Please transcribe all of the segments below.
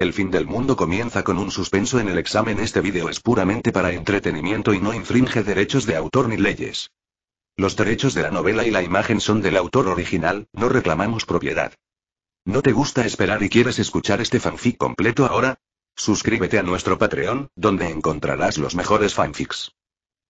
El fin del mundo comienza con un suspenso en el examen. Este vídeo es puramente para entretenimiento y no infringe derechos de autor ni leyes. Los derechos de la novela y la imagen son del autor original, no reclamamos propiedad. ¿No te gusta esperar y quieres escuchar este fanfic completo ahora? Suscríbete a nuestro Patreon, donde encontrarás los mejores fanfics.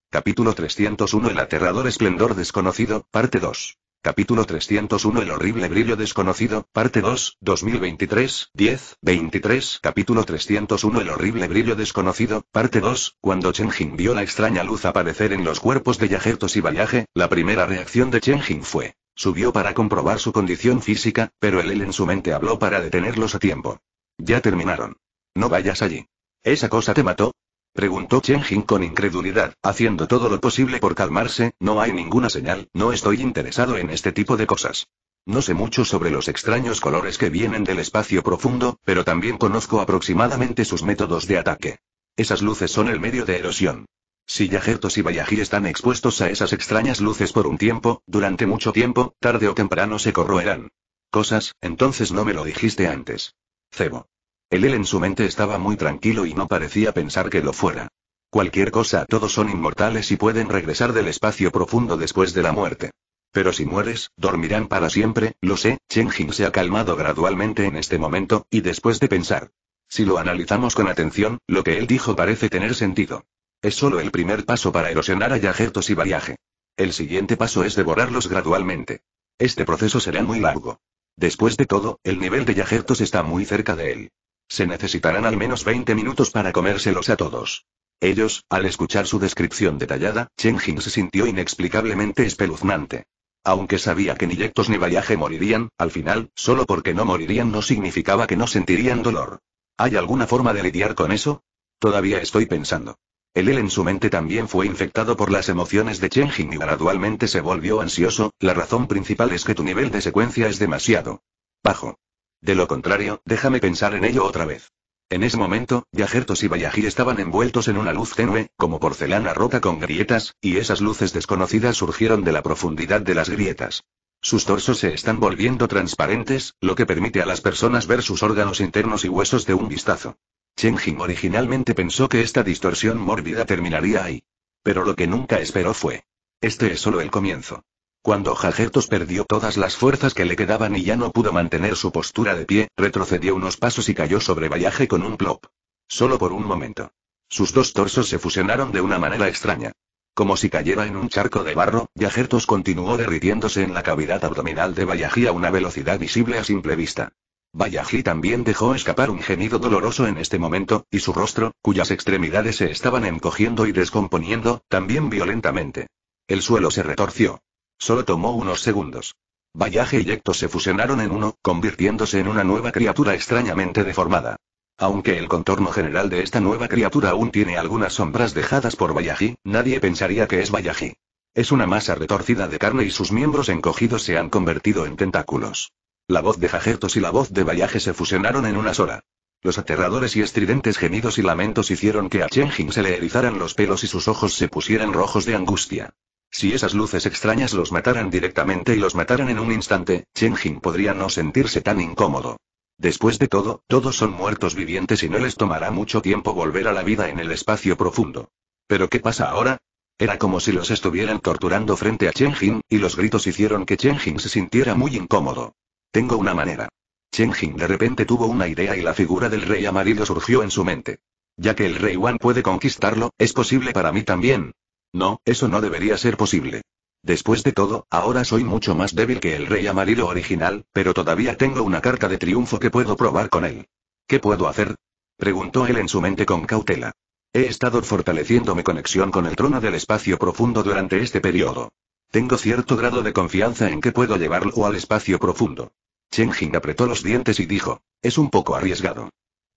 Capítulo 301 El aterrador esplendor desconocido, parte 2. Capítulo 301 El horrible brillo desconocido, parte 2, 2023, 10, 23 Capítulo 301 El horrible brillo desconocido, parte 2, cuando Chen Jing vio la extraña luz aparecer en los cuerpos de Yajertos y Bayaje, la primera reacción de Chen Jing fue. Subió para comprobar su condición física, pero el él en su mente habló para detenerlos a tiempo. Ya terminaron. No vayas allí. Esa cosa te mató, Preguntó Chen con incredulidad, haciendo todo lo posible por calmarse, no hay ninguna señal, no estoy interesado en este tipo de cosas. No sé mucho sobre los extraños colores que vienen del espacio profundo, pero también conozco aproximadamente sus métodos de ataque. Esas luces son el medio de erosión. Si Yajertos y Bayají están expuestos a esas extrañas luces por un tiempo, durante mucho tiempo, tarde o temprano se corroerán. Cosas, entonces no me lo dijiste antes. Cebo. El él en su mente estaba muy tranquilo y no parecía pensar que lo fuera. Cualquier cosa, todos son inmortales y pueden regresar del espacio profundo después de la muerte. Pero si mueres, dormirán para siempre, lo sé, Chen Jing se ha calmado gradualmente en este momento, y después de pensar. Si lo analizamos con atención, lo que él dijo parece tener sentido. Es solo el primer paso para erosionar a Yajertos y Variaje. El siguiente paso es devorarlos gradualmente. Este proceso será muy largo. Después de todo, el nivel de Yajertos está muy cerca de él. Se necesitarán al menos 20 minutos para comérselos a todos. Ellos, al escuchar su descripción detallada, Cheng Jin se sintió inexplicablemente espeluznante. Aunque sabía que ni Yectos ni Vallaje morirían, al final, solo porque no morirían no significaba que no sentirían dolor. ¿Hay alguna forma de lidiar con eso? Todavía estoy pensando. El él en su mente también fue infectado por las emociones de Cheng Jin y gradualmente se volvió ansioso, la razón principal es que tu nivel de secuencia es demasiado bajo. De lo contrario, déjame pensar en ello otra vez. En ese momento, Yajertos y Bayaji estaban envueltos en una luz tenue, como porcelana rota con grietas, y esas luces desconocidas surgieron de la profundidad de las grietas. Sus torsos se están volviendo transparentes, lo que permite a las personas ver sus órganos internos y huesos de un vistazo. Cheng Jing originalmente pensó que esta distorsión mórbida terminaría ahí. Pero lo que nunca esperó fue. Este es solo el comienzo. Cuando Jagertos perdió todas las fuerzas que le quedaban y ya no pudo mantener su postura de pie, retrocedió unos pasos y cayó sobre Bayaji con un plop. Solo por un momento. Sus dos torsos se fusionaron de una manera extraña. Como si cayera en un charco de barro, Jajertos continuó derritiéndose en la cavidad abdominal de Bayaji a una velocidad visible a simple vista. Bayaji también dejó escapar un gemido doloroso en este momento, y su rostro, cuyas extremidades se estaban encogiendo y descomponiendo, también violentamente. El suelo se retorció. Solo tomó unos segundos. Vallaje y Hector se fusionaron en uno, convirtiéndose en una nueva criatura extrañamente deformada. Aunque el contorno general de esta nueva criatura aún tiene algunas sombras dejadas por Bayaji, nadie pensaría que es Bayaji. Es una masa retorcida de carne y sus miembros encogidos se han convertido en tentáculos. La voz de Jajertos y la voz de Vallaje se fusionaron en una sola. Los aterradores y estridentes gemidos y lamentos hicieron que a Chenjin se le erizaran los pelos y sus ojos se pusieran rojos de angustia. Si esas luces extrañas los mataran directamente y los mataran en un instante, Chen Jin podría no sentirse tan incómodo. Después de todo, todos son muertos vivientes y no les tomará mucho tiempo volver a la vida en el espacio profundo. ¿Pero qué pasa ahora? Era como si los estuvieran torturando frente a Chen Jin, y los gritos hicieron que Chen Jin se sintiera muy incómodo. Tengo una manera. Chen Jin de repente tuvo una idea y la figura del rey amarillo surgió en su mente. Ya que el rey Wan puede conquistarlo, es posible para mí también, no, eso no debería ser posible. Después de todo, ahora soy mucho más débil que el rey amarillo original, pero todavía tengo una carta de triunfo que puedo probar con él. ¿Qué puedo hacer? Preguntó él en su mente con cautela. He estado fortaleciendo mi conexión con el trono del espacio profundo durante este periodo. Tengo cierto grado de confianza en que puedo llevarlo al espacio profundo. Chen Jing apretó los dientes y dijo, es un poco arriesgado.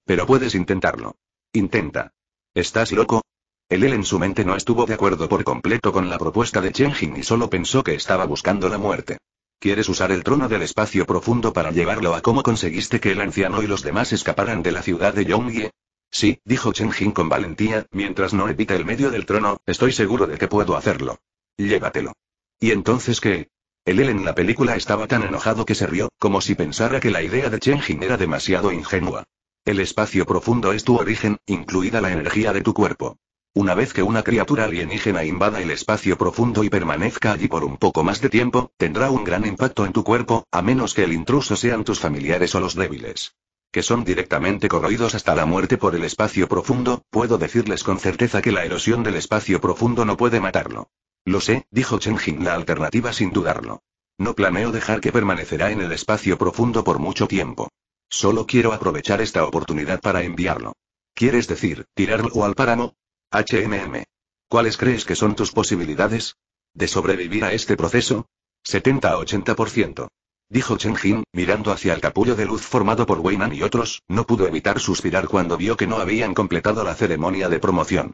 Pero puedes intentarlo. Intenta. ¿Estás loco? El él en su mente no estuvo de acuerdo por completo con la propuesta de Chen Jin y solo pensó que estaba buscando la muerte. ¿Quieres usar el trono del espacio profundo para llevarlo a cómo conseguiste que el anciano y los demás escaparan de la ciudad de Yongye? Sí, dijo Chen Jin con valentía, mientras no evita el medio del trono, estoy seguro de que puedo hacerlo. Llévatelo. ¿Y entonces qué? El él en la película estaba tan enojado que se rió, como si pensara que la idea de Chen Jin era demasiado ingenua. El espacio profundo es tu origen, incluida la energía de tu cuerpo. Una vez que una criatura alienígena invada el espacio profundo y permanezca allí por un poco más de tiempo, tendrá un gran impacto en tu cuerpo, a menos que el intruso sean tus familiares o los débiles. Que son directamente corroídos hasta la muerte por el espacio profundo, puedo decirles con certeza que la erosión del espacio profundo no puede matarlo. Lo sé, dijo Chen la alternativa sin dudarlo. No planeo dejar que permanecerá en el espacio profundo por mucho tiempo. Solo quiero aprovechar esta oportunidad para enviarlo. ¿Quieres decir, tirarlo al páramo? HMM. ¿Cuáles crees que son tus posibilidades? ¿De sobrevivir a este proceso? 70 a 80%. Dijo Chen Jin, mirando hacia el capullo de luz formado por Weinan y otros, no pudo evitar suspirar cuando vio que no habían completado la ceremonia de promoción.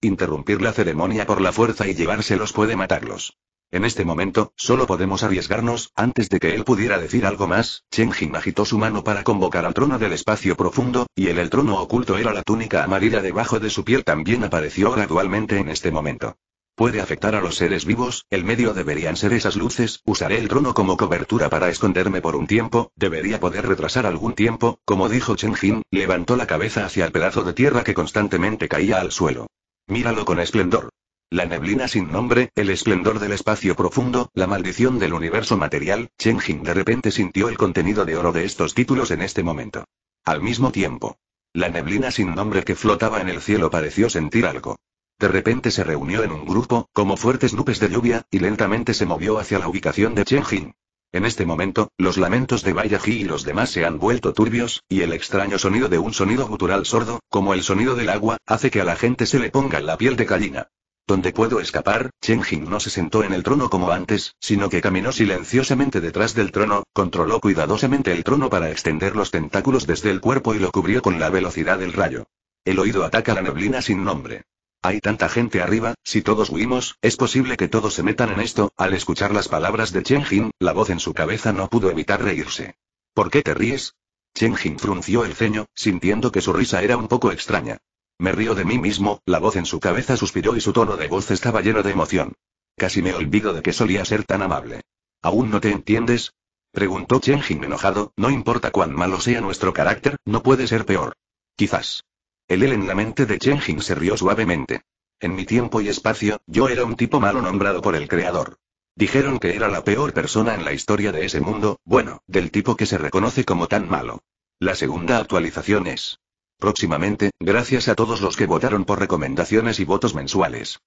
Interrumpir la ceremonia por la fuerza y llevárselos puede matarlos. En este momento, solo podemos arriesgarnos, antes de que él pudiera decir algo más, Chen Jin agitó su mano para convocar al trono del espacio profundo, y el, trono oculto era la túnica amarilla debajo de su piel también apareció gradualmente en este momento. Puede afectar a los seres vivos, el medio deberían ser esas luces, usaré el trono como cobertura para esconderme por un tiempo, debería poder retrasar algún tiempo, como dijo Chen Jin, levantó la cabeza hacia el pedazo de tierra que constantemente caía al suelo. Míralo con esplendor. La neblina sin nombre, el esplendor del espacio profundo, la maldición del universo material, Chen Jing de repente sintió el contenido de oro de estos títulos en este momento. Al mismo tiempo, la neblina sin nombre que flotaba en el cielo pareció sentir algo. De repente se reunió en un grupo, como fuertes nubes de lluvia, y lentamente se movió hacia la ubicación de Chen Jing. En este momento, los lamentos de Bayaji y los demás se han vuelto turbios, y el extraño sonido de un sonido gutural sordo, como el sonido del agua, hace que a la gente se le ponga la piel de gallina donde puedo escapar? Chen Jing no se sentó en el trono como antes, sino que caminó silenciosamente detrás del trono, controló cuidadosamente el trono para extender los tentáculos desde el cuerpo y lo cubrió con la velocidad del rayo. El oído ataca la neblina sin nombre. Hay tanta gente arriba, si todos huimos, es posible que todos se metan en esto. Al escuchar las palabras de Chen Jing, la voz en su cabeza no pudo evitar reírse. ¿Por qué te ríes? Chen Jing frunció el ceño, sintiendo que su risa era un poco extraña. Me río de mí mismo, la voz en su cabeza suspiró y su tono de voz estaba lleno de emoción. Casi me olvido de que solía ser tan amable. ¿Aún no te entiendes? Preguntó Chen Jin enojado, no importa cuán malo sea nuestro carácter, no puede ser peor. Quizás. El él en la mente de Chen Jin se rió suavemente. En mi tiempo y espacio, yo era un tipo malo nombrado por el creador. Dijeron que era la peor persona en la historia de ese mundo, bueno, del tipo que se reconoce como tan malo. La segunda actualización es. Próximamente, gracias a todos los que votaron por recomendaciones y votos mensuales.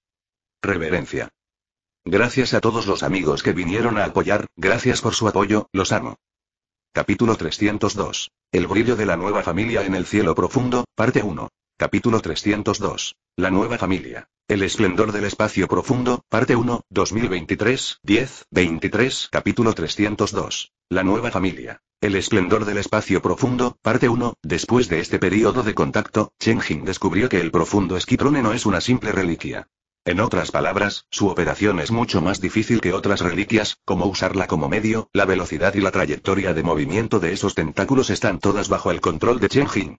Reverencia. Gracias a todos los amigos que vinieron a apoyar, gracias por su apoyo, los amo. Capítulo 302. El brillo de la nueva familia en el cielo profundo, parte 1. Capítulo 302. La nueva familia. El esplendor del espacio profundo, parte 1, 2023, 10, 23, capítulo 302. La nueva familia. El esplendor del espacio profundo, parte 1. Después de este periodo de contacto, Chen Jing descubrió que el profundo esquitrone no es una simple reliquia. En otras palabras, su operación es mucho más difícil que otras reliquias, como usarla como medio, la velocidad y la trayectoria de movimiento de esos tentáculos están todas bajo el control de Chen Jing.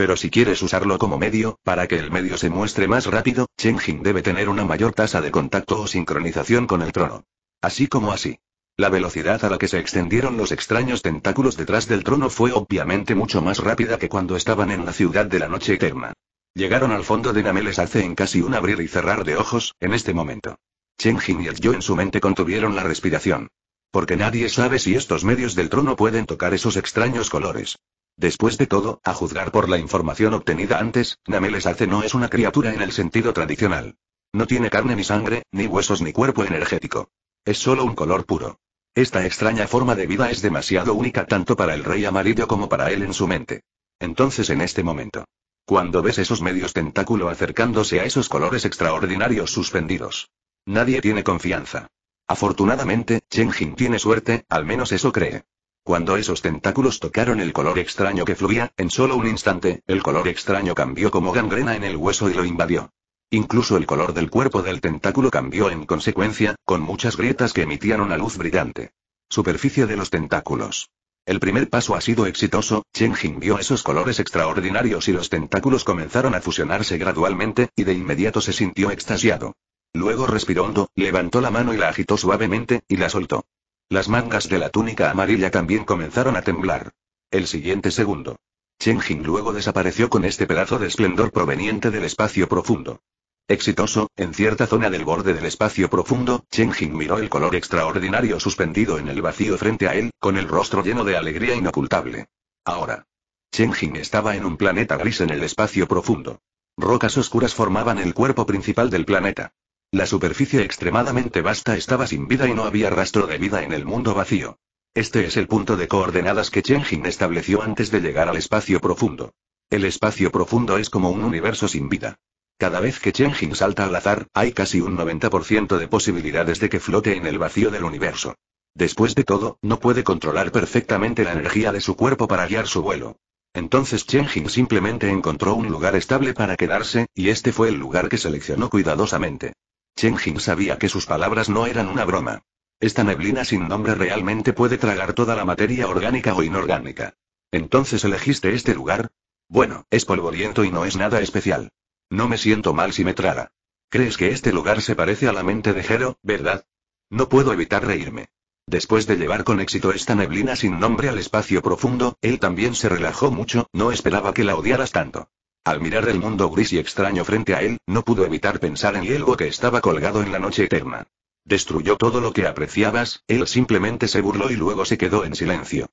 Pero si quieres usarlo como medio, para que el medio se muestre más rápido, Jing debe tener una mayor tasa de contacto o sincronización con el trono. Así como así. La velocidad a la que se extendieron los extraños tentáculos detrás del trono fue obviamente mucho más rápida que cuando estaban en la ciudad de la noche eterna. Llegaron al fondo de Nameles hace en casi un abrir y cerrar de ojos, en este momento. Chen Jing y el Yo en su mente contuvieron la respiración. Porque nadie sabe si estos medios del trono pueden tocar esos extraños colores. Después de todo, a juzgar por la información obtenida antes, Nameles hace no es una criatura en el sentido tradicional. No tiene carne ni sangre, ni huesos ni cuerpo energético. Es solo un color puro. Esta extraña forma de vida es demasiado única tanto para el rey amarillo como para él en su mente. Entonces en este momento. Cuando ves esos medios tentáculo acercándose a esos colores extraordinarios suspendidos. Nadie tiene confianza. Afortunadamente, Cheng Jing tiene suerte, al menos eso cree. Cuando esos tentáculos tocaron el color extraño que fluía, en solo un instante, el color extraño cambió como gangrena en el hueso y lo invadió. Incluso el color del cuerpo del tentáculo cambió en consecuencia, con muchas grietas que emitían una luz brillante. Superficie de los tentáculos. El primer paso ha sido exitoso, Chen Jing vio esos colores extraordinarios y los tentáculos comenzaron a fusionarse gradualmente, y de inmediato se sintió extasiado. Luego respiró hondo, levantó la mano y la agitó suavemente, y la soltó. Las mangas de la túnica amarilla también comenzaron a temblar. El siguiente segundo. Chen Jing luego desapareció con este pedazo de esplendor proveniente del espacio profundo. Exitoso, en cierta zona del borde del espacio profundo, Chen Jing miró el color extraordinario suspendido en el vacío frente a él, con el rostro lleno de alegría inocultable. Ahora. Chen Jing estaba en un planeta gris en el espacio profundo. Rocas oscuras formaban el cuerpo principal del planeta. La superficie extremadamente vasta estaba sin vida y no había rastro de vida en el mundo vacío. Este es el punto de coordenadas que Chen Jin estableció antes de llegar al espacio profundo. El espacio profundo es como un universo sin vida. Cada vez que Chen Jin salta al azar, hay casi un 90% de posibilidades de que flote en el vacío del universo. Después de todo, no puede controlar perfectamente la energía de su cuerpo para guiar su vuelo. Entonces Chen Jin simplemente encontró un lugar estable para quedarse, y este fue el lugar que seleccionó cuidadosamente. Chen Jing sabía que sus palabras no eran una broma. Esta neblina sin nombre realmente puede tragar toda la materia orgánica o inorgánica. Entonces elegiste este lugar. Bueno, es polvoriento y no es nada especial. No me siento mal si me traga. ¿Crees que este lugar se parece a la mente de Jero, verdad? No puedo evitar reírme. Después de llevar con éxito esta neblina sin nombre al espacio profundo, él también se relajó mucho, no esperaba que la odiaras tanto. Al mirar el mundo gris y extraño frente a él, no pudo evitar pensar en Hielgo que estaba colgado en la noche eterna. Destruyó todo lo que apreciabas, él simplemente se burló y luego se quedó en silencio.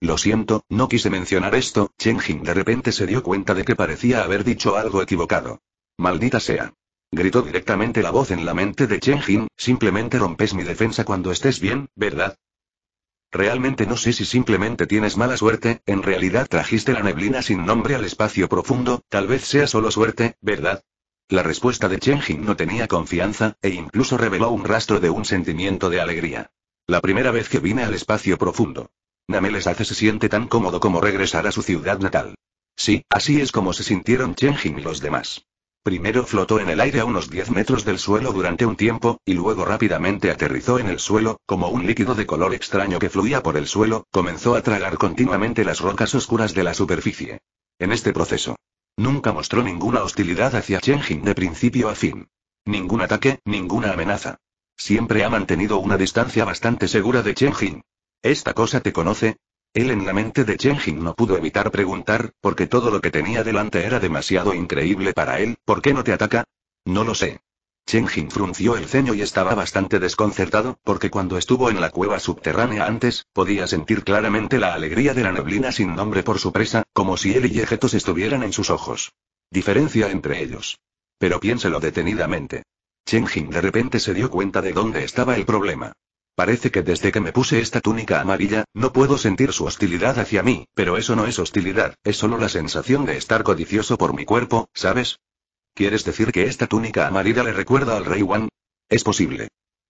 Lo siento, no quise mencionar esto, Chen Jing de repente se dio cuenta de que parecía haber dicho algo equivocado. Maldita sea. Gritó directamente la voz en la mente de Chen Jin, simplemente rompes mi defensa cuando estés bien, ¿verdad? Realmente no sé si simplemente tienes mala suerte, en realidad trajiste la neblina sin nombre al espacio profundo, tal vez sea solo suerte, ¿verdad? La respuesta de Chen Jing no tenía confianza, e incluso reveló un rastro de un sentimiento de alegría. La primera vez que vine al espacio profundo. Nameles hace se siente tan cómodo como regresar a su ciudad natal. Sí, así es como se sintieron Chen Jing y los demás. Primero flotó en el aire a unos 10 metros del suelo durante un tiempo, y luego rápidamente aterrizó en el suelo, como un líquido de color extraño que fluía por el suelo, comenzó a tragar continuamente las rocas oscuras de la superficie. En este proceso. Nunca mostró ninguna hostilidad hacia Jin de principio a fin. Ningún ataque, ninguna amenaza. Siempre ha mantenido una distancia bastante segura de Chenjin. ¿Esta cosa te conoce? Él en la mente de Cheng no pudo evitar preguntar, porque todo lo que tenía delante era demasiado increíble para él, ¿por qué no te ataca? No lo sé. Chen Jing frunció el ceño y estaba bastante desconcertado, porque cuando estuvo en la cueva subterránea antes, podía sentir claramente la alegría de la neblina sin nombre por su presa, como si él y Ejetos estuvieran en sus ojos. Diferencia entre ellos. Pero piénselo detenidamente. Chen Jing de repente se dio cuenta de dónde estaba el problema. Parece que desde que me puse esta túnica amarilla, no puedo sentir su hostilidad hacia mí, pero eso no es hostilidad, es solo la sensación de estar codicioso por mi cuerpo, ¿sabes? ¿Quieres decir que esta túnica amarilla le recuerda al rey Wan? Es posible.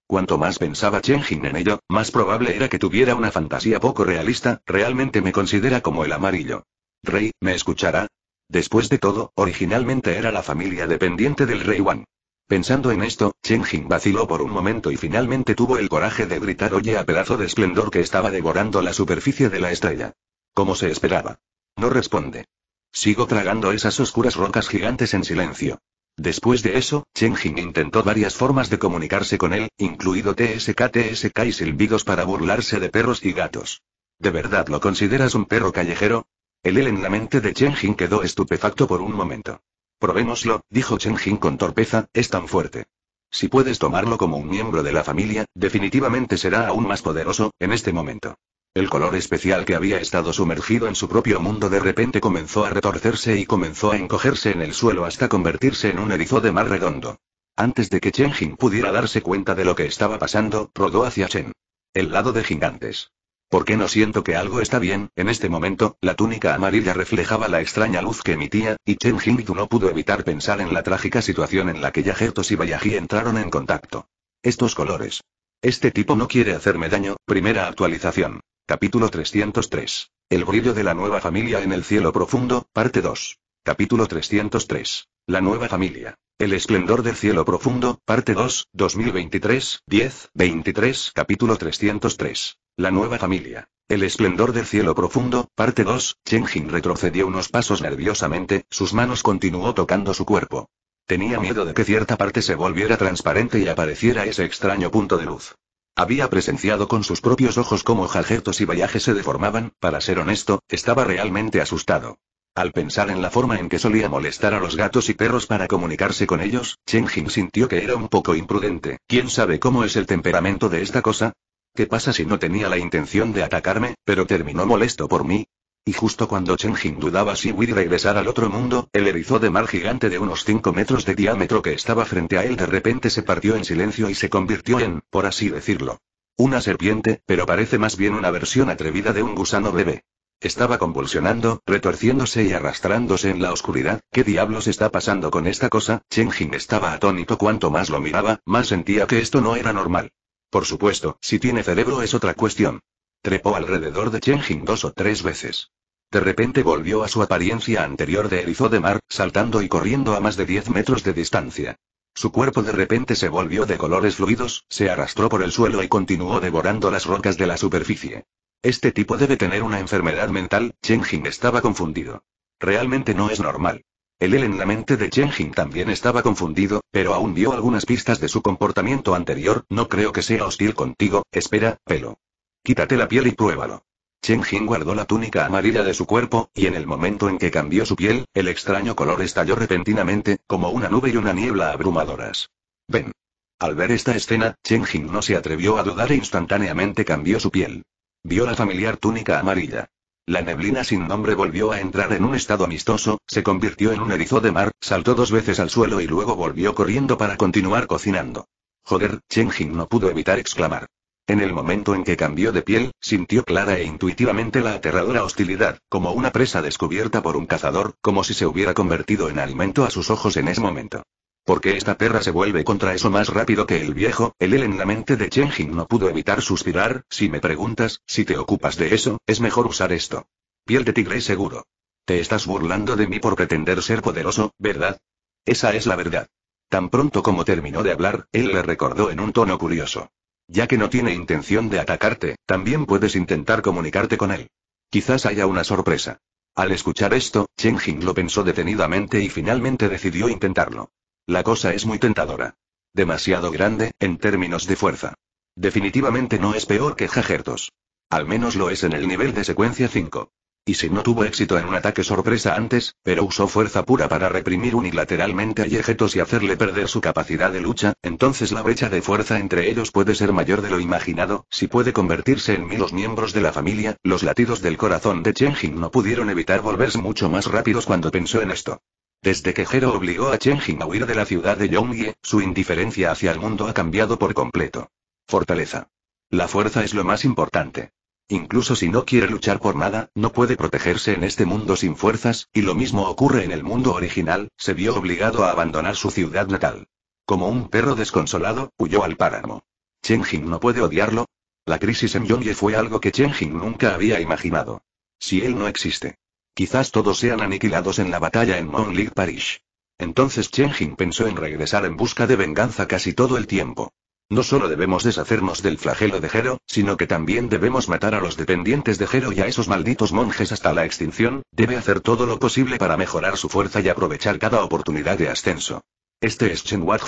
Cuanto más pensaba Chen Jin en ello, más probable era que tuviera una fantasía poco realista, realmente me considera como el amarillo. Rey, ¿me escuchará? Después de todo, originalmente era la familia dependiente del rey Wan. Pensando en esto, Chen Jing vaciló por un momento y finalmente tuvo el coraje de gritar oye a pedazo de esplendor que estaba devorando la superficie de la estrella. Como se esperaba. No responde. Sigo tragando esas oscuras rocas gigantes en silencio. Después de eso, Chen Jing intentó varias formas de comunicarse con él, incluido TSK, TSK y silbidos para burlarse de perros y gatos. ¿De verdad lo consideras un perro callejero? El él en la mente de Chen Jing quedó estupefacto por un momento. Probémoslo, dijo Chen Jin con torpeza, es tan fuerte. Si puedes tomarlo como un miembro de la familia, definitivamente será aún más poderoso, en este momento. El color especial que había estado sumergido en su propio mundo de repente comenzó a retorcerse y comenzó a encogerse en el suelo hasta convertirse en un erizo de mar redondo. Antes de que Chen Jin pudiera darse cuenta de lo que estaba pasando, rodó hacia Chen. El lado de gigantes. ¿Por qué no siento que algo está bien? En este momento, la túnica amarilla reflejaba la extraña luz que emitía, y Chen Du no pudo evitar pensar en la trágica situación en la que Yajetos y Bayaji entraron en contacto. Estos colores. Este tipo no quiere hacerme daño, primera actualización. Capítulo 303. El brillo de la nueva familia en el cielo profundo, parte 2. Capítulo 303. La nueva familia. El esplendor del cielo profundo, parte 2, 2023, 10, 23, capítulo 303. La nueva familia. El esplendor del cielo profundo, parte 2, Chenjin retrocedió unos pasos nerviosamente, sus manos continuó tocando su cuerpo. Tenía miedo de que cierta parte se volviera transparente y apareciera ese extraño punto de luz. Había presenciado con sus propios ojos cómo jajertos y vallajes se deformaban, para ser honesto, estaba realmente asustado. Al pensar en la forma en que solía molestar a los gatos y perros para comunicarse con ellos, Chen Jing sintió que era un poco imprudente. ¿Quién sabe cómo es el temperamento de esta cosa? ¿Qué pasa si no tenía la intención de atacarme, pero terminó molesto por mí? Y justo cuando Chen Jin dudaba si Wii regresar al otro mundo, el erizo de mar gigante de unos 5 metros de diámetro que estaba frente a él de repente se partió en silencio y se convirtió en, por así decirlo, una serpiente, pero parece más bien una versión atrevida de un gusano bebé. Estaba convulsionando, retorciéndose y arrastrándose en la oscuridad. ¿Qué diablos está pasando con esta cosa? Chen Jing estaba atónito cuanto más lo miraba, más sentía que esto no era normal. Por supuesto, si tiene cerebro es otra cuestión. Trepó alrededor de Chen Jing dos o tres veces. De repente volvió a su apariencia anterior de erizo de mar, saltando y corriendo a más de 10 metros de distancia. Su cuerpo de repente se volvió de colores fluidos, se arrastró por el suelo y continuó devorando las rocas de la superficie. Este tipo debe tener una enfermedad mental, Chen Jing estaba confundido. Realmente no es normal. El él en la mente de Chen Jing también estaba confundido, pero aún vio algunas pistas de su comportamiento anterior, no creo que sea hostil contigo, espera, pelo. Quítate la piel y pruébalo. Chen guardó la túnica amarilla de su cuerpo, y en el momento en que cambió su piel, el extraño color estalló repentinamente, como una nube y una niebla abrumadoras. Ven. Al ver esta escena, Chen Jing no se atrevió a dudar e instantáneamente cambió su piel. Vio la familiar túnica amarilla. La neblina sin nombre volvió a entrar en un estado amistoso, se convirtió en un erizo de mar, saltó dos veces al suelo y luego volvió corriendo para continuar cocinando. Joder, Chen Jing no pudo evitar exclamar. En el momento en que cambió de piel, sintió clara e intuitivamente la aterradora hostilidad, como una presa descubierta por un cazador, como si se hubiera convertido en alimento a sus ojos en ese momento. Porque esta perra se vuelve contra eso más rápido que el viejo? El él en la mente de Chenjin no pudo evitar suspirar, si me preguntas, si te ocupas de eso, es mejor usar esto. Piel de tigre seguro. Te estás burlando de mí por pretender ser poderoso, ¿verdad? Esa es la verdad. Tan pronto como terminó de hablar, él le recordó en un tono curioso. Ya que no tiene intención de atacarte, también puedes intentar comunicarte con él. Quizás haya una sorpresa. Al escuchar esto, Chen Jing lo pensó detenidamente y finalmente decidió intentarlo. La cosa es muy tentadora. Demasiado grande, en términos de fuerza. Definitivamente no es peor que Jajertos. Al menos lo es en el nivel de secuencia 5. Y si no tuvo éxito en un ataque sorpresa antes, pero usó fuerza pura para reprimir unilateralmente a Yegetos y hacerle perder su capacidad de lucha, entonces la brecha de fuerza entre ellos puede ser mayor de lo imaginado, si puede convertirse en mil los miembros de la familia, los latidos del corazón de Chenjin no pudieron evitar volverse mucho más rápidos cuando pensó en esto. Desde que Jero obligó a Chenjin a huir de la ciudad de Yongye, su indiferencia hacia el mundo ha cambiado por completo. Fortaleza. La fuerza es lo más importante. Incluso si no quiere luchar por nada, no puede protegerse en este mundo sin fuerzas, y lo mismo ocurre en el mundo original, se vio obligado a abandonar su ciudad natal. Como un perro desconsolado, huyó al páramo. Chen Jing no puede odiarlo. La crisis en Yongye fue algo que Chen Jing nunca había imaginado. Si él no existe. Quizás todos sean aniquilados en la batalla en Mount Parish. Entonces Chen Jing pensó en regresar en busca de venganza casi todo el tiempo. No solo debemos deshacernos del flagelo de Jero, sino que también debemos matar a los dependientes de Jero y a esos malditos monjes hasta la extinción, debe hacer todo lo posible para mejorar su fuerza y aprovechar cada oportunidad de ascenso. Este es Chen wat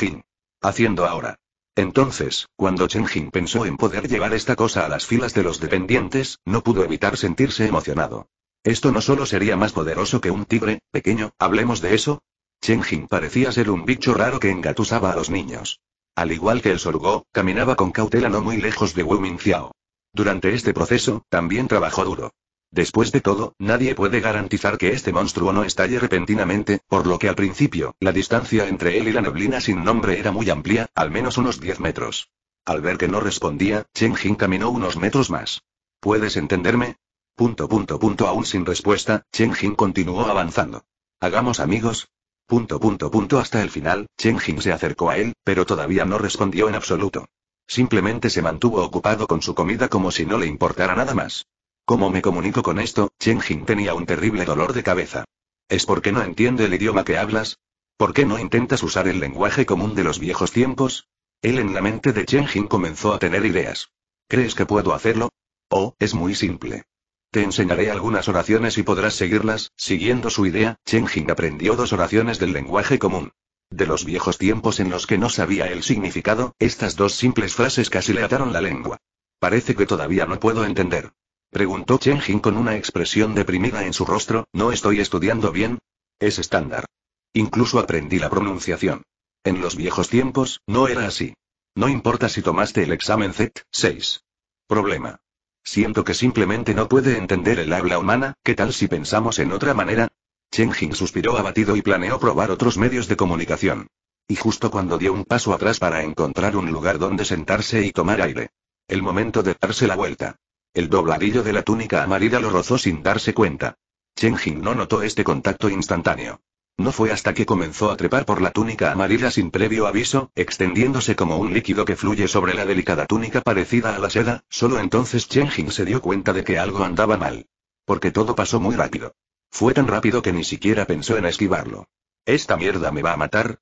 Haciendo ahora. Entonces, cuando Chen Jin pensó en poder llevar esta cosa a las filas de los dependientes, no pudo evitar sentirse emocionado. Esto no solo sería más poderoso que un tigre, pequeño, hablemos de eso. Chen Jin parecía ser un bicho raro que engatusaba a los niños. Al igual que el sorgo, caminaba con cautela no muy lejos de Wu Minxiao. Durante este proceso, también trabajó duro. Después de todo, nadie puede garantizar que este monstruo no estalle repentinamente, por lo que al principio, la distancia entre él y la neblina sin nombre era muy amplia, al menos unos 10 metros. Al ver que no respondía, Chen Jin caminó unos metros más. ¿Puedes entenderme? Punto punto punto aún sin respuesta, Chen Jin continuó avanzando. Hagamos amigos, Punto punto punto hasta el final, Chen Jing se acercó a él, pero todavía no respondió en absoluto. Simplemente se mantuvo ocupado con su comida como si no le importara nada más. ¿Cómo me comunico con esto? Chen Jing tenía un terrible dolor de cabeza. ¿Es porque no entiende el idioma que hablas? ¿Por qué no intentas usar el lenguaje común de los viejos tiempos? Él en la mente de Chen Jing comenzó a tener ideas. ¿Crees que puedo hacerlo? Oh, es muy simple. Te enseñaré algunas oraciones y podrás seguirlas. Siguiendo su idea, Chen Jing aprendió dos oraciones del lenguaje común. De los viejos tiempos en los que no sabía el significado, estas dos simples frases casi le ataron la lengua. Parece que todavía no puedo entender. Preguntó Chen Jing con una expresión deprimida en su rostro, ¿no estoy estudiando bien? Es estándar. Incluso aprendí la pronunciación. En los viejos tiempos, no era así. No importa si tomaste el examen Z6. Problema. Siento que simplemente no puede entender el habla humana, ¿qué tal si pensamos en otra manera? Chen Jing suspiró abatido y planeó probar otros medios de comunicación. Y justo cuando dio un paso atrás para encontrar un lugar donde sentarse y tomar aire. El momento de darse la vuelta. El dobladillo de la túnica amarilla lo rozó sin darse cuenta. Chen Jing no notó este contacto instantáneo. No fue hasta que comenzó a trepar por la túnica amarilla sin previo aviso, extendiéndose como un líquido que fluye sobre la delicada túnica parecida a la seda, solo entonces Chen Jing se dio cuenta de que algo andaba mal. Porque todo pasó muy rápido. Fue tan rápido que ni siquiera pensó en esquivarlo. ¿Esta mierda me va a matar?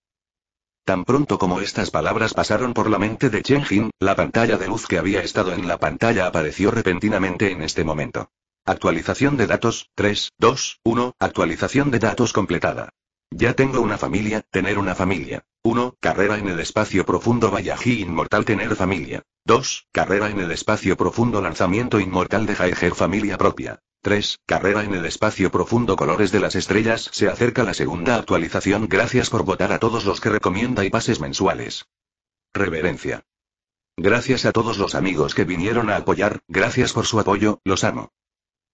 Tan pronto como estas palabras pasaron por la mente de Chen Jing, la pantalla de luz que había estado en la pantalla apareció repentinamente en este momento. Actualización de datos, 3, 2, 1, actualización de datos completada. Ya tengo una familia, tener una familia. 1. Carrera en el espacio profundo Bayaji Inmortal tener familia. 2. Carrera en el espacio profundo lanzamiento inmortal de Jaeger familia propia. 3. Carrera en el espacio profundo Colores de las Estrellas se acerca la segunda actualización. Gracias por votar a todos los que recomienda y pases mensuales. Reverencia. Gracias a todos los amigos que vinieron a apoyar, gracias por su apoyo, los amo.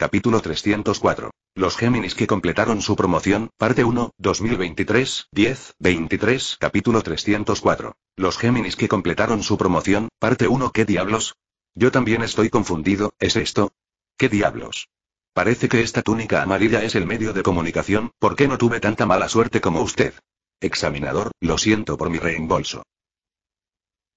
Capítulo 304. Los Géminis que completaron su promoción, parte 1, 2023, 10, 23, capítulo 304. Los Géminis que completaron su promoción, parte 1, ¿qué diablos? Yo también estoy confundido, ¿es esto? ¿Qué diablos? Parece que esta túnica amarilla es el medio de comunicación, ¿por qué no tuve tanta mala suerte como usted? Examinador, lo siento por mi reembolso.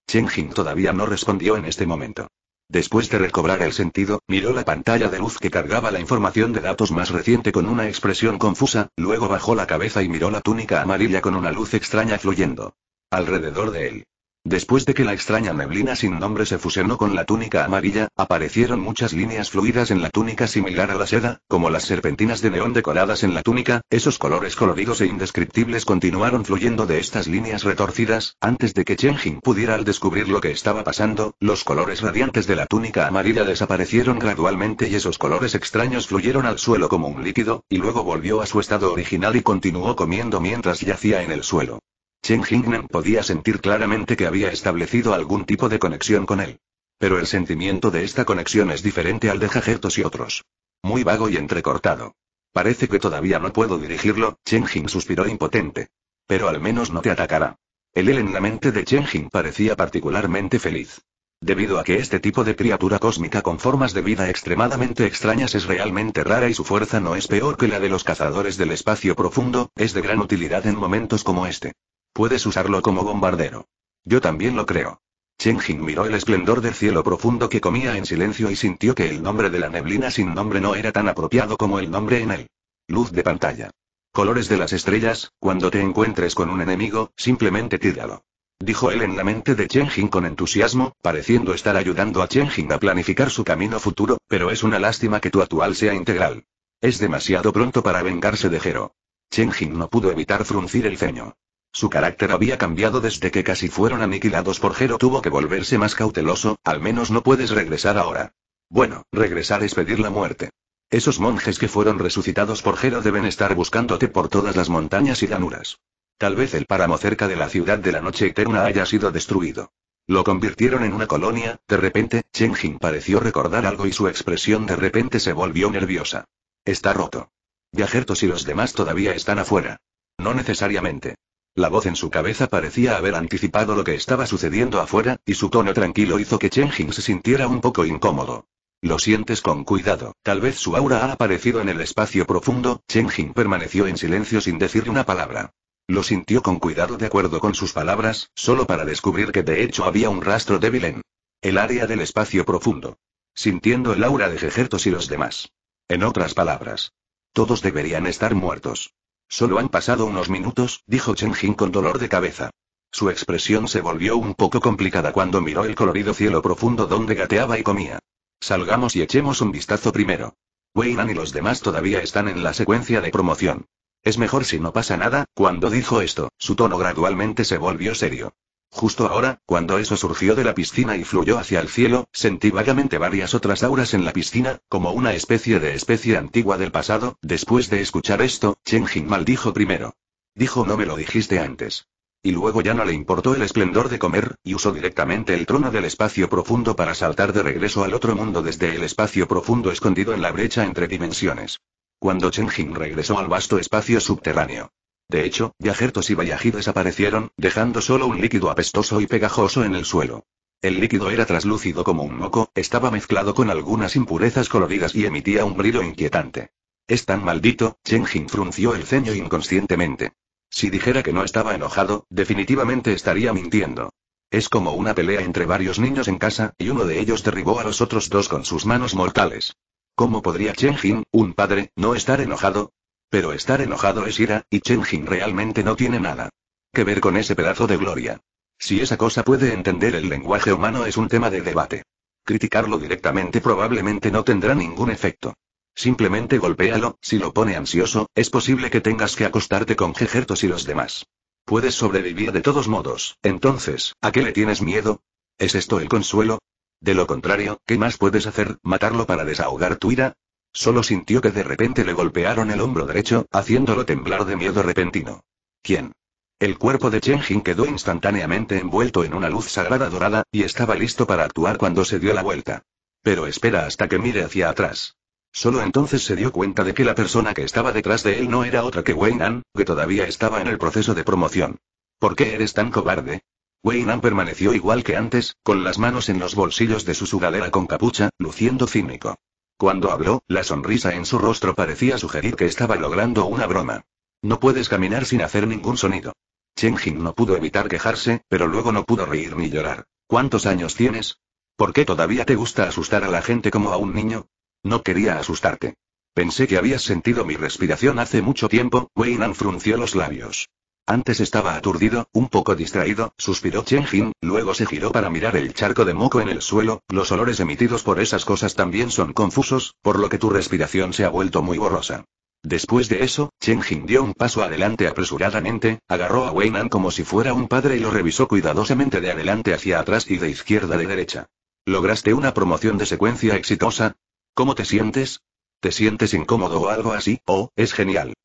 Chen Jing todavía no respondió en este momento. Después de recobrar el sentido, miró la pantalla de luz que cargaba la información de datos más reciente con una expresión confusa, luego bajó la cabeza y miró la túnica amarilla con una luz extraña fluyendo. Alrededor de él. Después de que la extraña neblina sin nombre se fusionó con la túnica amarilla, aparecieron muchas líneas fluidas en la túnica similar a la seda, como las serpentinas de neón decoradas en la túnica, esos colores coloridos e indescriptibles continuaron fluyendo de estas líneas retorcidas, antes de que Chen Jing pudiera al descubrir lo que estaba pasando, los colores radiantes de la túnica amarilla desaparecieron gradualmente y esos colores extraños fluyeron al suelo como un líquido, y luego volvió a su estado original y continuó comiendo mientras yacía en el suelo. Chen Jingnan podía sentir claramente que había establecido algún tipo de conexión con él. Pero el sentimiento de esta conexión es diferente al de Jagertos y otros. Muy vago y entrecortado. Parece que todavía no puedo dirigirlo, Chen Jing suspiró impotente. Pero al menos no te atacará. El él en la mente de Chen Jing parecía particularmente feliz. Debido a que este tipo de criatura cósmica con formas de vida extremadamente extrañas es realmente rara y su fuerza no es peor que la de los cazadores del espacio profundo, es de gran utilidad en momentos como este. Puedes usarlo como bombardero. Yo también lo creo. Chen Jing miró el esplendor del cielo profundo que comía en silencio y sintió que el nombre de la neblina sin nombre no era tan apropiado como el nombre en él. Luz de pantalla. Colores de las estrellas, cuando te encuentres con un enemigo, simplemente tíralo. Dijo él en la mente de Chen Jing con entusiasmo, pareciendo estar ayudando a Chen Jing a planificar su camino futuro, pero es una lástima que tu actual sea integral. Es demasiado pronto para vengarse de Jero. Chen Jing no pudo evitar fruncir el ceño. Su carácter había cambiado desde que casi fueron aniquilados por Jero Tuvo que volverse más cauteloso, al menos no puedes regresar ahora. Bueno, regresar es pedir la muerte. Esos monjes que fueron resucitados por Jero deben estar buscándote por todas las montañas y llanuras. Tal vez el páramo cerca de la ciudad de la noche eterna haya sido destruido. Lo convirtieron en una colonia, de repente, Chen pareció recordar algo y su expresión de repente se volvió nerviosa. Está roto. Viajertos y los demás todavía están afuera. No necesariamente. La voz en su cabeza parecía haber anticipado lo que estaba sucediendo afuera, y su tono tranquilo hizo que Chen Jing se sintiera un poco incómodo. Lo sientes con cuidado, tal vez su aura ha aparecido en el espacio profundo, Chen Jing permaneció en silencio sin decir una palabra. Lo sintió con cuidado de acuerdo con sus palabras, solo para descubrir que de hecho había un rastro débil en el área del espacio profundo. Sintiendo el aura de Jejertos y los demás. En otras palabras, todos deberían estar muertos. Solo han pasado unos minutos, dijo Chen Jin con dolor de cabeza. Su expresión se volvió un poco complicada cuando miró el colorido cielo profundo donde gateaba y comía. Salgamos y echemos un vistazo primero. Nan y los demás todavía están en la secuencia de promoción. Es mejor si no pasa nada, cuando dijo esto, su tono gradualmente se volvió serio. Justo ahora, cuando eso surgió de la piscina y fluyó hacia el cielo, sentí vagamente varias otras auras en la piscina, como una especie de especie antigua del pasado. Después de escuchar esto, Chen Jing maldijo primero. Dijo no me lo dijiste antes. Y luego ya no le importó el esplendor de comer, y usó directamente el trono del espacio profundo para saltar de regreso al otro mundo desde el espacio profundo escondido en la brecha entre dimensiones. Cuando Chen Jing regresó al vasto espacio subterráneo, de hecho, Yajertos y Bayají desaparecieron, dejando solo un líquido apestoso y pegajoso en el suelo. El líquido era traslúcido como un moco, estaba mezclado con algunas impurezas coloridas y emitía un brillo inquietante. Es tan maldito, Chen Jin frunció el ceño inconscientemente. Si dijera que no estaba enojado, definitivamente estaría mintiendo. Es como una pelea entre varios niños en casa, y uno de ellos derribó a los otros dos con sus manos mortales. ¿Cómo podría Chen Jin, un padre, no estar enojado? Pero estar enojado es ira, y Chen Jin realmente no tiene nada que ver con ese pedazo de gloria. Si esa cosa puede entender el lenguaje humano es un tema de debate. Criticarlo directamente probablemente no tendrá ningún efecto. Simplemente golpéalo, si lo pone ansioso, es posible que tengas que acostarte con Jejertos y los demás. Puedes sobrevivir de todos modos, entonces, ¿a qué le tienes miedo? ¿Es esto el consuelo? De lo contrario, ¿qué más puedes hacer? ¿Matarlo para desahogar tu ira? Solo sintió que de repente le golpearon el hombro derecho, haciéndolo temblar de miedo repentino. ¿Quién? El cuerpo de Chen Jin quedó instantáneamente envuelto en una luz sagrada dorada, y estaba listo para actuar cuando se dio la vuelta. Pero espera hasta que mire hacia atrás. Solo entonces se dio cuenta de que la persona que estaba detrás de él no era otra que Wei Nan, que todavía estaba en el proceso de promoción. ¿Por qué eres tan cobarde? Wei Nan permaneció igual que antes, con las manos en los bolsillos de su sudadera con capucha, luciendo cínico. Cuando habló, la sonrisa en su rostro parecía sugerir que estaba logrando una broma. No puedes caminar sin hacer ningún sonido. Chen Jing no pudo evitar quejarse, pero luego no pudo reír ni llorar. ¿Cuántos años tienes? ¿Por qué todavía te gusta asustar a la gente como a un niño? No quería asustarte. Pensé que habías sentido mi respiración hace mucho tiempo, Wei Nan frunció los labios. Antes estaba aturdido, un poco distraído, suspiró Chen Jin, luego se giró para mirar el charco de moco en el suelo, los olores emitidos por esas cosas también son confusos, por lo que tu respiración se ha vuelto muy borrosa. Después de eso, Chen Jin dio un paso adelante apresuradamente, agarró a Wei Nan como si fuera un padre y lo revisó cuidadosamente de adelante hacia atrás y de izquierda de derecha. ¿Lograste una promoción de secuencia exitosa? ¿Cómo te sientes? ¿Te sientes incómodo o algo así? Oh, es genial.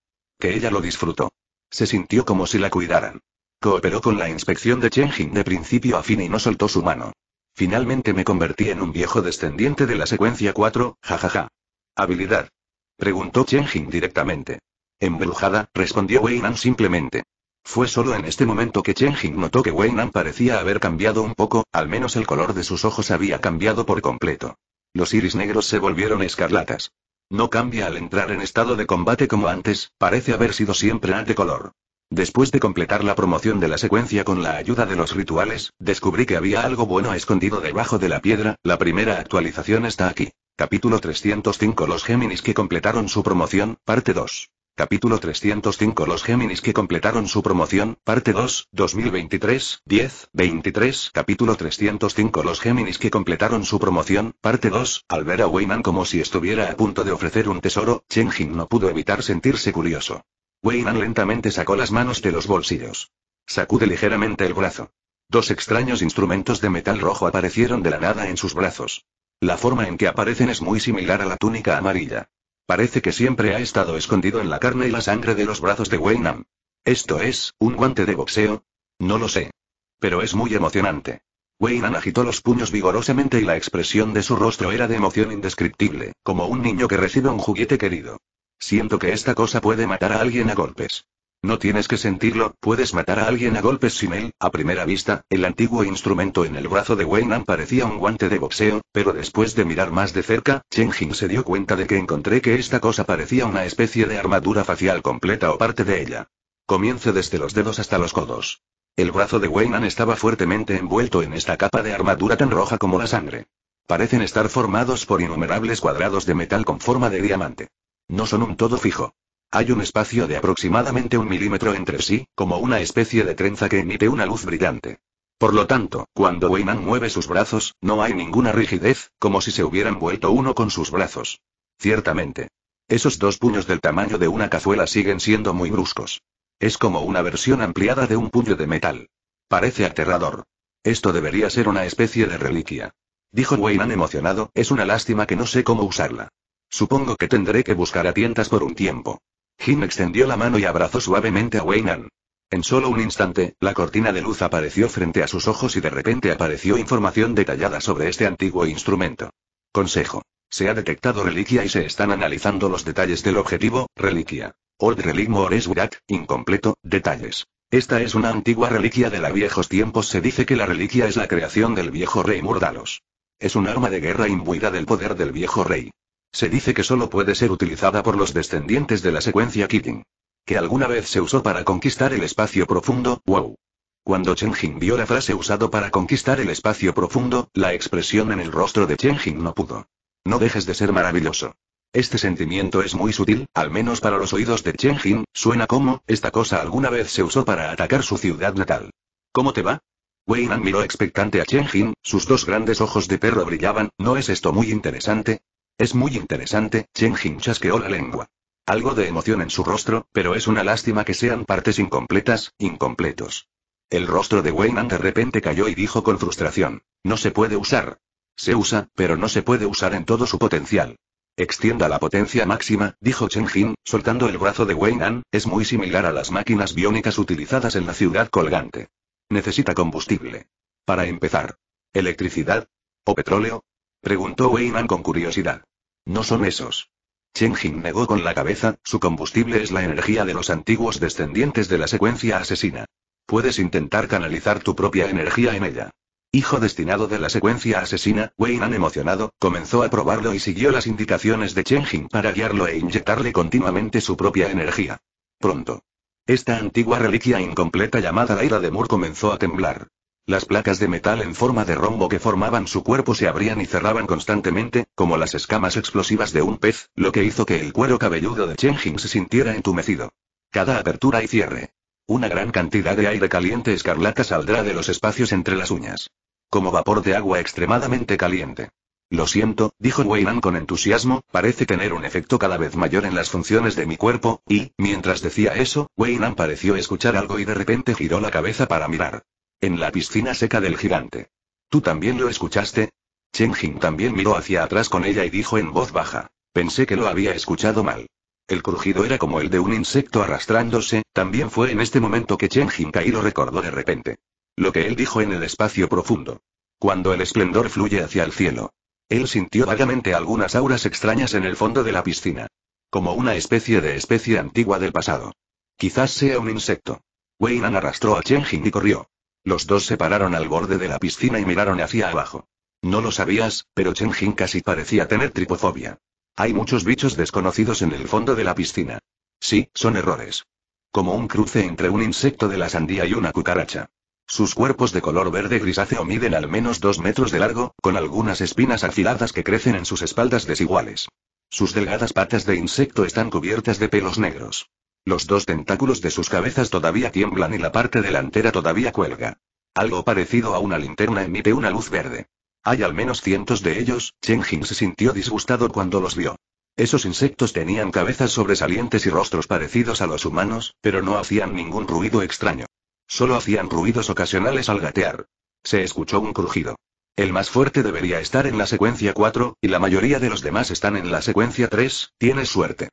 Que ella lo disfrutó. Se sintió como si la cuidaran. Cooperó con la inspección de Chen Jing de principio a fin y no soltó su mano. Finalmente me convertí en un viejo descendiente de la secuencia 4, jajaja. ¿Habilidad? Preguntó Chen Jing directamente. Embrujada, respondió Nan simplemente. Fue solo en este momento que Chen Jing notó que Nan parecía haber cambiado un poco, al menos el color de sus ojos había cambiado por completo. Los iris negros se volvieron escarlatas. No cambia al entrar en estado de combate como antes, parece haber sido siempre de color. Después de completar la promoción de la secuencia con la ayuda de los rituales, descubrí que había algo bueno escondido debajo de la piedra, la primera actualización está aquí. Capítulo 305 Los Géminis que completaron su promoción, parte 2. Capítulo 305 Los Géminis que completaron su promoción, parte 2, 2023, 10, 23 Capítulo 305 Los Géminis que completaron su promoción, parte 2, al ver a Weyman como si estuviera a punto de ofrecer un tesoro, Chen Jin no pudo evitar sentirse curioso. Weyman lentamente sacó las manos de los bolsillos. Sacude ligeramente el brazo. Dos extraños instrumentos de metal rojo aparecieron de la nada en sus brazos. La forma en que aparecen es muy similar a la túnica amarilla. Parece que siempre ha estado escondido en la carne y la sangre de los brazos de Waynham. Esto es, un guante de boxeo. No lo sé. Pero es muy emocionante. Waynam agitó los puños vigorosamente y la expresión de su rostro era de emoción indescriptible, como un niño que recibe un juguete querido. Siento que esta cosa puede matar a alguien a golpes. No tienes que sentirlo, puedes matar a alguien a golpes sin él. A primera vista, el antiguo instrumento en el brazo de Weinan parecía un guante de boxeo, pero después de mirar más de cerca, Chen Jing se dio cuenta de que encontré que esta cosa parecía una especie de armadura facial completa o parte de ella. Comience desde los dedos hasta los codos. El brazo de Weinan estaba fuertemente envuelto en esta capa de armadura tan roja como la sangre. Parecen estar formados por innumerables cuadrados de metal con forma de diamante. No son un todo fijo. Hay un espacio de aproximadamente un milímetro entre sí, como una especie de trenza que emite una luz brillante. Por lo tanto, cuando Weyman mueve sus brazos, no hay ninguna rigidez, como si se hubieran vuelto uno con sus brazos. Ciertamente. Esos dos puños del tamaño de una cazuela siguen siendo muy bruscos. Es como una versión ampliada de un puño de metal. Parece aterrador. Esto debería ser una especie de reliquia. Dijo Weyman emocionado, es una lástima que no sé cómo usarla. Supongo que tendré que buscar a tientas por un tiempo. Jim extendió la mano y abrazó suavemente a Weinan. En solo un instante, la cortina de luz apareció frente a sus ojos y de repente apareció información detallada sobre este antiguo instrumento. Consejo. Se ha detectado reliquia y se están analizando los detalles del objetivo, reliquia. Old Relic Mores incompleto, detalles. Esta es una antigua reliquia de la viejos tiempos. Se dice que la reliquia es la creación del viejo rey Murdalos. Es un arma de guerra imbuida del poder del viejo rey. Se dice que solo puede ser utilizada por los descendientes de la secuencia Kitting. Que alguna vez se usó para conquistar el espacio profundo, wow. Cuando Chen Jing vio la frase usado para conquistar el espacio profundo, la expresión en el rostro de Chen Jing no pudo. No dejes de ser maravilloso. Este sentimiento es muy sutil, al menos para los oídos de Chen Jing, suena como, esta cosa alguna vez se usó para atacar su ciudad natal. ¿Cómo te va? Nan miró expectante a Chen Jin, sus dos grandes ojos de perro brillaban, ¿no es esto muy interesante? Es muy interesante, Chen Jin chasqueó la lengua. Algo de emoción en su rostro, pero es una lástima que sean partes incompletas, incompletos. El rostro de Weinan de repente cayó y dijo con frustración. No se puede usar. Se usa, pero no se puede usar en todo su potencial. Extienda la potencia máxima, dijo Chen Jin, soltando el brazo de Weinan, es muy similar a las máquinas biónicas utilizadas en la ciudad colgante. Necesita combustible. Para empezar. ¿Electricidad? ¿O petróleo? Preguntó Weinan con curiosidad. No son esos. Chen negó con la cabeza, su combustible es la energía de los antiguos descendientes de la secuencia asesina. Puedes intentar canalizar tu propia energía en ella. Hijo destinado de la secuencia asesina, Weinan emocionado, comenzó a probarlo y siguió las indicaciones de Chen para guiarlo e inyectarle continuamente su propia energía. Pronto. Esta antigua reliquia incompleta llamada la ira de Moore comenzó a temblar. Las placas de metal en forma de rombo que formaban su cuerpo se abrían y cerraban constantemente, como las escamas explosivas de un pez, lo que hizo que el cuero cabelludo de Jing se sintiera entumecido. Cada apertura y cierre. Una gran cantidad de aire caliente escarlata saldrá de los espacios entre las uñas. Como vapor de agua extremadamente caliente. Lo siento, dijo Weinan con entusiasmo, parece tener un efecto cada vez mayor en las funciones de mi cuerpo, y, mientras decía eso, Weinan pareció escuchar algo y de repente giró la cabeza para mirar. En la piscina seca del gigante. ¿Tú también lo escuchaste? Chen Jing también miró hacia atrás con ella y dijo en voz baja. Pensé que lo había escuchado mal. El crujido era como el de un insecto arrastrándose, también fue en este momento que Chen Jing Kai lo recordó de repente. Lo que él dijo en el espacio profundo. Cuando el esplendor fluye hacia el cielo. Él sintió vagamente algunas auras extrañas en el fondo de la piscina. Como una especie de especie antigua del pasado. Quizás sea un insecto. Nan arrastró a Chen Jing y corrió. Los dos se pararon al borde de la piscina y miraron hacia abajo. No lo sabías, pero Chen Jin casi parecía tener tripofobia. Hay muchos bichos desconocidos en el fondo de la piscina. Sí, son errores. Como un cruce entre un insecto de la sandía y una cucaracha. Sus cuerpos de color verde grisáceo miden al menos dos metros de largo, con algunas espinas afiladas que crecen en sus espaldas desiguales. Sus delgadas patas de insecto están cubiertas de pelos negros. Los dos tentáculos de sus cabezas todavía tiemblan y la parte delantera todavía cuelga. Algo parecido a una linterna emite una luz verde. Hay al menos cientos de ellos, Chen Jin se sintió disgustado cuando los vio. Esos insectos tenían cabezas sobresalientes y rostros parecidos a los humanos, pero no hacían ningún ruido extraño. Solo hacían ruidos ocasionales al gatear. Se escuchó un crujido. El más fuerte debería estar en la secuencia 4, y la mayoría de los demás están en la secuencia 3, tienes suerte.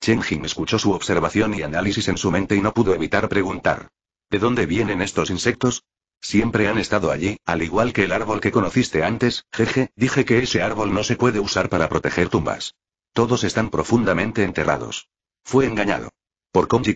Chen Jing escuchó su observación y análisis en su mente y no pudo evitar preguntar. ¿De dónde vienen estos insectos? Siempre han estado allí, al igual que el árbol que conociste antes, jeje, dije que ese árbol no se puede usar para proteger tumbas. Todos están profundamente enterrados. Fue engañado. Por Kong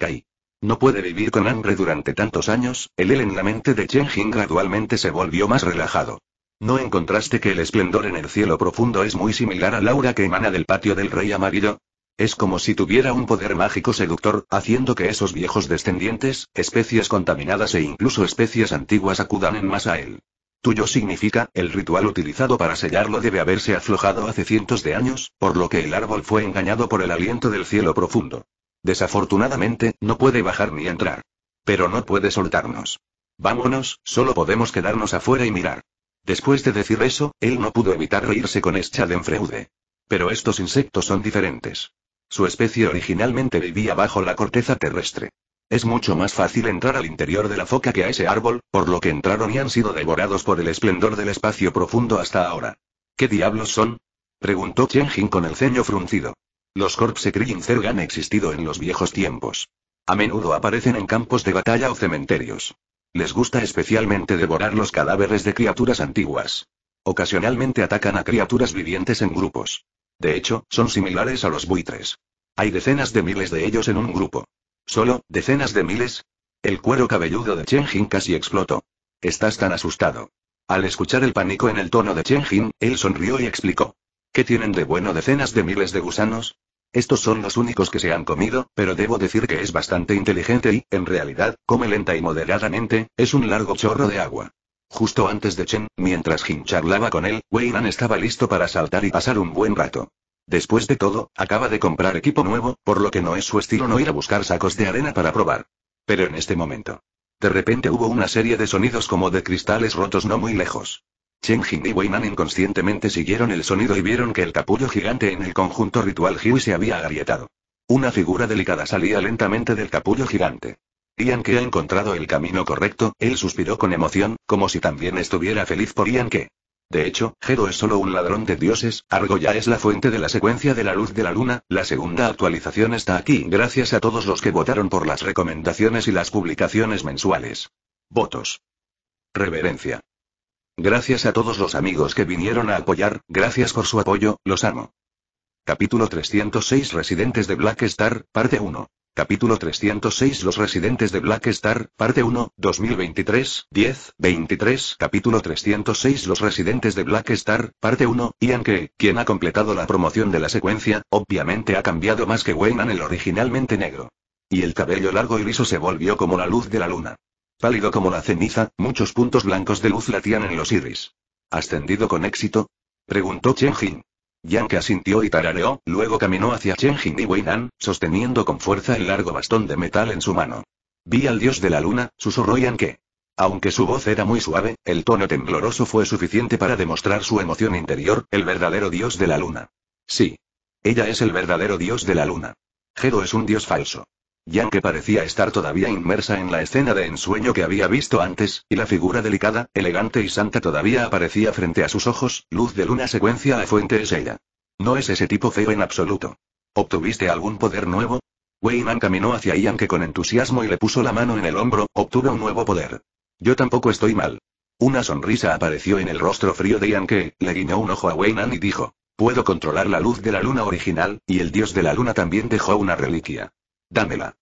No puede vivir con hambre durante tantos años, el él en la mente de Chen Jing gradualmente se volvió más relajado. ¿No encontraste que el esplendor en el cielo profundo es muy similar a la aura que emana del patio del rey amarillo? Es como si tuviera un poder mágico seductor, haciendo que esos viejos descendientes, especies contaminadas e incluso especies antiguas acudan en masa a él. Tuyo significa, el ritual utilizado para sellarlo debe haberse aflojado hace cientos de años, por lo que el árbol fue engañado por el aliento del cielo profundo. Desafortunadamente, no puede bajar ni entrar. Pero no puede soltarnos. Vámonos, solo podemos quedarnos afuera y mirar. Después de decir eso, él no pudo evitar reírse con Schadenfreude. Pero estos insectos son diferentes. Su especie originalmente vivía bajo la corteza terrestre. Es mucho más fácil entrar al interior de la foca que a ese árbol, por lo que entraron y han sido devorados por el esplendor del espacio profundo hasta ahora. ¿Qué diablos son? preguntó Jin con el ceño fruncido. Los corpse Zerg han existido en los viejos tiempos. A menudo aparecen en campos de batalla o cementerios. Les gusta especialmente devorar los cadáveres de criaturas antiguas. Ocasionalmente atacan a criaturas vivientes en grupos. De hecho, son similares a los buitres. Hay decenas de miles de ellos en un grupo. ¿Solo, decenas de miles? El cuero cabelludo de Chen Jin casi explotó. Estás tan asustado. Al escuchar el pánico en el tono de Chen Jin, él sonrió y explicó. ¿Qué tienen de bueno decenas de miles de gusanos? Estos son los únicos que se han comido, pero debo decir que es bastante inteligente y, en realidad, come lenta y moderadamente, es un largo chorro de agua. Justo antes de Chen, mientras Jin charlaba con él, Nan estaba listo para saltar y pasar un buen rato. Después de todo, acaba de comprar equipo nuevo, por lo que no es su estilo no ir a buscar sacos de arena para probar. Pero en este momento. De repente hubo una serie de sonidos como de cristales rotos no muy lejos. Chen Jin y Nan inconscientemente siguieron el sonido y vieron que el capullo gigante en el conjunto ritual Hui se había agrietado. Una figura delicada salía lentamente del capullo gigante que ha encontrado el camino correcto, él suspiró con emoción, como si también estuviera feliz por Ian que. De hecho, Gero es solo un ladrón de dioses, Argo ya es la fuente de la secuencia de la luz de la luna, la segunda actualización está aquí gracias a todos los que votaron por las recomendaciones y las publicaciones mensuales. Votos. Reverencia. Gracias a todos los amigos que vinieron a apoyar, gracias por su apoyo, los amo. Capítulo 306 Residentes de Black Star, parte 1. Capítulo 306 Los residentes de Black Star, parte 1, 2023, 10, 23 Capítulo 306 Los residentes de Black Star, parte 1, Ian que, quien ha completado la promoción de la secuencia, obviamente ha cambiado más que Wayne el originalmente negro. Y el cabello largo y liso se volvió como la luz de la luna. Pálido como la ceniza, muchos puntos blancos de luz latían en los iris. ¿Ascendido con éxito? Preguntó Chen Jin. Yang asintió y tarareó, luego caminó hacia Chen y Nan, sosteniendo con fuerza el largo bastón de metal en su mano. Vi al dios de la luna, susurró Yanke. Aunque su voz era muy suave, el tono tembloroso fue suficiente para demostrar su emoción interior, el verdadero dios de la luna. Sí. Ella es el verdadero dios de la luna. Jero es un dios falso ya parecía estar todavía inmersa en la escena de ensueño que había visto antes, y la figura delicada, elegante y santa todavía aparecía frente a sus ojos, luz de luna secuencia a fuente es ella. No es ese tipo feo en absoluto. ¿Obtuviste algún poder nuevo? Weyman caminó hacia Yanke con entusiasmo y le puso la mano en el hombro, obtuve un nuevo poder. Yo tampoco estoy mal. Una sonrisa apareció en el rostro frío de Ian le guiñó un ojo a Weyman y dijo, puedo controlar la luz de la luna original, y el dios de la luna también dejó una reliquia. Dámela.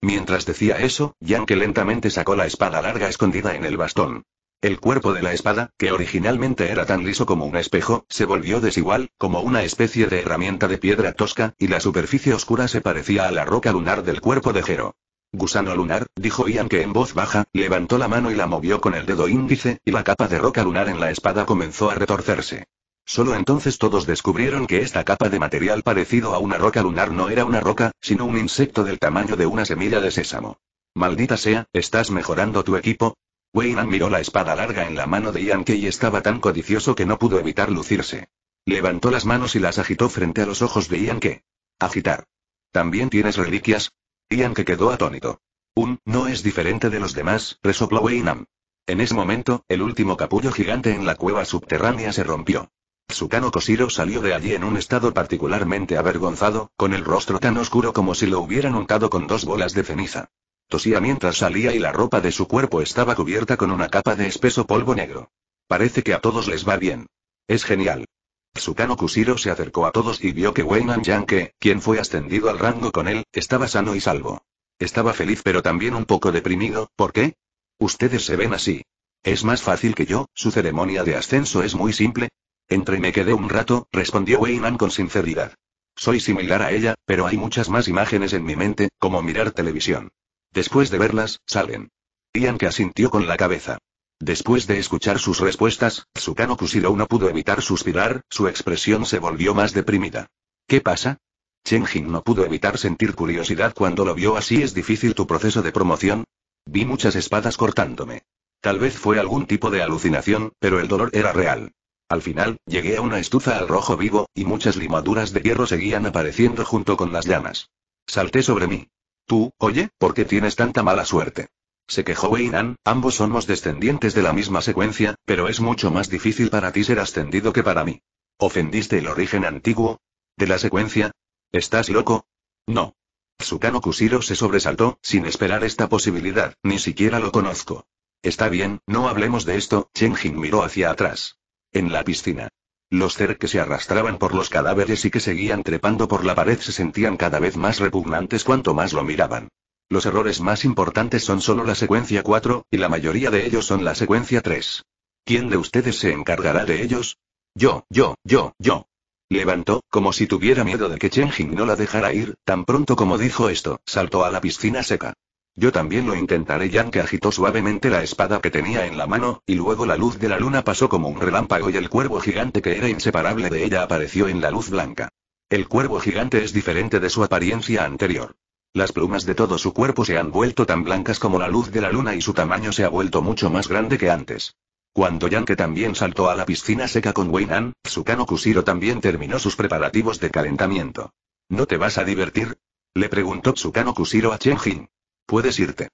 Mientras decía eso, Yanke lentamente sacó la espada larga escondida en el bastón. El cuerpo de la espada, que originalmente era tan liso como un espejo, se volvió desigual, como una especie de herramienta de piedra tosca, y la superficie oscura se parecía a la roca lunar del cuerpo de Jero. Gusano lunar, dijo Ian en voz baja, levantó la mano y la movió con el dedo índice, y la capa de roca lunar en la espada comenzó a retorcerse. Solo entonces todos descubrieron que esta capa de material parecido a una roca lunar no era una roca, sino un insecto del tamaño de una semilla de sésamo. Maldita sea, ¿estás mejorando tu equipo? Wayne miró la espada larga en la mano de Yankee y estaba tan codicioso que no pudo evitar lucirse. Levantó las manos y las agitó frente a los ojos de Yankee. Agitar. ¿También tienes reliquias? Yankee quedó atónito. Un, no es diferente de los demás, resopló Wayne. En ese momento, el último capullo gigante en la cueva subterránea se rompió. Tsukano Kushiro salió de allí en un estado particularmente avergonzado, con el rostro tan oscuro como si lo hubieran untado con dos bolas de ceniza. Tosía mientras salía y la ropa de su cuerpo estaba cubierta con una capa de espeso polvo negro. Parece que a todos les va bien. Es genial. Tsukano Kushiro se acercó a todos y vio que Weinan Yankee, quien fue ascendido al rango con él, estaba sano y salvo. Estaba feliz pero también un poco deprimido, ¿por qué? Ustedes se ven así. Es más fácil que yo, su ceremonia de ascenso es muy simple, entre me quedé un rato, respondió Weinan con sinceridad. Soy similar a ella, pero hay muchas más imágenes en mi mente, como mirar televisión. Después de verlas, salen. Ian que asintió con la cabeza. Después de escuchar sus respuestas, Tsukano Kusiro no pudo evitar suspirar, su expresión se volvió más deprimida. ¿Qué pasa? Chenjin no pudo evitar sentir curiosidad cuando lo vio así es difícil tu proceso de promoción. Vi muchas espadas cortándome. Tal vez fue algún tipo de alucinación, pero el dolor era real. Al final, llegué a una estufa al rojo vivo, y muchas limaduras de hierro seguían apareciendo junto con las llamas. Salté sobre mí. Tú, oye, ¿por qué tienes tanta mala suerte? Se quejó Weinan, ambos somos descendientes de la misma secuencia, pero es mucho más difícil para ti ser ascendido que para mí. ¿Ofendiste el origen antiguo? ¿De la secuencia? ¿Estás loco? No. Tsukano Kusiro se sobresaltó, sin esperar esta posibilidad, ni siquiera lo conozco. Está bien, no hablemos de esto, Jing miró hacia atrás. En la piscina. Los cer que se arrastraban por los cadáveres y que seguían trepando por la pared se sentían cada vez más repugnantes cuanto más lo miraban. Los errores más importantes son solo la secuencia 4, y la mayoría de ellos son la secuencia 3. ¿Quién de ustedes se encargará de ellos? Yo, yo, yo, yo. Levantó, como si tuviera miedo de que Chen Jing no la dejara ir, tan pronto como dijo esto, saltó a la piscina seca. Yo también lo intentaré. Yanke agitó suavemente la espada que tenía en la mano, y luego la luz de la luna pasó como un relámpago y el cuervo gigante que era inseparable de ella apareció en la luz blanca. El cuervo gigante es diferente de su apariencia anterior. Las plumas de todo su cuerpo se han vuelto tan blancas como la luz de la luna y su tamaño se ha vuelto mucho más grande que antes. Cuando Yanke también saltó a la piscina seca con Weinan, Tsukano Kushiro también terminó sus preparativos de calentamiento. ¿No te vas a divertir? Le preguntó Tsukano Kushiro a Chen Jin. Puedes irte.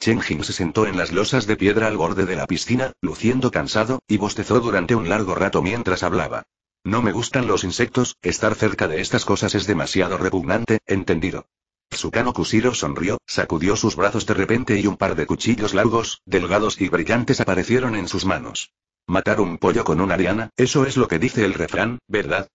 Chen Jing se sentó en las losas de piedra al borde de la piscina, luciendo cansado, y bostezó durante un largo rato mientras hablaba. No me gustan los insectos, estar cerca de estas cosas es demasiado repugnante, entendido. Tsukano Kushiro sonrió, sacudió sus brazos de repente y un par de cuchillos largos, delgados y brillantes aparecieron en sus manos. Matar un pollo con una ariana, eso es lo que dice el refrán, ¿verdad?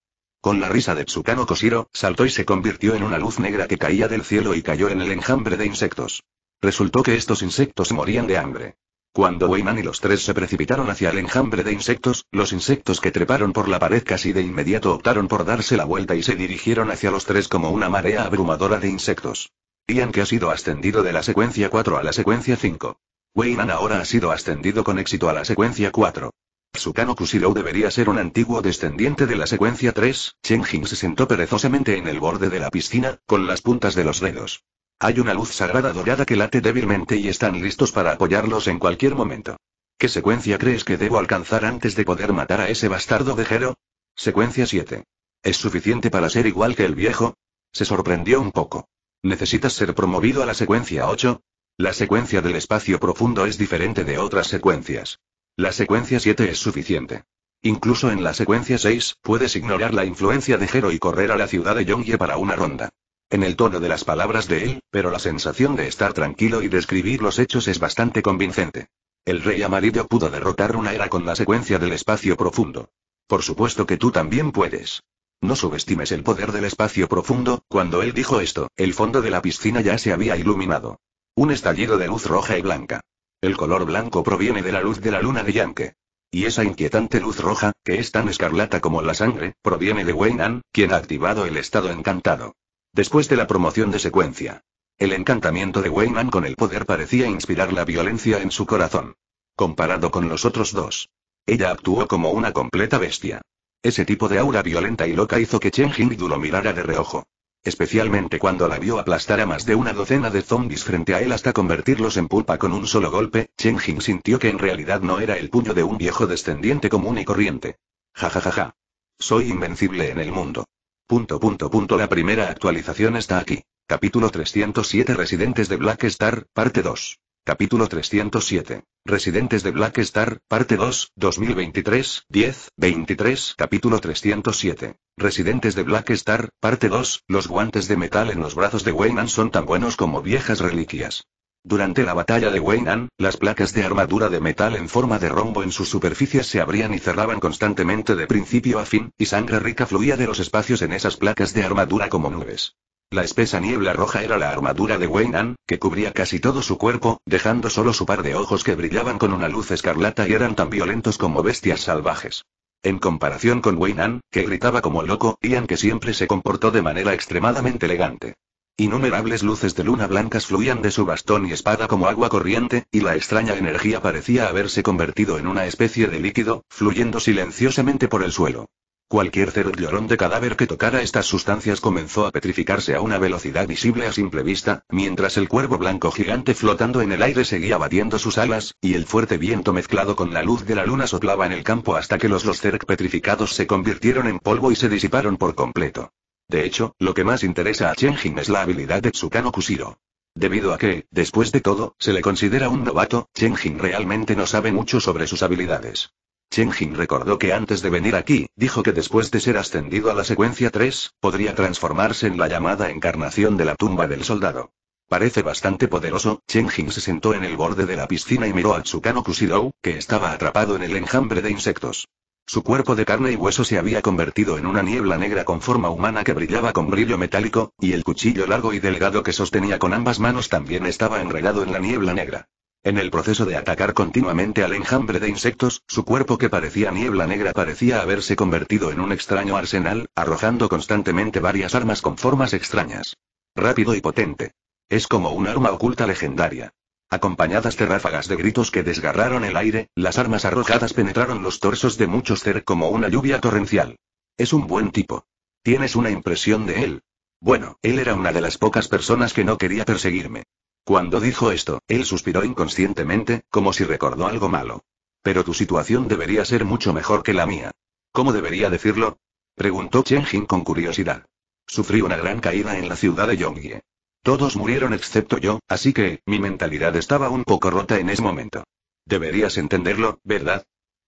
Con la risa de Tsukano Koshiro, saltó y se convirtió en una luz negra que caía del cielo y cayó en el enjambre de insectos. Resultó que estos insectos morían de hambre. Cuando Weinan y los tres se precipitaron hacia el enjambre de insectos, los insectos que treparon por la pared casi de inmediato optaron por darse la vuelta y se dirigieron hacia los tres como una marea abrumadora de insectos. Ian que ha sido ascendido de la secuencia 4 a la secuencia 5. Weinan ahora ha sido ascendido con éxito a la secuencia 4. Tsukano Kusiro debería ser un antiguo descendiente de la secuencia 3, Chen Jing se sentó perezosamente en el borde de la piscina, con las puntas de los dedos. Hay una luz sagrada dorada que late débilmente y están listos para apoyarlos en cualquier momento. ¿Qué secuencia crees que debo alcanzar antes de poder matar a ese bastardo de Jero? Secuencia 7. ¿Es suficiente para ser igual que el viejo? Se sorprendió un poco. ¿Necesitas ser promovido a la secuencia 8? La secuencia del espacio profundo es diferente de otras secuencias. La secuencia 7 es suficiente. Incluso en la secuencia 6, puedes ignorar la influencia de Jero y correr a la ciudad de Yongye para una ronda. En el tono de las palabras de él, pero la sensación de estar tranquilo y describir los hechos es bastante convincente. El rey amarillo pudo derrotar una era con la secuencia del espacio profundo. Por supuesto que tú también puedes. No subestimes el poder del espacio profundo, cuando él dijo esto, el fondo de la piscina ya se había iluminado. Un estallido de luz roja y blanca. El color blanco proviene de la luz de la luna de Yankee. Y esa inquietante luz roja, que es tan escarlata como la sangre, proviene de Weinan, quien ha activado el estado encantado. Después de la promoción de secuencia. El encantamiento de Nan con el poder parecía inspirar la violencia en su corazón. Comparado con los otros dos. Ella actuó como una completa bestia. Ese tipo de aura violenta y loca hizo que Chen du lo mirara de reojo. Especialmente cuando la vio aplastar a más de una docena de zombies frente a él hasta convertirlos en pulpa con un solo golpe, Chen Jing sintió que en realidad no era el puño de un viejo descendiente común y corriente. Ja ja ja ja. Soy invencible en el mundo. Punto punto punto La primera actualización está aquí. Capítulo 307 Residentes de Black Star, parte 2. Capítulo 307. Residentes de Black Star, parte 2, 2023, 10, 23. Capítulo 307. Residentes de Black Star, parte 2. Los guantes de metal en los brazos de Weyman son tan buenos como viejas reliquias. Durante la batalla de Weinan, las placas de armadura de metal en forma de rombo en sus superficies se abrían y cerraban constantemente de principio a fin, y sangre rica fluía de los espacios en esas placas de armadura como nubes. La espesa niebla roja era la armadura de Weinan, que cubría casi todo su cuerpo, dejando solo su par de ojos que brillaban con una luz escarlata y eran tan violentos como bestias salvajes. En comparación con Weinan, que gritaba como loco, Ian que siempre se comportó de manera extremadamente elegante. Innumerables luces de luna blancas fluían de su bastón y espada como agua corriente, y la extraña energía parecía haberse convertido en una especie de líquido, fluyendo silenciosamente por el suelo. Cualquier cerdiorón de cadáver que tocara estas sustancias comenzó a petrificarse a una velocidad visible a simple vista, mientras el cuervo blanco gigante flotando en el aire seguía batiendo sus alas, y el fuerte viento mezclado con la luz de la luna soplaba en el campo hasta que los cerc petrificados se convirtieron en polvo y se disiparon por completo. De hecho, lo que más interesa a Chenjin es la habilidad de Tsukano Kushiro. Debido a que, después de todo, se le considera un novato, Chenjin realmente no sabe mucho sobre sus habilidades. Chenjin recordó que antes de venir aquí, dijo que después de ser ascendido a la secuencia 3, podría transformarse en la llamada encarnación de la tumba del soldado. Parece bastante poderoso, Chenjin se sentó en el borde de la piscina y miró a Tsukano Kushiro, que estaba atrapado en el enjambre de insectos. Su cuerpo de carne y hueso se había convertido en una niebla negra con forma humana que brillaba con brillo metálico, y el cuchillo largo y delgado que sostenía con ambas manos también estaba enredado en la niebla negra. En el proceso de atacar continuamente al enjambre de insectos, su cuerpo que parecía niebla negra parecía haberse convertido en un extraño arsenal, arrojando constantemente varias armas con formas extrañas. Rápido y potente. Es como un arma oculta legendaria. Acompañadas de ráfagas de gritos que desgarraron el aire, las armas arrojadas penetraron los torsos de muchos ser como una lluvia torrencial. Es un buen tipo. Tienes una impresión de él. Bueno, él era una de las pocas personas que no quería perseguirme. Cuando dijo esto, él suspiró inconscientemente, como si recordó algo malo. Pero tu situación debería ser mucho mejor que la mía. ¿Cómo debería decirlo? Preguntó Chen Jin con curiosidad. Sufrí una gran caída en la ciudad de Yongye. Todos murieron excepto yo, así que, mi mentalidad estaba un poco rota en ese momento. Deberías entenderlo, ¿verdad?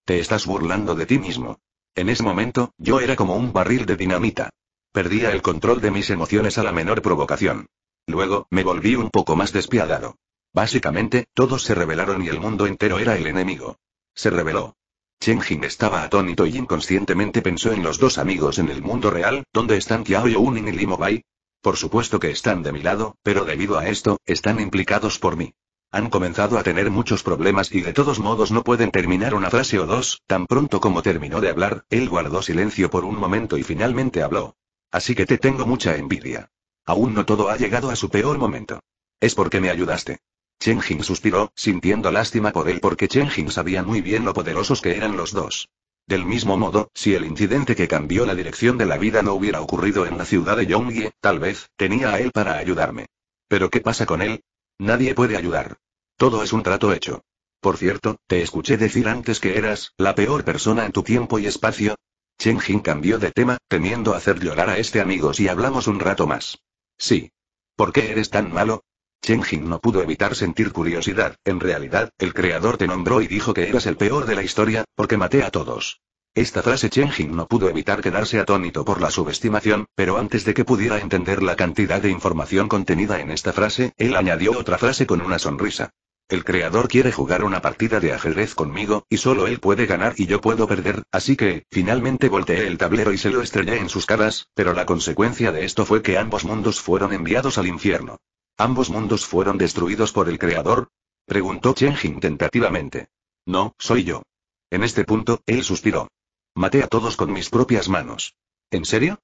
Te estás burlando de ti mismo. En ese momento, yo era como un barril de dinamita. Perdía el control de mis emociones a la menor provocación. Luego, me volví un poco más despiadado. Básicamente, todos se rebelaron y el mundo entero era el enemigo. Se rebeló. Chen Jing estaba atónito y inconscientemente pensó en los dos amigos en el mundo real, ¿dónde están Tiao Youning y Limo Bai? Por supuesto que están de mi lado, pero debido a esto, están implicados por mí. Han comenzado a tener muchos problemas y de todos modos no pueden terminar una frase o dos, tan pronto como terminó de hablar, él guardó silencio por un momento y finalmente habló. Así que te tengo mucha envidia. Aún no todo ha llegado a su peor momento. Es porque me ayudaste. Chen Jing suspiró, sintiendo lástima por él porque Chen Jing sabía muy bien lo poderosos que eran los dos. Del mismo modo, si el incidente que cambió la dirección de la vida no hubiera ocurrido en la ciudad de Yongye, tal vez, tenía a él para ayudarme. Pero ¿qué pasa con él? Nadie puede ayudar. Todo es un trato hecho. Por cierto, te escuché decir antes que eras la peor persona en tu tiempo y espacio. Chen Jin cambió de tema, temiendo hacer llorar a este amigo si hablamos un rato más. Sí. ¿Por qué eres tan malo? Cheng no pudo evitar sentir curiosidad, en realidad, el creador te nombró y dijo que eras el peor de la historia, porque maté a todos. Esta frase Cheng no pudo evitar quedarse atónito por la subestimación, pero antes de que pudiera entender la cantidad de información contenida en esta frase, él añadió otra frase con una sonrisa. El creador quiere jugar una partida de ajedrez conmigo, y solo él puede ganar y yo puedo perder, así que, finalmente volteé el tablero y se lo estrellé en sus caras, pero la consecuencia de esto fue que ambos mundos fueron enviados al infierno. ¿Ambos mundos fueron destruidos por el Creador? Preguntó Jing tentativamente. No, soy yo. En este punto, él suspiró. Maté a todos con mis propias manos. ¿En serio?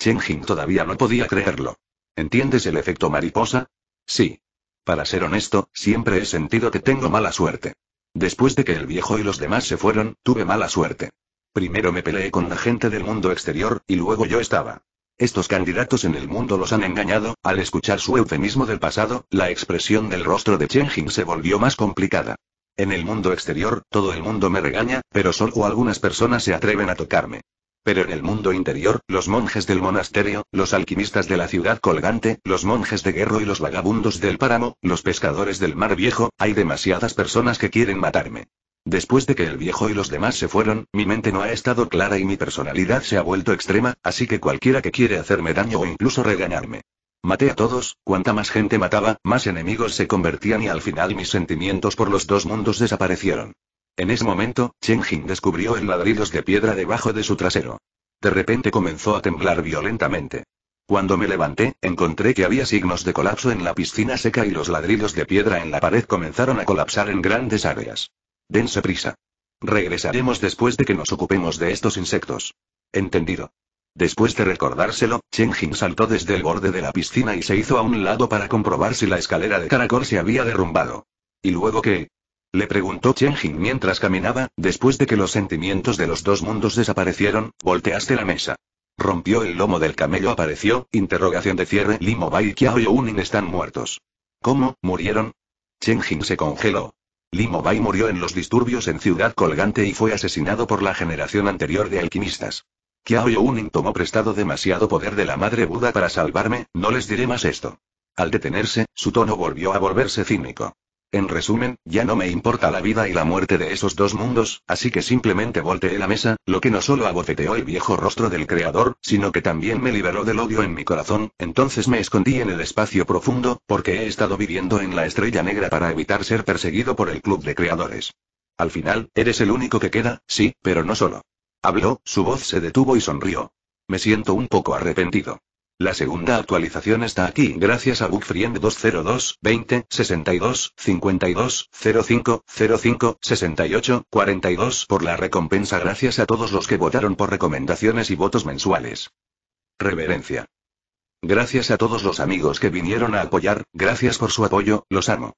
Jing todavía no podía creerlo. ¿Entiendes el efecto mariposa? Sí. Para ser honesto, siempre he sentido que tengo mala suerte. Después de que el viejo y los demás se fueron, tuve mala suerte. Primero me peleé con la gente del mundo exterior, y luego yo estaba. Estos candidatos en el mundo los han engañado, al escuchar su eufemismo del pasado, la expresión del rostro de Chen Jing se volvió más complicada. En el mundo exterior, todo el mundo me regaña, pero solo algunas personas se atreven a tocarme. Pero en el mundo interior, los monjes del monasterio, los alquimistas de la ciudad colgante, los monjes de guerra y los vagabundos del páramo, los pescadores del mar viejo, hay demasiadas personas que quieren matarme. Después de que el viejo y los demás se fueron, mi mente no ha estado clara y mi personalidad se ha vuelto extrema, así que cualquiera que quiere hacerme daño o incluso regañarme. Maté a todos, cuanta más gente mataba, más enemigos se convertían y al final mis sentimientos por los dos mundos desaparecieron. En ese momento, Chen Jing descubrió el ladrillos de piedra debajo de su trasero. De repente comenzó a temblar violentamente. Cuando me levanté, encontré que había signos de colapso en la piscina seca y los ladrillos de piedra en la pared comenzaron a colapsar en grandes áreas. Dense prisa. Regresaremos después de que nos ocupemos de estos insectos. Entendido. Después de recordárselo, Jin saltó desde el borde de la piscina y se hizo a un lado para comprobar si la escalera de caracol se había derrumbado. ¿Y luego qué? Le preguntó Jin mientras caminaba, después de que los sentimientos de los dos mundos desaparecieron, volteaste la mesa. Rompió el lomo del camello apareció, interrogación de cierre Limo y Kiao Younin están muertos. ¿Cómo, murieron? Jin se congeló. Limo murió en los disturbios en Ciudad Colgante y fue asesinado por la generación anterior de alquimistas. Kiao un tomó prestado demasiado poder de la madre Buda para salvarme, no les diré más esto. Al detenerse, su tono volvió a volverse cínico. En resumen, ya no me importa la vida y la muerte de esos dos mundos, así que simplemente volteé la mesa, lo que no solo abofeteó el viejo rostro del creador, sino que también me liberó del odio en mi corazón, entonces me escondí en el espacio profundo, porque he estado viviendo en la estrella negra para evitar ser perseguido por el club de creadores. Al final, eres el único que queda, sí, pero no solo. Habló, su voz se detuvo y sonrió. Me siento un poco arrepentido. La segunda actualización está aquí gracias a Bookfriend 202 20 62 52 05 05 68 42 por la recompensa gracias a todos los que votaron por recomendaciones y votos mensuales. Reverencia. Gracias a todos los amigos que vinieron a apoyar, gracias por su apoyo, los amo.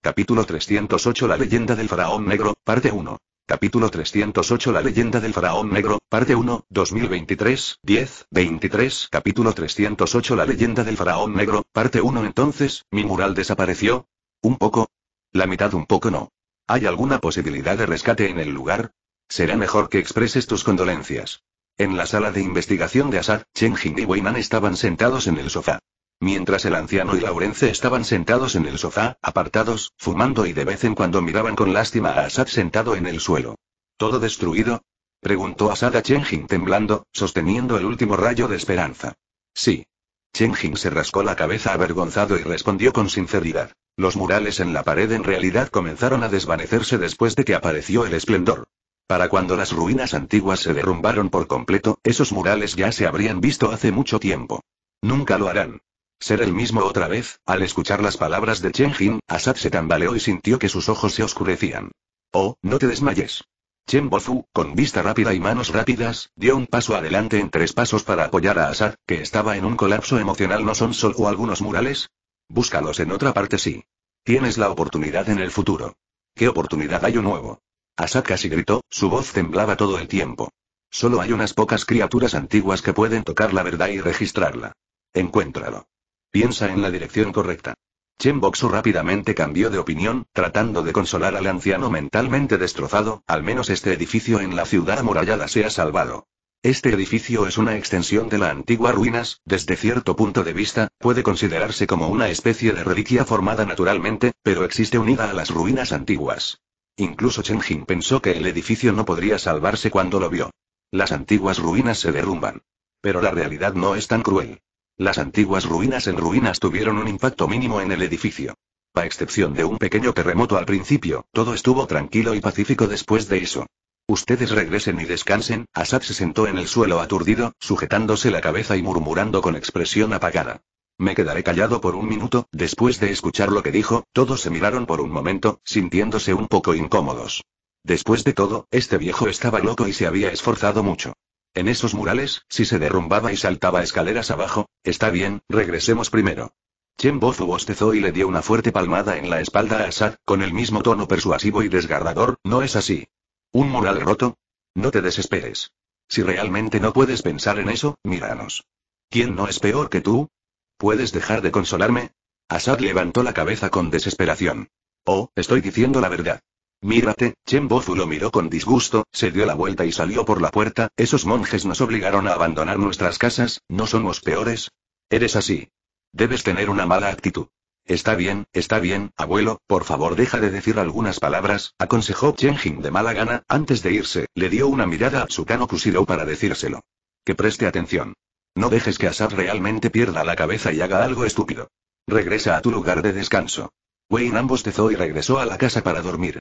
Capítulo 308 La leyenda del faraón negro, parte 1. Capítulo 308 La leyenda del faraón negro, parte 1, 2023, 10, 23 Capítulo 308 La leyenda del faraón negro, parte 1 Entonces, mi mural desapareció. Un poco. La mitad un poco no. ¿Hay alguna posibilidad de rescate en el lugar? Será mejor que expreses tus condolencias. En la sala de investigación de Assad, Chen Jing y Weiman estaban sentados en el sofá. Mientras el anciano y Laurence estaban sentados en el sofá, apartados, fumando y de vez en cuando miraban con lástima a Asad sentado en el suelo. ¿Todo destruido? Preguntó Asad a Chenjin temblando, sosteniendo el último rayo de esperanza. Sí. Chenjin se rascó la cabeza avergonzado y respondió con sinceridad. Los murales en la pared en realidad comenzaron a desvanecerse después de que apareció el esplendor. Para cuando las ruinas antiguas se derrumbaron por completo, esos murales ya se habrían visto hace mucho tiempo. Nunca lo harán. Ser el mismo otra vez, al escuchar las palabras de Chen Jin, Asad se tambaleó y sintió que sus ojos se oscurecían. Oh, no te desmayes. Chen Bofu, con vista rápida y manos rápidas, dio un paso adelante en tres pasos para apoyar a Asad, que estaba en un colapso emocional. ¿No son solo algunos murales? Búscalos en otra parte sí. Tienes la oportunidad en el futuro. ¿Qué oportunidad hay un nuevo? Asad casi gritó, su voz temblaba todo el tiempo. Solo hay unas pocas criaturas antiguas que pueden tocar la verdad y registrarla. Encuéntralo. Piensa en la dirección correcta. Chen Boxu rápidamente cambió de opinión, tratando de consolar al anciano mentalmente destrozado, al menos este edificio en la ciudad amurallada se ha salvado. Este edificio es una extensión de la antigua ruinas, desde cierto punto de vista, puede considerarse como una especie de reliquia formada naturalmente, pero existe unida a las ruinas antiguas. Incluso Chen Jin pensó que el edificio no podría salvarse cuando lo vio. Las antiguas ruinas se derrumban. Pero la realidad no es tan cruel. Las antiguas ruinas en ruinas tuvieron un impacto mínimo en el edificio. A excepción de un pequeño terremoto al principio, todo estuvo tranquilo y pacífico después de eso. Ustedes regresen y descansen, Asad se sentó en el suelo aturdido, sujetándose la cabeza y murmurando con expresión apagada. Me quedaré callado por un minuto, después de escuchar lo que dijo, todos se miraron por un momento, sintiéndose un poco incómodos. Después de todo, este viejo estaba loco y se había esforzado mucho. En esos murales, si se derrumbaba y saltaba escaleras abajo, está bien, regresemos primero. Chen Bozu bostezó y le dio una fuerte palmada en la espalda a Asad, con el mismo tono persuasivo y desgarrador, ¿no es así? ¿Un mural roto? No te desesperes. Si realmente no puedes pensar en eso, míranos. ¿Quién no es peor que tú? ¿Puedes dejar de consolarme? Asad levantó la cabeza con desesperación. Oh, estoy diciendo la verdad. Mírate, Chen Bozu lo miró con disgusto, se dio la vuelta y salió por la puerta, esos monjes nos obligaron a abandonar nuestras casas, ¿no somos peores? Eres así. Debes tener una mala actitud. Está bien, está bien, abuelo, por favor deja de decir algunas palabras, aconsejó Chen Jing de mala gana, antes de irse, le dio una mirada a Tsukano Kushiro para decírselo. Que preste atención. No dejes que Asad realmente pierda la cabeza y haga algo estúpido. Regresa a tu lugar de descanso. Wayne ambos tezó y regresó a la casa para dormir.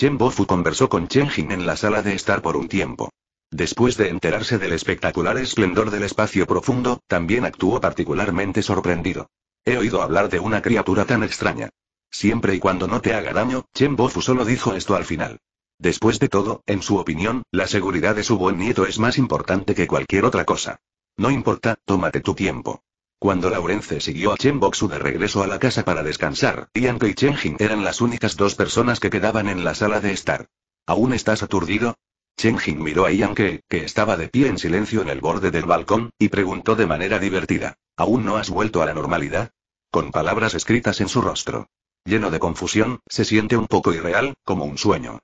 Chen Bofu conversó con Chen Jin en la sala de estar por un tiempo. Después de enterarse del espectacular esplendor del espacio profundo, también actuó particularmente sorprendido. He oído hablar de una criatura tan extraña. Siempre y cuando no te haga daño, Chen Bofu solo dijo esto al final. Después de todo, en su opinión, la seguridad de su buen nieto es más importante que cualquier otra cosa. No importa, tómate tu tiempo. Cuando Laurence siguió a Chen Boxu de regreso a la casa para descansar, Yanke y Chen Jing eran las únicas dos personas que quedaban en la sala de estar. ¿Aún estás aturdido? Chen Jing miró a Yankee, que estaba de pie en silencio en el borde del balcón, y preguntó de manera divertida. ¿Aún no has vuelto a la normalidad? Con palabras escritas en su rostro. Lleno de confusión, se siente un poco irreal, como un sueño.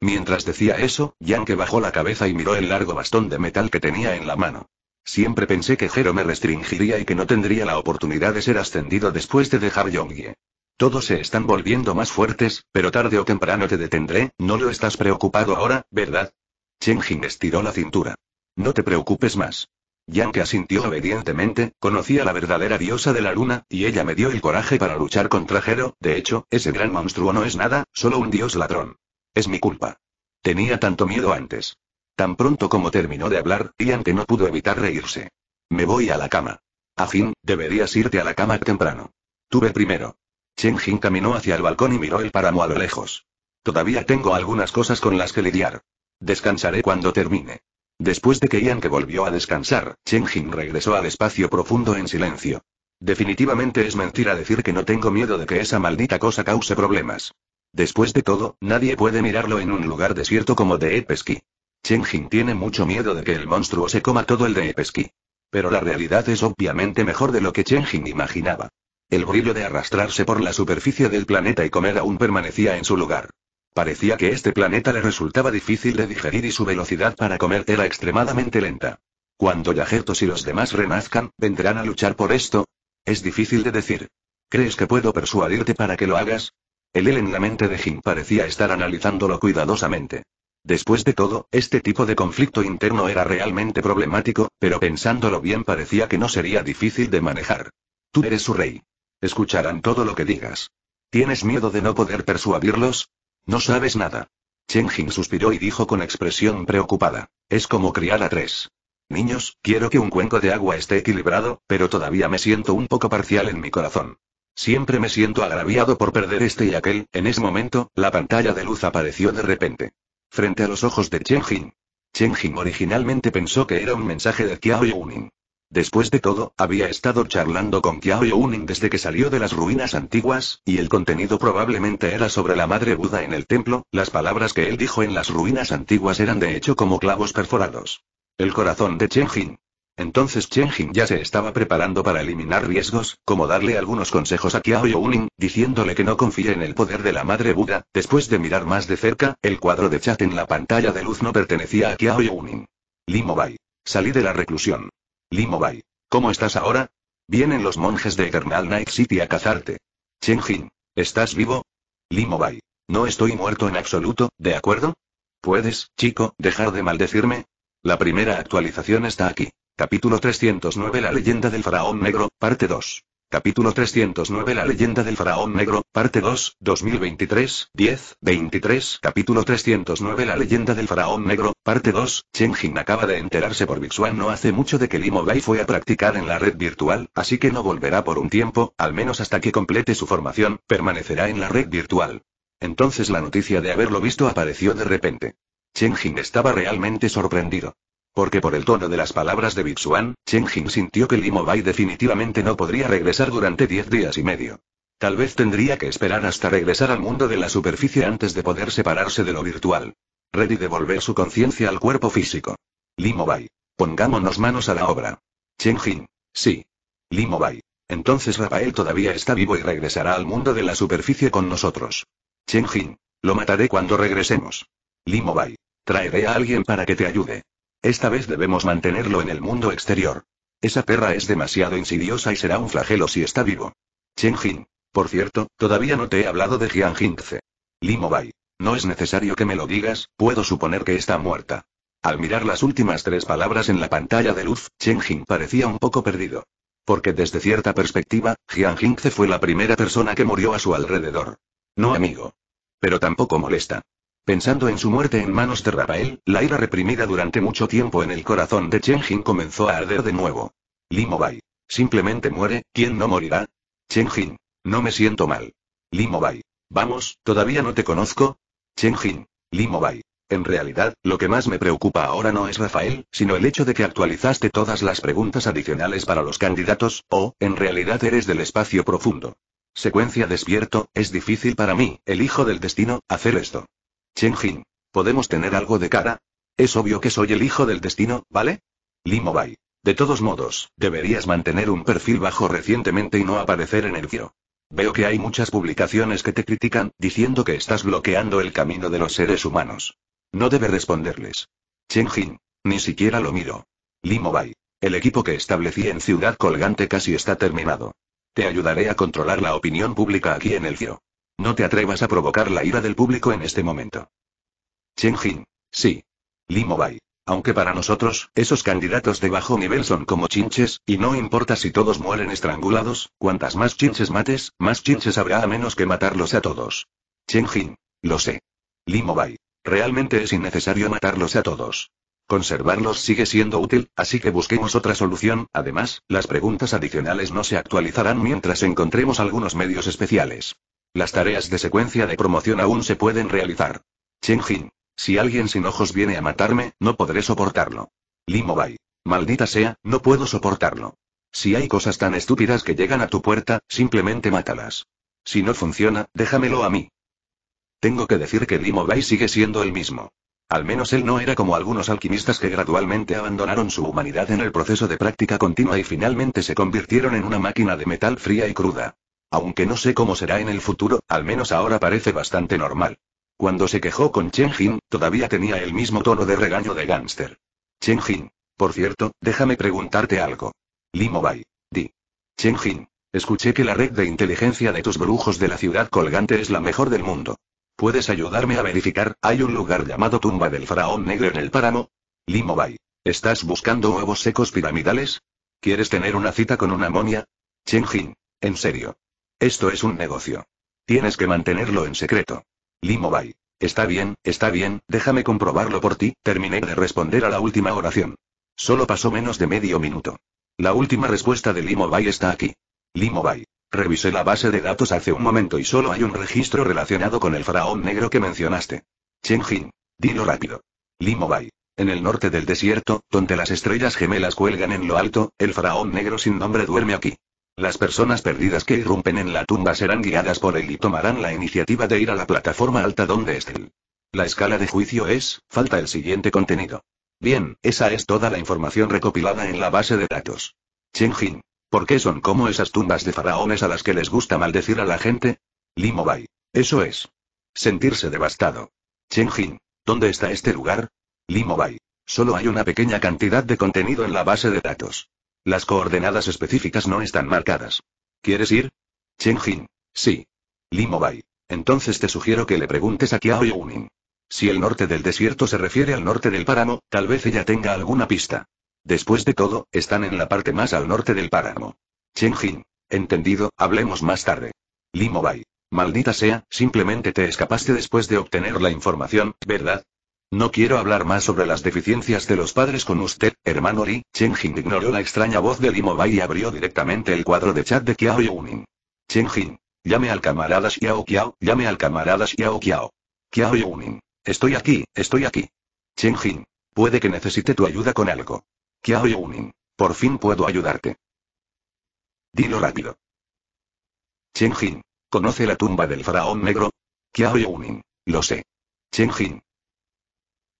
Mientras decía eso, Yanke bajó la cabeza y miró el largo bastón de metal que tenía en la mano. Siempre pensé que Jero me restringiría y que no tendría la oportunidad de ser ascendido después de dejar Yongye. Todos se están volviendo más fuertes, pero tarde o temprano te detendré, no lo estás preocupado ahora, ¿verdad? Chenjin estiró la cintura. No te preocupes más. Yang que asintió obedientemente, conocía la verdadera diosa de la luna, y ella me dio el coraje para luchar contra Jero, de hecho, ese gran monstruo no es nada, solo un dios ladrón. Es mi culpa. Tenía tanto miedo antes. Tan pronto como terminó de hablar, Ian que no pudo evitar reírse. Me voy a la cama. A fin, deberías irte a la cama temprano. Tuve primero. Chen Jin caminó hacia el balcón y miró el páramo a lo lejos. Todavía tengo algunas cosas con las que lidiar. Descansaré cuando termine. Después de que Ian que volvió a descansar, Chen Jin regresó al espacio profundo en silencio. Definitivamente es mentira decir que no tengo miedo de que esa maldita cosa cause problemas. Después de todo, nadie puede mirarlo en un lugar desierto como de Epeski. Chen Jin tiene mucho miedo de que el monstruo se coma todo el de Epesky. Pero la realidad es obviamente mejor de lo que Chen Jin imaginaba. El brillo de arrastrarse por la superficie del planeta y comer aún permanecía en su lugar. Parecía que este planeta le resultaba difícil de digerir y su velocidad para comer era extremadamente lenta. Cuando Yajertos y los demás renazcan, ¿vendrán a luchar por esto? Es difícil de decir. ¿Crees que puedo persuadirte para que lo hagas? El él en la mente de Jin parecía estar analizándolo cuidadosamente. Después de todo, este tipo de conflicto interno era realmente problemático, pero pensándolo bien parecía que no sería difícil de manejar. Tú eres su rey. Escucharán todo lo que digas. ¿Tienes miedo de no poder persuadirlos? No sabes nada. Chen Jing suspiró y dijo con expresión preocupada. Es como criar a tres. Niños, quiero que un cuenco de agua esté equilibrado, pero todavía me siento un poco parcial en mi corazón. Siempre me siento agraviado por perder este y aquel, en ese momento, la pantalla de luz apareció de repente frente a los ojos de Chen Jin. Chen Jin originalmente pensó que era un mensaje de Qiao Yunin. Después de todo, había estado charlando con Qiao Yunin desde que salió de las ruinas antiguas, y el contenido probablemente era sobre la madre Buda en el templo, las palabras que él dijo en las ruinas antiguas eran de hecho como clavos perforados. El corazón de Chen Jin. Entonces Chen Jin ya se estaba preparando para eliminar riesgos, como darle algunos consejos a Kiao Youning, diciéndole que no confíe en el poder de la madre Buda. Después de mirar más de cerca, el cuadro de chat en la pantalla de luz no pertenecía a Kiao Youning. Limo Salí de la reclusión. Limo ¿Cómo estás ahora? Vienen los monjes de Eternal Night City a cazarte. Chen Jin. ¿Estás vivo? Limo No estoy muerto en absoluto, ¿de acuerdo? Puedes, chico, dejar de maldecirme. La primera actualización está aquí. Capítulo 309 La leyenda del faraón negro, parte 2. Capítulo 309 La leyenda del faraón negro, parte 2, 2023, 10, 23 Capítulo 309 La leyenda del faraón negro, parte 2, Chen Jin acaba de enterarse por Bixuan. no hace mucho de que Limo fue a practicar en la red virtual, así que no volverá por un tiempo, al menos hasta que complete su formación, permanecerá en la red virtual. Entonces la noticia de haberlo visto apareció de repente. Chen Jin estaba realmente sorprendido. Porque por el tono de las palabras de Bixuan, Cheng Jin sintió que Limo Bai definitivamente no podría regresar durante diez días y medio. Tal vez tendría que esperar hasta regresar al mundo de la superficie antes de poder separarse de lo virtual. Ready devolver su conciencia al cuerpo físico. Limo Bai. Pongámonos manos a la obra. Cheng Jin. Sí. Limo Bai. Entonces Rafael todavía está vivo y regresará al mundo de la superficie con nosotros. Cheng Jin. Lo mataré cuando regresemos. Limo Bai. Traeré a alguien para que te ayude. Esta vez debemos mantenerlo en el mundo exterior. Esa perra es demasiado insidiosa y será un flagelo si está vivo. Chen Jin. Por cierto, todavía no te he hablado de Jiang Jingze. Limo Bai. No es necesario que me lo digas, puedo suponer que está muerta. Al mirar las últimas tres palabras en la pantalla de luz, Chen Jing parecía un poco perdido. Porque desde cierta perspectiva, Jiang Jingze fue la primera persona que murió a su alrededor. No amigo. Pero tampoco molesta. Pensando en su muerte en manos de Rafael, la ira reprimida durante mucho tiempo en el corazón de Chen Jin comenzó a arder de nuevo. Limo Simplemente muere, ¿quién no morirá? Chen Jin. No me siento mal. Limo Vamos, todavía no te conozco. Chen Jin. Limo En realidad, lo que más me preocupa ahora no es Rafael, sino el hecho de que actualizaste todas las preguntas adicionales para los candidatos, o, en realidad eres del espacio profundo. Secuencia despierto, es difícil para mí, el hijo del destino, hacer esto. Chen Jin. ¿Podemos tener algo de cara? Es obvio que soy el hijo del destino, ¿vale? Limo Bai. De todos modos, deberías mantener un perfil bajo recientemente y no aparecer en el giro. Veo que hay muchas publicaciones que te critican, diciendo que estás bloqueando el camino de los seres humanos. No debe responderles. Chen Jin. Ni siquiera lo miro. Limo Bai. El equipo que establecí en Ciudad Colgante casi está terminado. Te ayudaré a controlar la opinión pública aquí en el giro. No te atrevas a provocar la ira del público en este momento. Chen Jin. Sí. Li Aunque para nosotros, esos candidatos de bajo nivel son como chinches, y no importa si todos mueren estrangulados, cuantas más chinches mates, más chinches habrá a menos que matarlos a todos. Chen Jin. Lo sé. Li Realmente es innecesario matarlos a todos. Conservarlos sigue siendo útil, así que busquemos otra solución. Además, las preguntas adicionales no se actualizarán mientras encontremos algunos medios especiales. Las tareas de secuencia de promoción aún se pueden realizar. Cheng Jin. Si alguien sin ojos viene a matarme, no podré soportarlo. Limo Bai. Maldita sea, no puedo soportarlo. Si hay cosas tan estúpidas que llegan a tu puerta, simplemente mátalas. Si no funciona, déjamelo a mí. Tengo que decir que Limo Bai sigue siendo el mismo. Al menos él no era como algunos alquimistas que gradualmente abandonaron su humanidad en el proceso de práctica continua y finalmente se convirtieron en una máquina de metal fría y cruda. Aunque no sé cómo será en el futuro, al menos ahora parece bastante normal. Cuando se quejó con Chen Jin, todavía tenía el mismo tono de regaño de gángster. Chen Jin, por cierto, déjame preguntarte algo. Limo Di. Chen Jin, escuché que la red de inteligencia de tus brujos de la ciudad colgante es la mejor del mundo. ¿Puedes ayudarme a verificar? Hay un lugar llamado Tumba del Faraón Negro en el páramo. Limo ¿Estás buscando huevos secos piramidales? ¿Quieres tener una cita con una monia? Chen Jin, en serio. Esto es un negocio. Tienes que mantenerlo en secreto. Limobai. Está bien, está bien, déjame comprobarlo por ti, terminé de responder a la última oración. Solo pasó menos de medio minuto. La última respuesta de Limobai está aquí. Limo Revisé la base de datos hace un momento y solo hay un registro relacionado con el faraón negro que mencionaste. Jin. Dilo rápido. Limobai. En el norte del desierto, donde las estrellas gemelas cuelgan en lo alto, el faraón negro sin nombre duerme aquí. Las personas perdidas que irrumpen en la tumba serán guiadas por él y tomarán la iniciativa de ir a la plataforma alta donde esté él. La escala de juicio es, falta el siguiente contenido. Bien, esa es toda la información recopilada en la base de datos. Chen Jin. ¿Por qué son como esas tumbas de faraones a las que les gusta maldecir a la gente? Limo Eso es. Sentirse devastado. Chen Jin. ¿Dónde está este lugar? Limo Bai. Solo hay una pequeña cantidad de contenido en la base de datos. Las coordenadas específicas no están marcadas. ¿Quieres ir? Jin. Sí. Limobai. Entonces te sugiero que le preguntes a Kiao Yunin. Si el norte del desierto se refiere al norte del páramo, tal vez ella tenga alguna pista. Después de todo, están en la parte más al norte del páramo. Jin. Entendido, hablemos más tarde. Limobai. Maldita sea, simplemente te escapaste después de obtener la información, ¿verdad? No quiero hablar más sobre las deficiencias de los padres con usted, hermano Li. Chen Jin ignoró la extraña voz de Mo Bai y abrió directamente el cuadro de chat de Kiao Yunin. Chen Jin. Llame al camarada Xiao Kiao. llame al camarada Xiao Kiao. Kiao Yunin. Estoy aquí, estoy aquí. Chen Jin. Puede que necesite tu ayuda con algo. Kiao Yunin. Por fin puedo ayudarte. Dilo rápido. Chen Jin. ¿Conoce la tumba del faraón negro? Kiao Yunin. Lo sé. Chen Jin.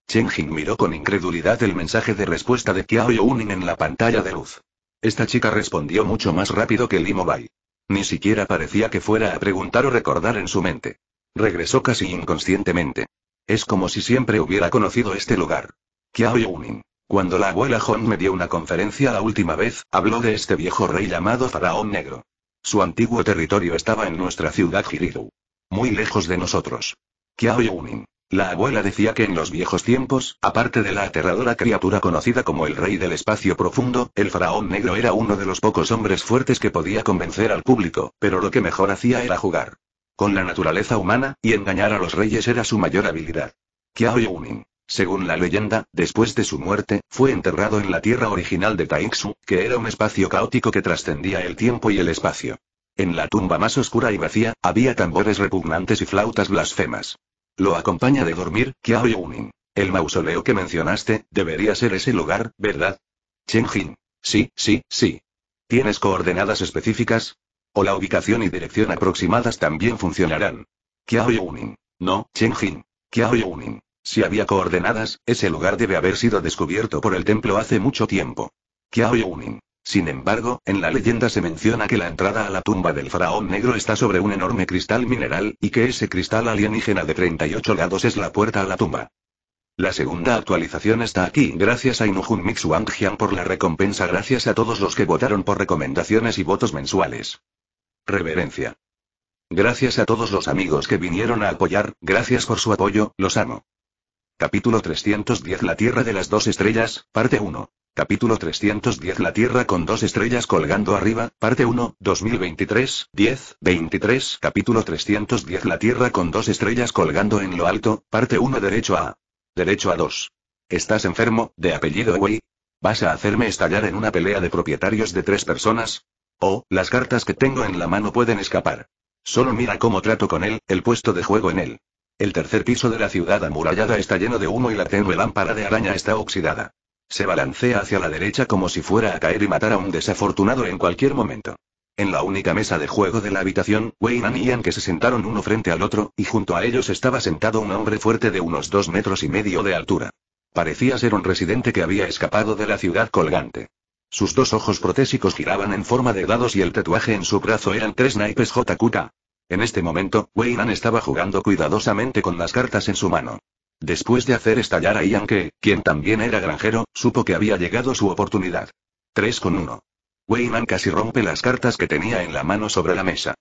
Chen Jing miró con incredulidad el mensaje de respuesta de Kiao Youning en la pantalla de luz. Esta chica respondió mucho más rápido que Limo Ni siquiera parecía que fuera a preguntar o recordar en su mente. Regresó casi inconscientemente. Es como si siempre hubiera conocido este lugar. Kiao Youning. Cuando la abuela Hong me dio una conferencia la última vez, habló de este viejo rey llamado Faraón Negro. Su antiguo territorio estaba en nuestra ciudad Jiridu. Muy lejos de nosotros. Kiao Youning. La abuela decía que en los viejos tiempos, aparte de la aterradora criatura conocida como el rey del espacio profundo, el faraón negro era uno de los pocos hombres fuertes que podía convencer al público, pero lo que mejor hacía era jugar. Con la naturaleza humana, y engañar a los reyes era su mayor habilidad. Kiao Yunin. Según la leyenda, después de su muerte, fue enterrado en la tierra original de Taixu, que era un espacio caótico que trascendía el tiempo y el espacio. En la tumba más oscura y vacía, había tambores repugnantes y flautas blasfemas. Lo acompaña de dormir, Kiao Yunin. El mausoleo que mencionaste, debería ser ese lugar, ¿verdad? Chen Jin. Sí, sí, sí. ¿Tienes coordenadas específicas? O la ubicación y dirección aproximadas también funcionarán. Kiao Yunin. No, Chen Jin. Kiao Yunin. Si había coordenadas, ese lugar debe haber sido descubierto por el templo hace mucho tiempo. Kiao Yunin. Sin embargo, en la leyenda se menciona que la entrada a la tumba del faraón negro está sobre un enorme cristal mineral, y que ese cristal alienígena de 38 lados es la puerta a la tumba. La segunda actualización está aquí gracias a Inujun Jian por la recompensa gracias a todos los que votaron por recomendaciones y votos mensuales. Reverencia. Gracias a todos los amigos que vinieron a apoyar, gracias por su apoyo, los amo. Capítulo 310 La Tierra de las Dos Estrellas, parte 1. Capítulo 310 La Tierra con dos estrellas colgando arriba, parte 1, 2023, 10, 23 Capítulo 310 La Tierra con dos estrellas colgando en lo alto, parte 1 Derecho a... Derecho a 2. ¿Estás enfermo, de apellido Wei? ¿Vas a hacerme estallar en una pelea de propietarios de tres personas? O las cartas que tengo en la mano pueden escapar. Solo mira cómo trato con él, el puesto de juego en él. El tercer piso de la ciudad amurallada está lleno de humo y la tenue lámpara de araña está oxidada. Se balancea hacia la derecha como si fuera a caer y matar a un desafortunado en cualquier momento. En la única mesa de juego de la habitación, Wayne y Ian que se sentaron uno frente al otro, y junto a ellos estaba sentado un hombre fuerte de unos dos metros y medio de altura. Parecía ser un residente que había escapado de la ciudad colgante. Sus dos ojos protésicos giraban en forma de dados y el tatuaje en su brazo eran tres naipes JQK. En este momento, Wayne estaba jugando cuidadosamente con las cartas en su mano. Después de hacer estallar a Ian que, quien también era granjero, supo que había llegado su oportunidad. 3 con 1. Wayman casi rompe las cartas que tenía en la mano sobre la mesa.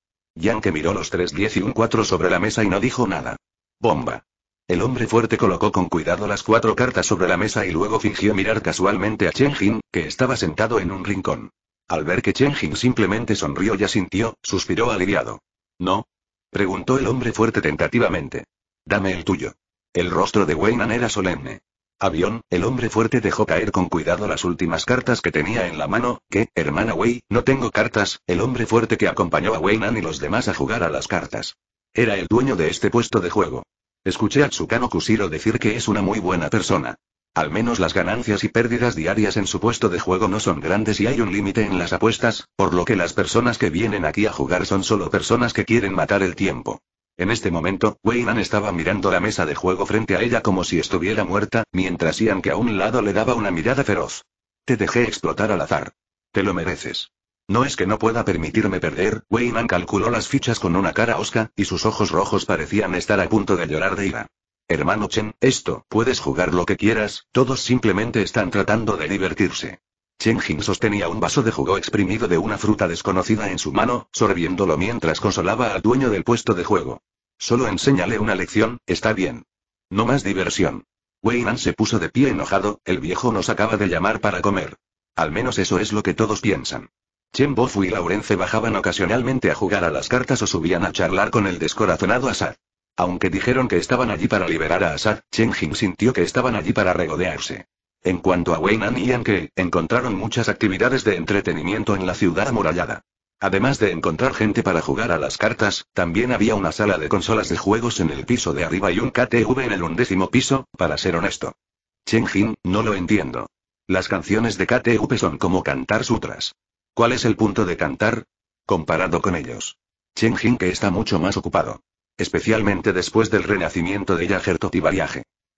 que miró los 3-10 y un 4 sobre la mesa y no dijo nada. Bomba. El hombre fuerte colocó con cuidado las cuatro cartas sobre la mesa y luego fingió mirar casualmente a Chen Jin, que estaba sentado en un rincón. Al ver que Chen Jin simplemente sonrió y asintió, suspiró aliviado. ¿No? preguntó el hombre fuerte tentativamente. Dame el tuyo. El rostro de Weinan era solemne. Avión, el hombre fuerte dejó caer con cuidado las últimas cartas que tenía en la mano, que, hermana Wei, no tengo cartas, el hombre fuerte que acompañó a Weinan y los demás a jugar a las cartas. Era el dueño de este puesto de juego. Escuché a Tsukano Kusiro decir que es una muy buena persona. Al menos las ganancias y pérdidas diarias en su puesto de juego no son grandes y hay un límite en las apuestas, por lo que las personas que vienen aquí a jugar son solo personas que quieren matar el tiempo. En este momento, Weinan estaba mirando la mesa de juego frente a ella como si estuviera muerta, mientras Ian que a un lado le daba una mirada feroz. Te dejé explotar al azar. Te lo mereces. No es que no pueda permitirme perder, Weinan calculó las fichas con una cara osca, y sus ojos rojos parecían estar a punto de llorar de ira. Hermano Chen, esto, puedes jugar lo que quieras, todos simplemente están tratando de divertirse. Chen Jin sostenía un vaso de jugo exprimido de una fruta desconocida en su mano, sorbiéndolo mientras consolaba al dueño del puesto de juego. Solo enséñale una lección, está bien. No más diversión. Weinan se puso de pie enojado, el viejo nos acaba de llamar para comer. Al menos eso es lo que todos piensan. Chen Bofu y Laurence bajaban ocasionalmente a jugar a las cartas o subían a charlar con el descorazonado Asad. Aunque dijeron que estaban allí para liberar a Asad, Chen Jin sintió que estaban allí para regodearse. En cuanto a Weinan y Anke, encontraron muchas actividades de entretenimiento en la ciudad amurallada. Además de encontrar gente para jugar a las cartas, también había una sala de consolas de juegos en el piso de arriba y un KTV en el undécimo piso, para ser honesto. Chen Jin, no lo entiendo. Las canciones de KTV son como cantar sutras. ¿Cuál es el punto de cantar? Comparado con ellos. Chen Jin que está mucho más ocupado. Especialmente después del renacimiento de Yagertot y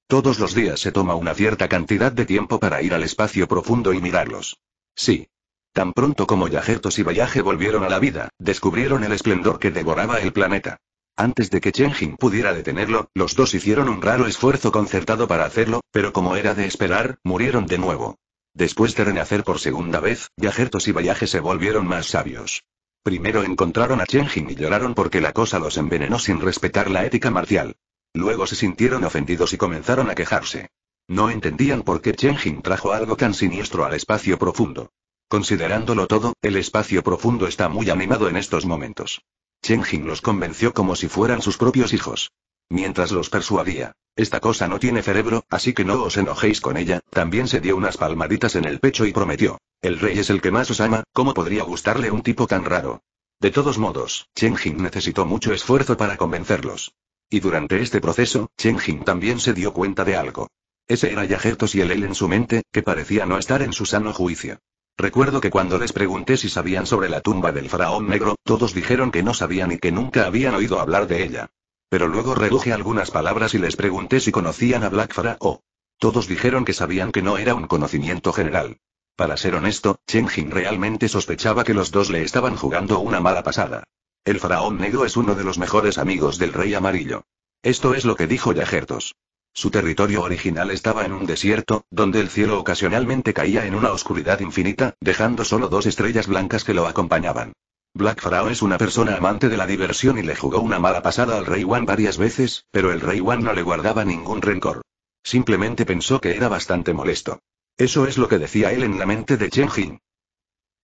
todos los días se toma una cierta cantidad de tiempo para ir al espacio profundo y mirarlos. Sí. Tan pronto como Yajertos y Bayaje volvieron a la vida, descubrieron el esplendor que devoraba el planeta. Antes de que Chenjin pudiera detenerlo, los dos hicieron un raro esfuerzo concertado para hacerlo, pero como era de esperar, murieron de nuevo. Después de renacer por segunda vez, Yajertos y Bayaje se volvieron más sabios. Primero encontraron a Chenjin y lloraron porque la cosa los envenenó sin respetar la ética marcial. Luego se sintieron ofendidos y comenzaron a quejarse. No entendían por qué Chen Jing trajo algo tan siniestro al espacio profundo. Considerándolo todo, el espacio profundo está muy animado en estos momentos. Chen Jing los convenció como si fueran sus propios hijos. Mientras los persuadía, esta cosa no tiene cerebro, así que no os enojéis con ella, también se dio unas palmaditas en el pecho y prometió. El rey es el que más os ama, ¿cómo podría gustarle un tipo tan raro? De todos modos, Chen Jing necesitó mucho esfuerzo para convencerlos. Y durante este proceso, Chen Jing también se dio cuenta de algo. Ese era Yajertos y el él en su mente, que parecía no estar en su sano juicio. Recuerdo que cuando les pregunté si sabían sobre la tumba del faraón negro, todos dijeron que no sabían y que nunca habían oído hablar de ella. Pero luego reduje algunas palabras y les pregunté si conocían a Black Pharaoh. Todos dijeron que sabían que no era un conocimiento general. Para ser honesto, Chen Jing realmente sospechaba que los dos le estaban jugando una mala pasada. El faraón negro es uno de los mejores amigos del rey amarillo. Esto es lo que dijo Yajertos. Su territorio original estaba en un desierto, donde el cielo ocasionalmente caía en una oscuridad infinita, dejando solo dos estrellas blancas que lo acompañaban. Black Pharaoh es una persona amante de la diversión y le jugó una mala pasada al Rey Wan varias veces, pero el Rey Wan no le guardaba ningún rencor. Simplemente pensó que era bastante molesto. Eso es lo que decía él en la mente de Chen Jin.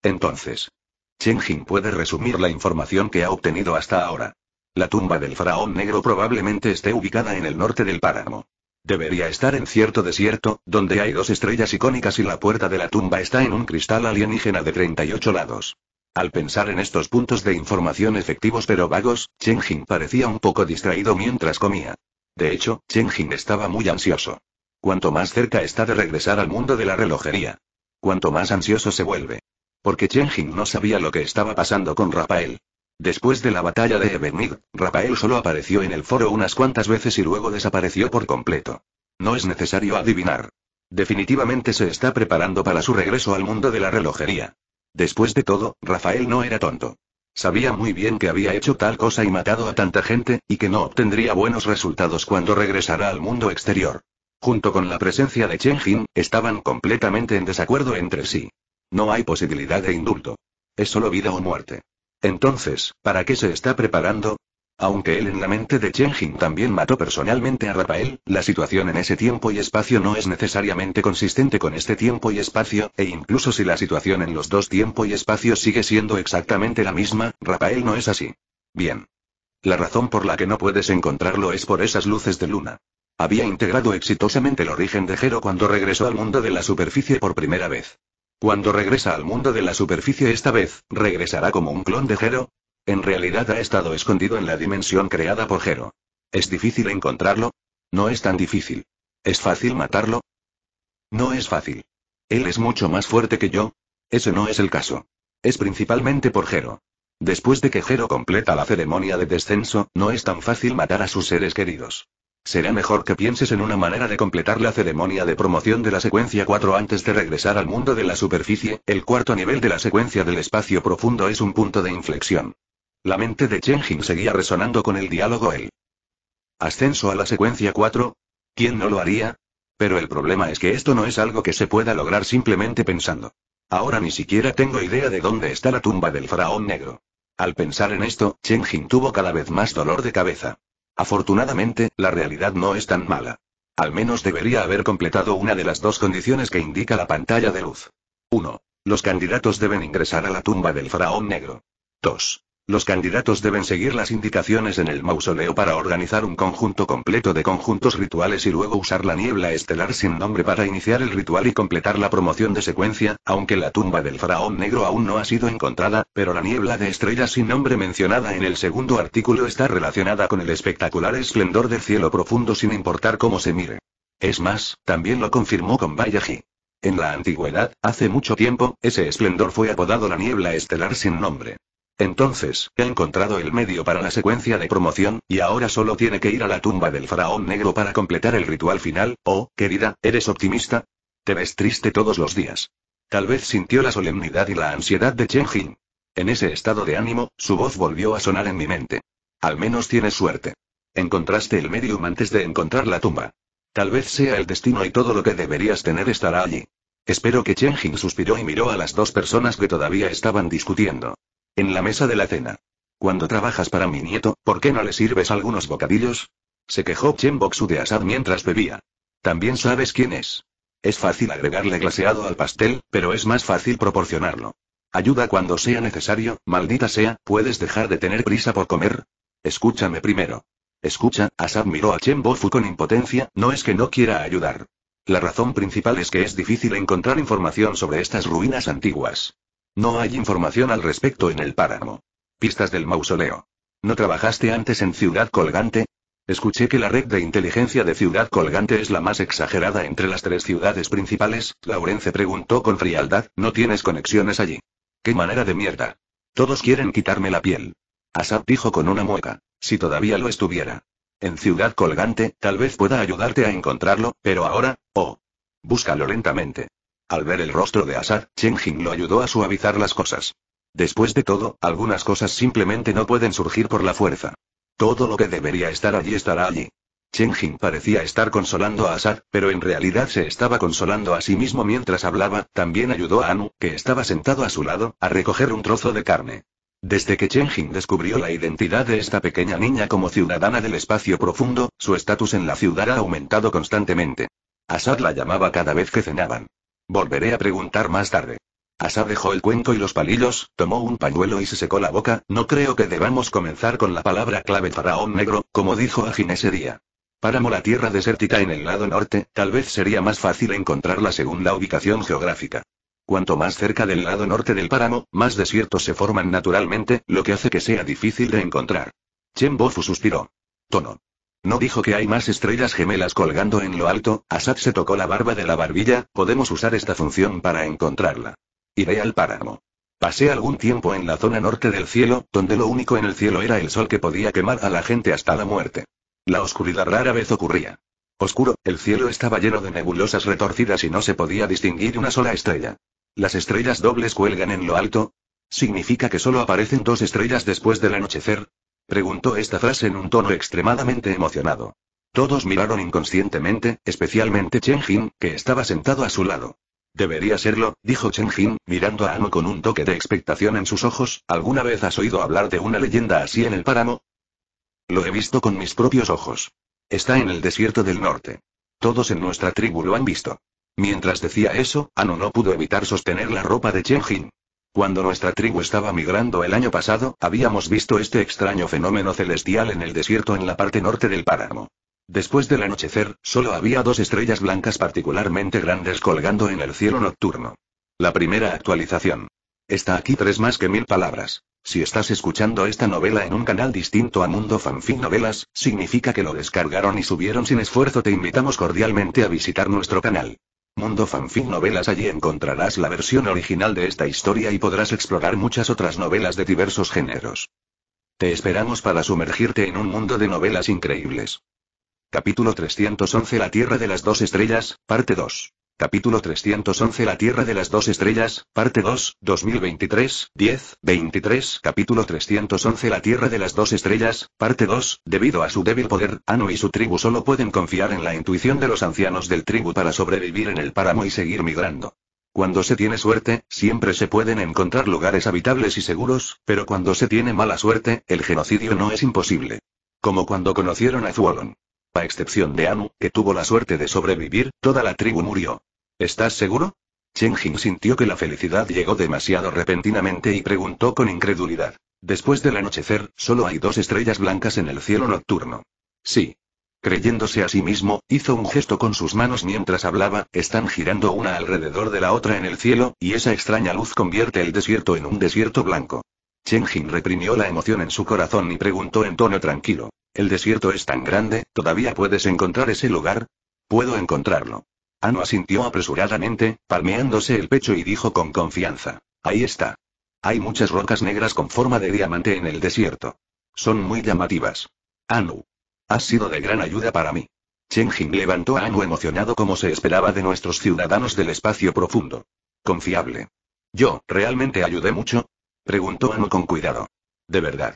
Entonces, Chen Jin puede resumir la información que ha obtenido hasta ahora. La tumba del faraón negro probablemente esté ubicada en el norte del páramo. Debería estar en cierto desierto, donde hay dos estrellas icónicas y la puerta de la tumba está en un cristal alienígena de 38 lados. Al pensar en estos puntos de información efectivos pero vagos, Chen Jin parecía un poco distraído mientras comía. De hecho, Chen Jin estaba muy ansioso. Cuanto más cerca está de regresar al mundo de la relojería, cuanto más ansioso se vuelve. Porque Jing no sabía lo que estaba pasando con Rafael. Después de la batalla de Evenid, Rafael solo apareció en el foro unas cuantas veces y luego desapareció por completo. No es necesario adivinar. Definitivamente se está preparando para su regreso al mundo de la relojería. Después de todo, Rafael no era tonto. Sabía muy bien que había hecho tal cosa y matado a tanta gente, y que no obtendría buenos resultados cuando regresara al mundo exterior. Junto con la presencia de Chen Jin, estaban completamente en desacuerdo entre sí. No hay posibilidad de indulto. Es solo vida o muerte. Entonces, ¿para qué se está preparando? Aunque él en la mente de Chen también mató personalmente a Rafael, la situación en ese tiempo y espacio no es necesariamente consistente con este tiempo y espacio, e incluso si la situación en los dos tiempo y espacio sigue siendo exactamente la misma, Rafael no es así. Bien. La razón por la que no puedes encontrarlo es por esas luces de luna. Había integrado exitosamente el origen de Jero cuando regresó al mundo de la superficie por primera vez. Cuando regresa al mundo de la superficie esta vez, ¿regresará como un clon de Jero? En realidad ha estado escondido en la dimensión creada por Jero. ¿Es difícil encontrarlo? No es tan difícil. ¿Es fácil matarlo? No es fácil. Él es mucho más fuerte que yo. Ese no es el caso. Es principalmente por Jero. Después de que Jero completa la ceremonia de descenso, no es tan fácil matar a sus seres queridos. Será mejor que pienses en una manera de completar la ceremonia de promoción de la secuencia 4 antes de regresar al mundo de la superficie, el cuarto nivel de la secuencia del espacio profundo es un punto de inflexión. La mente de Chen Jin seguía resonando con el diálogo él. ¿Ascenso a la secuencia 4? ¿Quién no lo haría? Pero el problema es que esto no es algo que se pueda lograr simplemente pensando. Ahora ni siquiera tengo idea de dónde está la tumba del faraón negro. Al pensar en esto, Chen Jin tuvo cada vez más dolor de cabeza. Afortunadamente, la realidad no es tan mala. Al menos debería haber completado una de las dos condiciones que indica la pantalla de luz. 1. Los candidatos deben ingresar a la tumba del faraón negro. 2. Los candidatos deben seguir las indicaciones en el mausoleo para organizar un conjunto completo de conjuntos rituales y luego usar la niebla estelar sin nombre para iniciar el ritual y completar la promoción de secuencia, aunque la tumba del faraón negro aún no ha sido encontrada, pero la niebla de estrellas sin nombre mencionada en el segundo artículo está relacionada con el espectacular esplendor del cielo profundo sin importar cómo se mire. Es más, también lo confirmó con Bayaji. En la antigüedad, hace mucho tiempo, ese esplendor fue apodado la niebla estelar sin nombre. Entonces, ha encontrado el medio para la secuencia de promoción, y ahora solo tiene que ir a la tumba del faraón negro para completar el ritual final. Oh, querida, ¿eres optimista? Te ves triste todos los días. Tal vez sintió la solemnidad y la ansiedad de Chen Jin. En ese estado de ánimo, su voz volvió a sonar en mi mente. Al menos tienes suerte. Encontraste el medium antes de encontrar la tumba. Tal vez sea el destino y todo lo que deberías tener estará allí. Espero que Chen Jin suspiró y miró a las dos personas que todavía estaban discutiendo. En la mesa de la cena. Cuando trabajas para mi nieto, ¿por qué no le sirves algunos bocadillos? Se quejó Chen Boxu de Asad mientras bebía. También sabes quién es. Es fácil agregarle glaseado al pastel, pero es más fácil proporcionarlo. Ayuda cuando sea necesario, maldita sea, ¿puedes dejar de tener prisa por comer? Escúchame primero. Escucha, Asad miró a Chen Bofu con impotencia, no es que no quiera ayudar. La razón principal es que es difícil encontrar información sobre estas ruinas antiguas. No hay información al respecto en el páramo. Pistas del mausoleo. ¿No trabajaste antes en Ciudad Colgante? Escuché que la red de inteligencia de Ciudad Colgante es la más exagerada entre las tres ciudades principales, Laurence preguntó con frialdad, ¿no tienes conexiones allí? ¡Qué manera de mierda! Todos quieren quitarme la piel. Asad dijo con una mueca, si todavía lo estuviera. En Ciudad Colgante, tal vez pueda ayudarte a encontrarlo, pero ahora, oh. Búscalo lentamente. Al ver el rostro de Asad, Chen Jing lo ayudó a suavizar las cosas. Después de todo, algunas cosas simplemente no pueden surgir por la fuerza. Todo lo que debería estar allí estará allí. Chen Jing parecía estar consolando a Asad, pero en realidad se estaba consolando a sí mismo mientras hablaba, también ayudó a Anu, que estaba sentado a su lado, a recoger un trozo de carne. Desde que Chen Jing descubrió la identidad de esta pequeña niña como ciudadana del espacio profundo, su estatus en la ciudad ha aumentado constantemente. Asad la llamaba cada vez que cenaban. Volveré a preguntar más tarde. Asa dejó el cuenco y los palillos, tomó un pañuelo y se secó la boca. No creo que debamos comenzar con la palabra clave faraón negro, como dijo Ajin ese día. Páramo la tierra desértica en el lado norte, tal vez sería más fácil encontrar la segunda ubicación geográfica. Cuanto más cerca del lado norte del páramo, más desiertos se forman naturalmente, lo que hace que sea difícil de encontrar. Chen suspiró. Tono. No dijo que hay más estrellas gemelas colgando en lo alto, Asad se tocó la barba de la barbilla, podemos usar esta función para encontrarla. Iré al páramo. Pasé algún tiempo en la zona norte del cielo, donde lo único en el cielo era el sol que podía quemar a la gente hasta la muerte. La oscuridad rara vez ocurría. Oscuro, el cielo estaba lleno de nebulosas retorcidas y no se podía distinguir una sola estrella. ¿Las estrellas dobles cuelgan en lo alto? ¿Significa que solo aparecen dos estrellas después del anochecer? Preguntó esta frase en un tono extremadamente emocionado. Todos miraron inconscientemente, especialmente Chen Jin, que estaba sentado a su lado. Debería serlo, dijo Chen Jin, mirando a Ano con un toque de expectación en sus ojos. ¿Alguna vez has oído hablar de una leyenda así en el páramo? Lo he visto con mis propios ojos. Está en el desierto del norte. Todos en nuestra tribu lo han visto. Mientras decía eso, Ano no pudo evitar sostener la ropa de Chen Jin. Cuando nuestra tribu estaba migrando el año pasado, habíamos visto este extraño fenómeno celestial en el desierto en la parte norte del páramo. Después del anochecer, solo había dos estrellas blancas particularmente grandes colgando en el cielo nocturno. La primera actualización. Está aquí tres más que mil palabras. Si estás escuchando esta novela en un canal distinto a Mundo Fanfic Novelas, significa que lo descargaron y subieron sin esfuerzo. Te invitamos cordialmente a visitar nuestro canal. Mundo Fanfic Novelas. Allí encontrarás la versión original de esta historia y podrás explorar muchas otras novelas de diversos géneros. Te esperamos para sumergirte en un mundo de novelas increíbles. Capítulo 311 La Tierra de las Dos Estrellas, parte 2. Capítulo 311 La Tierra de las Dos Estrellas, parte 2, 2023, 10, 23 Capítulo 311 La Tierra de las Dos Estrellas, parte 2, debido a su débil poder, Anu y su tribu solo pueden confiar en la intuición de los ancianos del tribu para sobrevivir en el páramo y seguir migrando. Cuando se tiene suerte, siempre se pueden encontrar lugares habitables y seguros, pero cuando se tiene mala suerte, el genocidio no es imposible. Como cuando conocieron a Zuolon. A excepción de Anu, que tuvo la suerte de sobrevivir, toda la tribu murió. ¿Estás seguro? Chen Jing sintió que la felicidad llegó demasiado repentinamente y preguntó con incredulidad. Después del anochecer, solo hay dos estrellas blancas en el cielo nocturno. Sí. Creyéndose a sí mismo, hizo un gesto con sus manos mientras hablaba, están girando una alrededor de la otra en el cielo, y esa extraña luz convierte el desierto en un desierto blanco. Chen Jing reprimió la emoción en su corazón y preguntó en tono tranquilo. El desierto es tan grande, ¿todavía puedes encontrar ese lugar? Puedo encontrarlo. Anu asintió apresuradamente, palmeándose el pecho y dijo con confianza. Ahí está. Hay muchas rocas negras con forma de diamante en el desierto. Son muy llamativas. Anu. Has sido de gran ayuda para mí. Chen levantó a Anu emocionado como se esperaba de nuestros ciudadanos del espacio profundo. Confiable. ¿Yo realmente ayudé mucho? Preguntó Anu con cuidado. De verdad.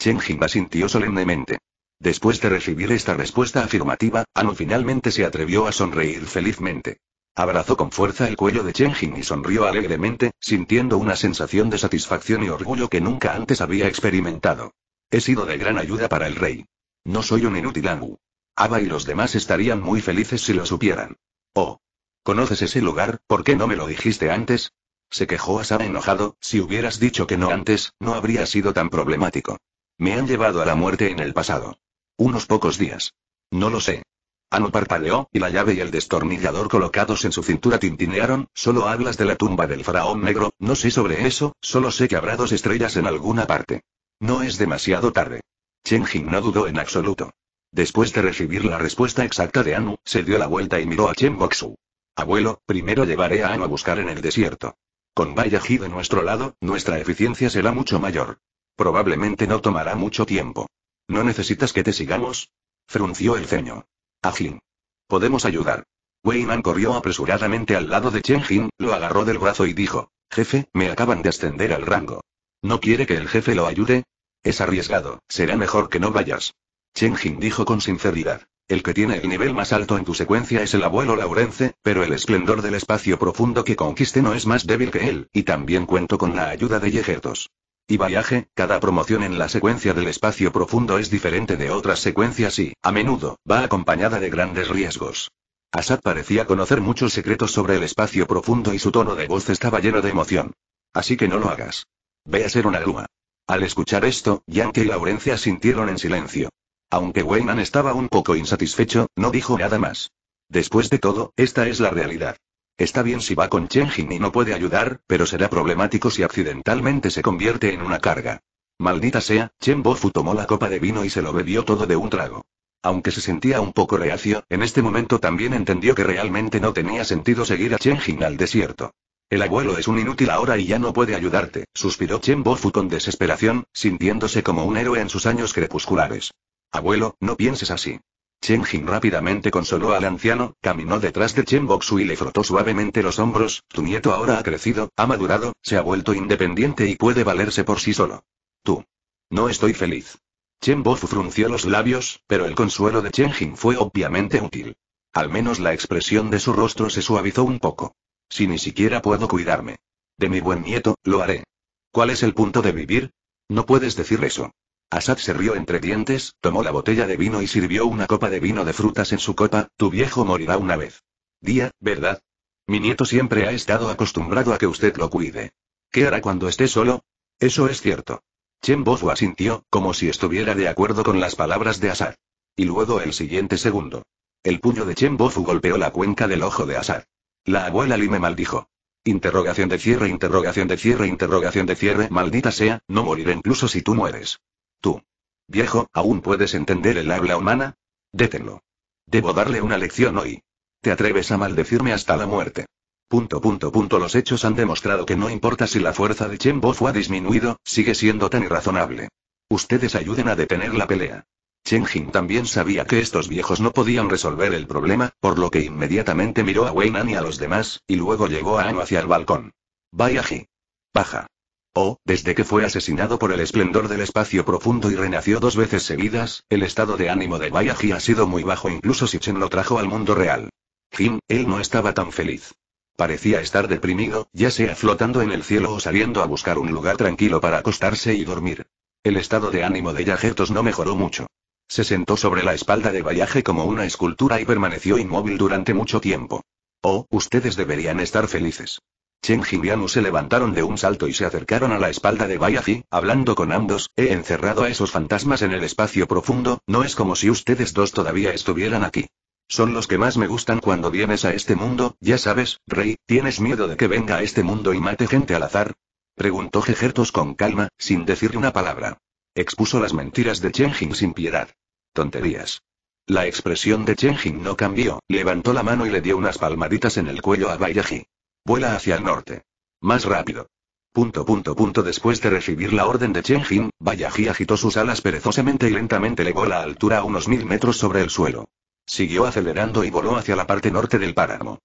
Chen Jing asintió solemnemente. Después de recibir esta respuesta afirmativa, Anu finalmente se atrevió a sonreír felizmente. Abrazó con fuerza el cuello de Chenjin y sonrió alegremente, sintiendo una sensación de satisfacción y orgullo que nunca antes había experimentado. He sido de gran ayuda para el rey. No soy un inútil Anu. Aba y los demás estarían muy felices si lo supieran. Oh. ¿Conoces ese lugar? ¿Por qué no me lo dijiste antes? Se quejó Asa enojado, si hubieras dicho que no antes, no habría sido tan problemático. Me han llevado a la muerte en el pasado. Unos pocos días. No lo sé. Anu parpadeó, y la llave y el destornillador colocados en su cintura tintinearon, solo hablas de la tumba del faraón negro, no sé sobre eso, solo sé que habrá dos estrellas en alguna parte. No es demasiado tarde. Chen Jing no dudó en absoluto. Después de recibir la respuesta exacta de Anu, se dio la vuelta y miró a Chen Boxu. Abuelo, primero llevaré a Anu a buscar en el desierto. Con Ji de nuestro lado, nuestra eficiencia será mucho mayor. Probablemente no tomará mucho tiempo. ¿No necesitas que te sigamos? Frunció el ceño. Ajin. Podemos ayudar. Weiman corrió apresuradamente al lado de Chen Jin, lo agarró del brazo y dijo, Jefe, me acaban de ascender al rango. ¿No quiere que el jefe lo ayude? Es arriesgado, será mejor que no vayas. Chen Jin dijo con sinceridad. El que tiene el nivel más alto en tu secuencia es el abuelo Laurence, pero el esplendor del espacio profundo que conquiste no es más débil que él, y también cuento con la ayuda de Yegertos y viaje, cada promoción en la secuencia del espacio profundo es diferente de otras secuencias y, a menudo, va acompañada de grandes riesgos. Asad parecía conocer muchos secretos sobre el espacio profundo y su tono de voz estaba lleno de emoción. Así que no lo hagas. Ve a ser una grúa. Al escuchar esto, Yankee y Laurencia sintieron en silencio. Aunque Weyman estaba un poco insatisfecho, no dijo nada más. Después de todo, esta es la realidad. Está bien si va con Chen Jin y no puede ayudar, pero será problemático si accidentalmente se convierte en una carga. Maldita sea, Chen Bofu tomó la copa de vino y se lo bebió todo de un trago. Aunque se sentía un poco reacio, en este momento también entendió que realmente no tenía sentido seguir a Chen Jin al desierto. El abuelo es un inútil ahora y ya no puede ayudarte, suspiró Chen Bofu con desesperación, sintiéndose como un héroe en sus años crepusculares. Abuelo, no pienses así. Chen Jin rápidamente consoló al anciano, caminó detrás de Chen Boxu y le frotó suavemente los hombros, tu nieto ahora ha crecido, ha madurado, se ha vuelto independiente y puede valerse por sí solo. Tú. No estoy feliz. Chen Boxu frunció los labios, pero el consuelo de Chen Jin fue obviamente útil. Al menos la expresión de su rostro se suavizó un poco. Si ni siquiera puedo cuidarme. De mi buen nieto, lo haré. ¿Cuál es el punto de vivir? No puedes decir eso. Asad se rió entre dientes, tomó la botella de vino y sirvió una copa de vino de frutas en su copa, tu viejo morirá una vez. Día, ¿verdad? Mi nieto siempre ha estado acostumbrado a que usted lo cuide. ¿Qué hará cuando esté solo? Eso es cierto. Chen asintió, como si estuviera de acuerdo con las palabras de Asad. Y luego el siguiente segundo. El puño de Chen golpeó la cuenca del ojo de Asad. La abuela Li me maldijo. Interrogación de cierre, interrogación de cierre, interrogación de cierre, maldita sea, no moriré incluso si tú mueres. Tú. Viejo, ¿aún puedes entender el habla humana? Détenlo. Debo darle una lección hoy. Te atreves a maldecirme hasta la muerte. Punto, punto, punto. Los hechos han demostrado que no importa si la fuerza de Chen Bofu ha disminuido, sigue siendo tan irrazonable. Ustedes ayuden a detener la pelea. Chen Jin también sabía que estos viejos no podían resolver el problema, por lo que inmediatamente miró a Nan y a los demás, y luego llegó a Ano hacia el balcón. Vaya Ji. Baja. Oh, desde que fue asesinado por el esplendor del espacio profundo y renació dos veces seguidas, el estado de ánimo de Bayaji ha sido muy bajo incluso si Chen lo trajo al mundo real. Jim, él no estaba tan feliz. Parecía estar deprimido, ya sea flotando en el cielo o saliendo a buscar un lugar tranquilo para acostarse y dormir. El estado de ánimo de Yajetos no mejoró mucho. Se sentó sobre la espalda de Bayaje como una escultura y permaneció inmóvil durante mucho tiempo. Oh, ustedes deberían estar felices. Chen Anu se levantaron de un salto y se acercaron a la espalda de Bayafi, hablando con ambos, he encerrado a esos fantasmas en el espacio profundo, no es como si ustedes dos todavía estuvieran aquí. Son los que más me gustan cuando vienes a este mundo, ya sabes, rey, ¿tienes miedo de que venga a este mundo y mate gente al azar? Preguntó Jejertos con calma, sin decir una palabra. Expuso las mentiras de Chen Jing sin piedad. Tonterías. La expresión de Chen Jing no cambió, levantó la mano y le dio unas palmaditas en el cuello a y. Vuela hacia el norte. Más rápido. Punto, punto, punto. Después de recibir la orden de Chen Jin, Bayaji agitó sus alas perezosamente y lentamente elevó la altura a unos mil metros sobre el suelo. Siguió acelerando y voló hacia la parte norte del páramo.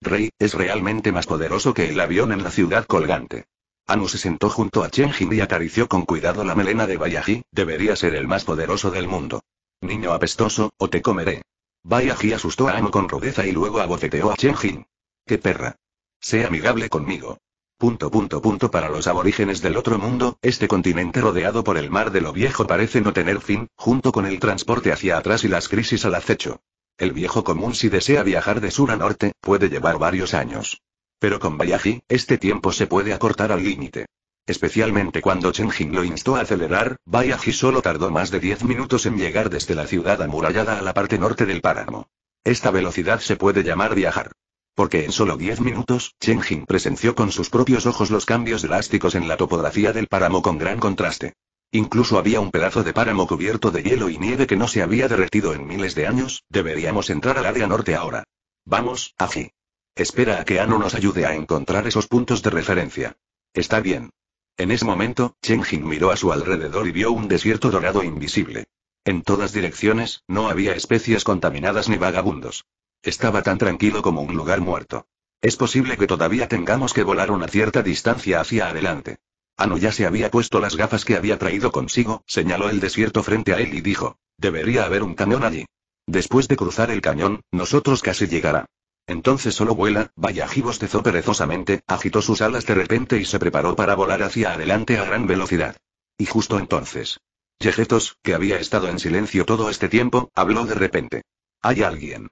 Rey, es realmente más poderoso que el avión en la ciudad colgante. Anu se sentó junto a Chen Jin y acarició con cuidado la melena de Bayaji, debería ser el más poderoso del mundo. Niño apestoso, o te comeré. Bayaji asustó a Anu con rudeza y luego abofeteó a Chen Jin. ¡Qué perra! Sé amigable conmigo. Punto punto punto para los aborígenes del otro mundo, este continente rodeado por el mar de lo viejo parece no tener fin, junto con el transporte hacia atrás y las crisis al acecho. El viejo común si desea viajar de sur a norte, puede llevar varios años. Pero con Bayaji, este tiempo se puede acortar al límite. Especialmente cuando Chen lo instó a acelerar, Bayaji solo tardó más de 10 minutos en llegar desde la ciudad amurallada a la parte norte del páramo. Esta velocidad se puede llamar viajar. Porque en solo 10 minutos, Chen Jing presenció con sus propios ojos los cambios drásticos en la topografía del páramo con gran contraste. Incluso había un pedazo de páramo cubierto de hielo y nieve que no se había derretido en miles de años, deberíamos entrar al área norte ahora. Vamos, Aji. Espera a que Anu nos ayude a encontrar esos puntos de referencia. Está bien. En ese momento, Chen Jing miró a su alrededor y vio un desierto dorado invisible. En todas direcciones, no había especies contaminadas ni vagabundos. Estaba tan tranquilo como un lugar muerto. Es posible que todavía tengamos que volar una cierta distancia hacia adelante. Anu ya se había puesto las gafas que había traído consigo, señaló el desierto frente a él y dijo, debería haber un cañón allí. Después de cruzar el cañón, nosotros casi llegará. Entonces solo vuela, vaya bostezó perezosamente, agitó sus alas de repente y se preparó para volar hacia adelante a gran velocidad. Y justo entonces. Yegetos, que había estado en silencio todo este tiempo, habló de repente. Hay alguien.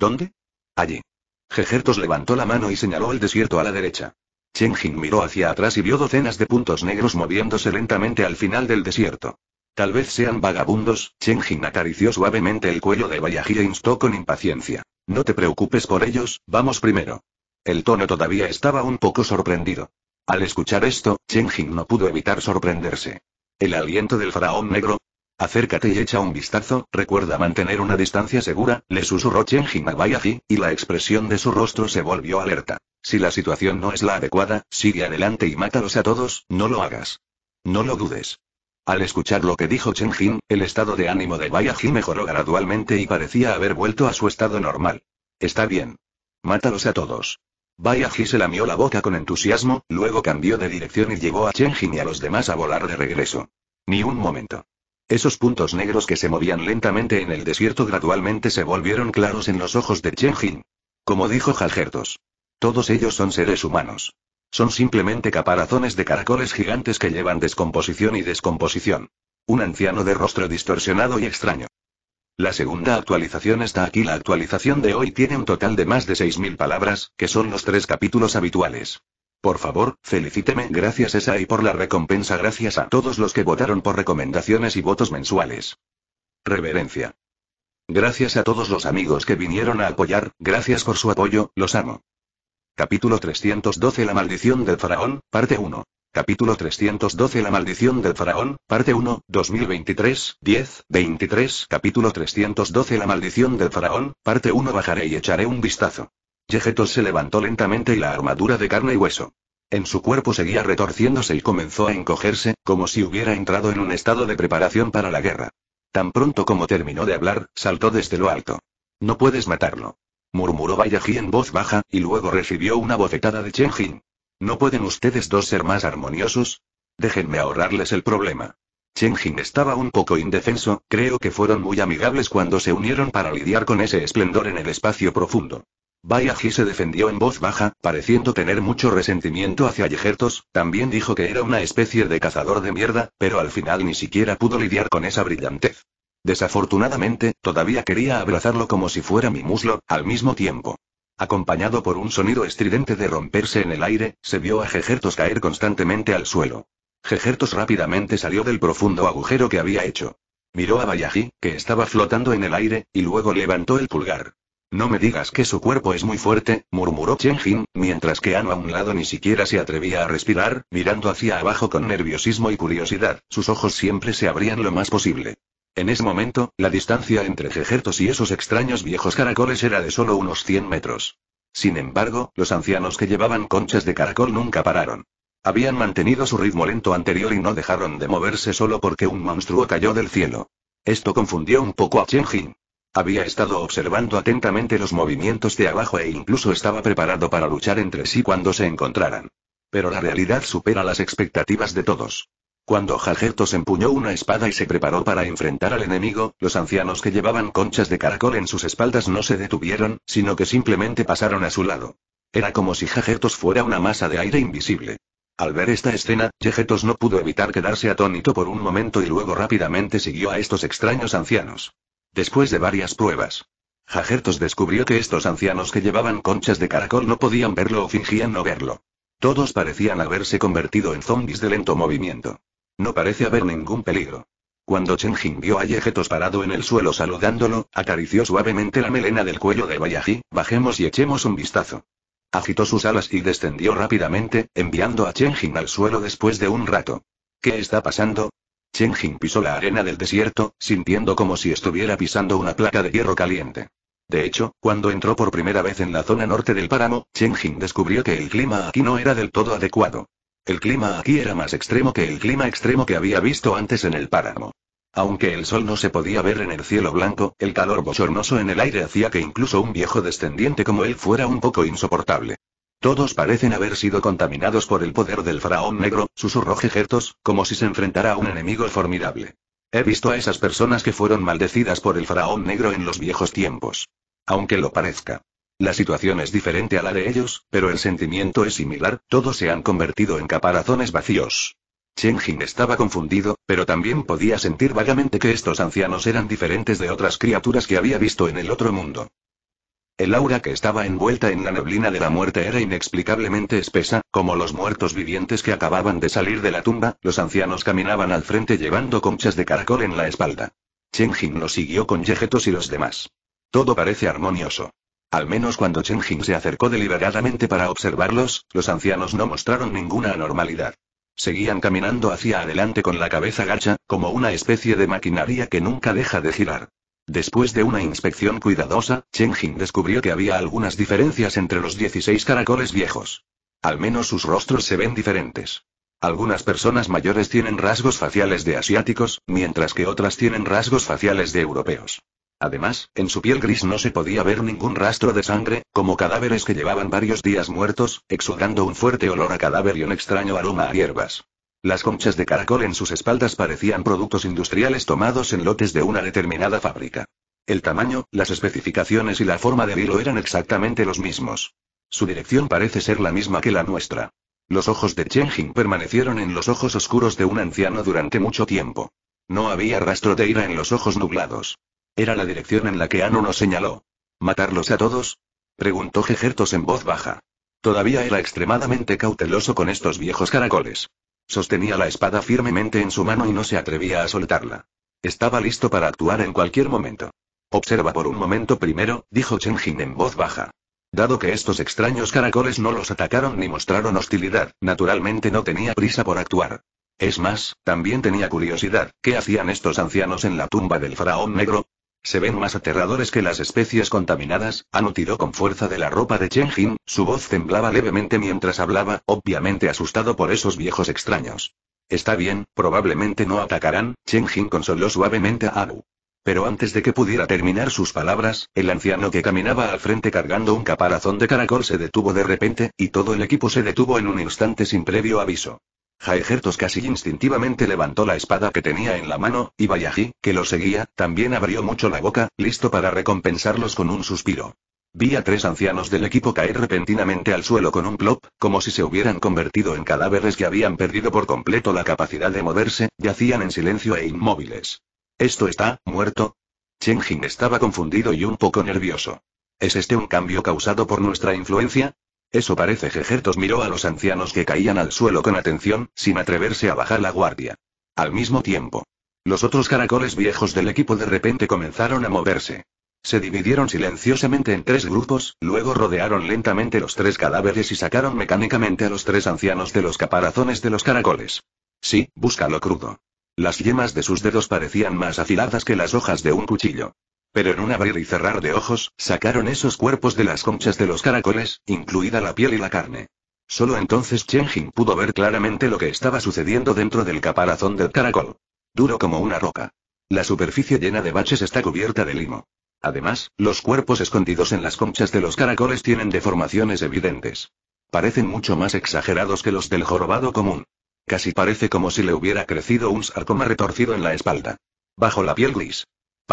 ¿Dónde? Allí. Gejertos levantó la mano y señaló el desierto a la derecha. Chen Jing miró hacia atrás y vio docenas de puntos negros moviéndose lentamente al final del desierto. Tal vez sean vagabundos, Chen Jing acarició suavemente el cuello de Bayaji e instó con impaciencia. No te preocupes por ellos, vamos primero. El tono todavía estaba un poco sorprendido. Al escuchar esto, Chen Jing no pudo evitar sorprenderse. El aliento del faraón negro, Acércate y echa un vistazo, recuerda mantener una distancia segura, le susurró Chen Bayaji, y la expresión de su rostro se volvió alerta. Si la situación no es la adecuada, sigue adelante y mátalos a todos, no lo hagas. No lo dudes. Al escuchar lo que dijo Chen Jin, el estado de ánimo de Bayaji mejoró gradualmente y parecía haber vuelto a su estado normal. Está bien. Mátalos a todos. Bayaji se lamió la boca con entusiasmo, luego cambió de dirección y llevó a Chen y a los demás a volar de regreso. Ni un momento. Esos puntos negros que se movían lentamente en el desierto gradualmente se volvieron claros en los ojos de Chen Jin. Como dijo Jalgertos. Todos ellos son seres humanos. Son simplemente caparazones de caracoles gigantes que llevan descomposición y descomposición. Un anciano de rostro distorsionado y extraño. La segunda actualización está aquí. La actualización de hoy tiene un total de más de 6.000 palabras, que son los tres capítulos habituales. Por favor, felicíteme gracias esa y por la recompensa gracias a todos los que votaron por recomendaciones y votos mensuales. Reverencia. Gracias a todos los amigos que vinieron a apoyar, gracias por su apoyo, los amo. Capítulo 312 La maldición del faraón, parte 1. Capítulo 312 La maldición del faraón, parte 1, 2023, 10, 23 Capítulo 312 La maldición del faraón, parte 1 Bajaré y echaré un vistazo. Yegetos se levantó lentamente y la armadura de carne y hueso. En su cuerpo seguía retorciéndose y comenzó a encogerse, como si hubiera entrado en un estado de preparación para la guerra. Tan pronto como terminó de hablar, saltó desde lo alto. No puedes matarlo. Murmuró Bayaji en voz baja, y luego recibió una bofetada de Chen ¿No pueden ustedes dos ser más armoniosos? Déjenme ahorrarles el problema. Chen estaba un poco indefenso, creo que fueron muy amigables cuando se unieron para lidiar con ese esplendor en el espacio profundo. Bayaji se defendió en voz baja, pareciendo tener mucho resentimiento hacia Yegertos, también dijo que era una especie de cazador de mierda, pero al final ni siquiera pudo lidiar con esa brillantez. Desafortunadamente, todavía quería abrazarlo como si fuera mi muslo, al mismo tiempo. Acompañado por un sonido estridente de romperse en el aire, se vio a Jejertos caer constantemente al suelo. Jejertos rápidamente salió del profundo agujero que había hecho. Miró a Bayaji, que estaba flotando en el aire, y luego levantó el pulgar. No me digas que su cuerpo es muy fuerte, murmuró Chen Jin, mientras que Ano a un lado ni siquiera se atrevía a respirar, mirando hacia abajo con nerviosismo y curiosidad, sus ojos siempre se abrían lo más posible. En ese momento, la distancia entre Jejertos y esos extraños viejos caracoles era de solo unos 100 metros. Sin embargo, los ancianos que llevaban conchas de caracol nunca pararon. Habían mantenido su ritmo lento anterior y no dejaron de moverse solo porque un monstruo cayó del cielo. Esto confundió un poco a Chen Jin. Había estado observando atentamente los movimientos de abajo e incluso estaba preparado para luchar entre sí cuando se encontraran. Pero la realidad supera las expectativas de todos. Cuando Jagertos empuñó una espada y se preparó para enfrentar al enemigo, los ancianos que llevaban conchas de caracol en sus espaldas no se detuvieron, sino que simplemente pasaron a su lado. Era como si Jagertos fuera una masa de aire invisible. Al ver esta escena, Jegetos no pudo evitar quedarse atónito por un momento y luego rápidamente siguió a estos extraños ancianos. Después de varias pruebas. Jagertos descubrió que estos ancianos que llevaban conchas de caracol no podían verlo o fingían no verlo. Todos parecían haberse convertido en zombies de lento movimiento. No parece haber ningún peligro. Cuando Chen vio a Yegetos parado en el suelo saludándolo, acarició suavemente la melena del cuello de Bayaji, bajemos y echemos un vistazo. Agitó sus alas y descendió rápidamente, enviando a Chen al suelo después de un rato. ¿Qué está pasando? Cheng pisó la arena del desierto, sintiendo como si estuviera pisando una placa de hierro caliente. De hecho, cuando entró por primera vez en la zona norte del páramo, Cheng descubrió que el clima aquí no era del todo adecuado. El clima aquí era más extremo que el clima extremo que había visto antes en el páramo. Aunque el sol no se podía ver en el cielo blanco, el calor bochornoso en el aire hacía que incluso un viejo descendiente como él fuera un poco insoportable. Todos parecen haber sido contaminados por el poder del faraón negro, susurró Gertos, como si se enfrentara a un enemigo formidable. He visto a esas personas que fueron maldecidas por el faraón negro en los viejos tiempos. Aunque lo parezca. La situación es diferente a la de ellos, pero el sentimiento es similar, todos se han convertido en caparazones vacíos. Cheng estaba confundido, pero también podía sentir vagamente que estos ancianos eran diferentes de otras criaturas que había visto en el otro mundo. El aura que estaba envuelta en la neblina de la muerte era inexplicablemente espesa, como los muertos vivientes que acababan de salir de la tumba, los ancianos caminaban al frente llevando conchas de caracol en la espalda. Chen Jin lo siguió con Yegetos y los demás. Todo parece armonioso. Al menos cuando Chen Jin se acercó deliberadamente para observarlos, los ancianos no mostraron ninguna anormalidad. Seguían caminando hacia adelante con la cabeza gacha, como una especie de maquinaria que nunca deja de girar. Después de una inspección cuidadosa, Chen Jing descubrió que había algunas diferencias entre los 16 caracoles viejos. Al menos sus rostros se ven diferentes. Algunas personas mayores tienen rasgos faciales de asiáticos, mientras que otras tienen rasgos faciales de europeos. Además, en su piel gris no se podía ver ningún rastro de sangre, como cadáveres que llevaban varios días muertos, exudando un fuerte olor a cadáver y un extraño aroma a hierbas. Las conchas de caracol en sus espaldas parecían productos industriales tomados en lotes de una determinada fábrica. El tamaño, las especificaciones y la forma de hilo eran exactamente los mismos. Su dirección parece ser la misma que la nuestra. Los ojos de Chen permanecieron en los ojos oscuros de un anciano durante mucho tiempo. No había rastro de ira en los ojos nublados. Era la dirección en la que Anu nos señaló. ¿Matarlos a todos? preguntó Gejertos en voz baja. Todavía era extremadamente cauteloso con estos viejos caracoles. Sostenía la espada firmemente en su mano y no se atrevía a soltarla. Estaba listo para actuar en cualquier momento. Observa por un momento primero, dijo Chen Jin en voz baja. Dado que estos extraños caracoles no los atacaron ni mostraron hostilidad, naturalmente no tenía prisa por actuar. Es más, también tenía curiosidad, ¿qué hacían estos ancianos en la tumba del faraón negro? Se ven más aterradores que las especies contaminadas, Anu tiró con fuerza de la ropa de Chen Jin, su voz temblaba levemente mientras hablaba, obviamente asustado por esos viejos extraños. Está bien, probablemente no atacarán, Chen Jin consoló suavemente a Anu. Pero antes de que pudiera terminar sus palabras, el anciano que caminaba al frente cargando un caparazón de caracol se detuvo de repente, y todo el equipo se detuvo en un instante sin previo aviso. Jaegertos casi instintivamente levantó la espada que tenía en la mano, y Bayaji, que lo seguía, también abrió mucho la boca, listo para recompensarlos con un suspiro. Vi a tres ancianos del equipo caer repentinamente al suelo con un plop, como si se hubieran convertido en cadáveres que habían perdido por completo la capacidad de moverse, yacían en silencio e inmóviles. ¿Esto está, muerto? Chen estaba confundido y un poco nervioso. ¿Es este un cambio causado por nuestra influencia? Eso parece. Gertos miró a los ancianos que caían al suelo con atención, sin atreverse a bajar la guardia. Al mismo tiempo. Los otros caracoles viejos del equipo de repente comenzaron a moverse. Se dividieron silenciosamente en tres grupos, luego rodearon lentamente los tres cadáveres y sacaron mecánicamente a los tres ancianos de los caparazones de los caracoles. Sí, búscalo crudo. Las yemas de sus dedos parecían más afiladas que las hojas de un cuchillo. Pero en un abrir y cerrar de ojos, sacaron esos cuerpos de las conchas de los caracoles, incluida la piel y la carne. Solo entonces Chen Jing pudo ver claramente lo que estaba sucediendo dentro del caparazón del caracol. Duro como una roca. La superficie llena de baches está cubierta de limo. Además, los cuerpos escondidos en las conchas de los caracoles tienen deformaciones evidentes. Parecen mucho más exagerados que los del jorobado común. Casi parece como si le hubiera crecido un sarcoma retorcido en la espalda. Bajo la piel gris,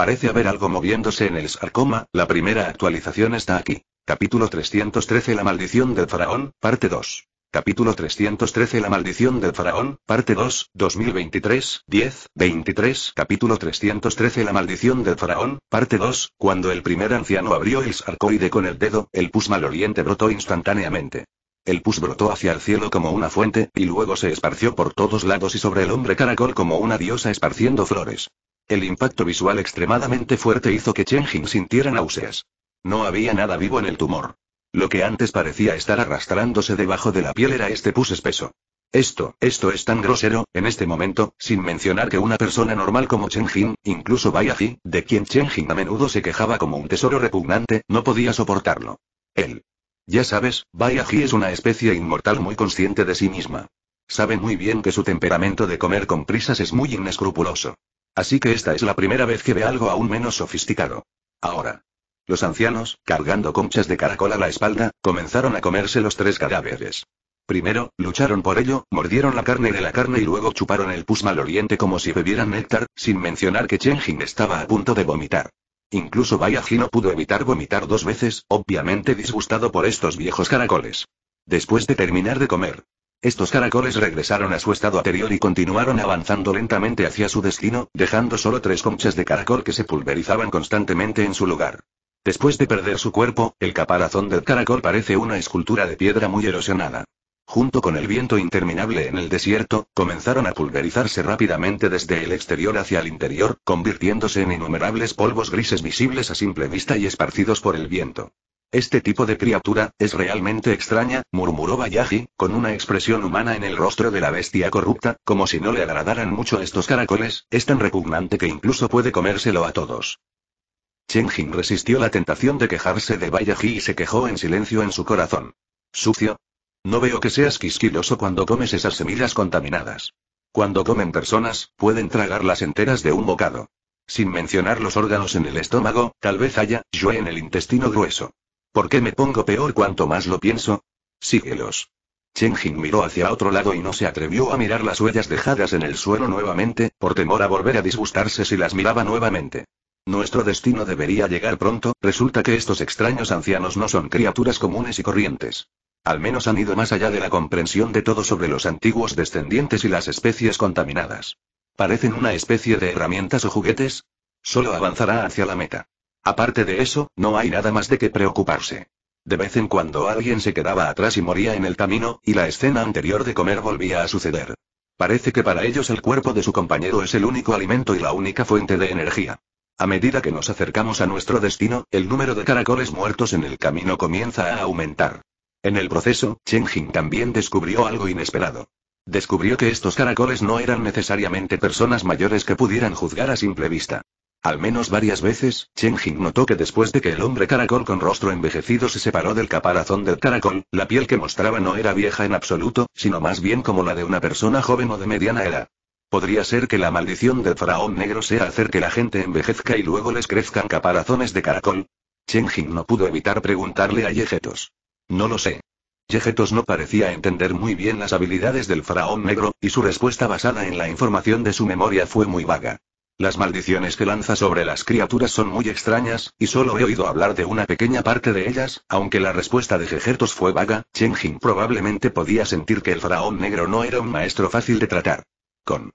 Parece haber algo moviéndose en el sarcoma, la primera actualización está aquí. Capítulo 313 La maldición del faraón, parte 2. Capítulo 313 La maldición del faraón, parte 2, 2023, 10, 23 Capítulo 313 La maldición del faraón, parte 2, cuando el primer anciano abrió el sarcoide con el dedo, el pus maloliente brotó instantáneamente. El pus brotó hacia el cielo como una fuente, y luego se esparció por todos lados y sobre el hombre caracol como una diosa esparciendo flores. El impacto visual extremadamente fuerte hizo que Chen Jin sintiera náuseas. No había nada vivo en el tumor. Lo que antes parecía estar arrastrándose debajo de la piel era este pus espeso. Esto, esto es tan grosero, en este momento, sin mencionar que una persona normal como Chen Jin, incluso Bai Aji, de quien Chen Jin a menudo se quejaba como un tesoro repugnante, no podía soportarlo. Él. Ya sabes, Bayaji es una especie inmortal muy consciente de sí misma. Sabe muy bien que su temperamento de comer con prisas es muy inescrupuloso. Así que esta es la primera vez que ve algo aún menos sofisticado. Ahora. Los ancianos, cargando conchas de caracol a la espalda, comenzaron a comerse los tres cadáveres. Primero, lucharon por ello, mordieron la carne de la carne y luego chuparon el pus maloliente como si bebieran néctar, sin mencionar que Chenjin estaba a punto de vomitar. Incluso Bayaji no pudo evitar vomitar dos veces, obviamente disgustado por estos viejos caracoles. Después de terminar de comer, estos caracoles regresaron a su estado anterior y continuaron avanzando lentamente hacia su destino, dejando solo tres conchas de caracol que se pulverizaban constantemente en su lugar. Después de perder su cuerpo, el caparazón del caracol parece una escultura de piedra muy erosionada junto con el viento interminable en el desierto, comenzaron a pulverizarse rápidamente desde el exterior hacia el interior, convirtiéndose en innumerables polvos grises visibles a simple vista y esparcidos por el viento. Este tipo de criatura, es realmente extraña, murmuró Bayaji, con una expresión humana en el rostro de la bestia corrupta, como si no le agradaran mucho estos caracoles, es tan repugnante que incluso puede comérselo a todos. Chen Jin resistió la tentación de quejarse de Bayaji y se quejó en silencio en su corazón. Sucio, no veo que seas quisquiloso cuando comes esas semillas contaminadas. Cuando comen personas, pueden tragarlas enteras de un bocado. Sin mencionar los órganos en el estómago, tal vez haya, yo en el intestino grueso. ¿Por qué me pongo peor cuanto más lo pienso? Síguelos. Chen Jing miró hacia otro lado y no se atrevió a mirar las huellas dejadas en el suelo nuevamente, por temor a volver a disgustarse si las miraba nuevamente. Nuestro destino debería llegar pronto, resulta que estos extraños ancianos no son criaturas comunes y corrientes. Al menos han ido más allá de la comprensión de todo sobre los antiguos descendientes y las especies contaminadas. Parecen una especie de herramientas o juguetes. Solo avanzará hacia la meta. Aparte de eso, no hay nada más de qué preocuparse. De vez en cuando alguien se quedaba atrás y moría en el camino, y la escena anterior de comer volvía a suceder. Parece que para ellos el cuerpo de su compañero es el único alimento y la única fuente de energía. A medida que nos acercamos a nuestro destino, el número de caracoles muertos en el camino comienza a aumentar. En el proceso, Chen Jing también descubrió algo inesperado. Descubrió que estos caracoles no eran necesariamente personas mayores que pudieran juzgar a simple vista. Al menos varias veces, Chen Jing notó que después de que el hombre caracol con rostro envejecido se separó del caparazón del caracol, la piel que mostraba no era vieja en absoluto, sino más bien como la de una persona joven o de mediana edad. Podría ser que la maldición del faraón negro sea hacer que la gente envejezca y luego les crezcan caparazones de caracol. Chen Jing no pudo evitar preguntarle a Yegetos. No lo sé. Yegetos no parecía entender muy bien las habilidades del faraón negro, y su respuesta basada en la información de su memoria fue muy vaga. Las maldiciones que lanza sobre las criaturas son muy extrañas, y solo he oído hablar de una pequeña parte de ellas, aunque la respuesta de Yegetos fue vaga, Chen Jing probablemente podía sentir que el faraón negro no era un maestro fácil de tratar con.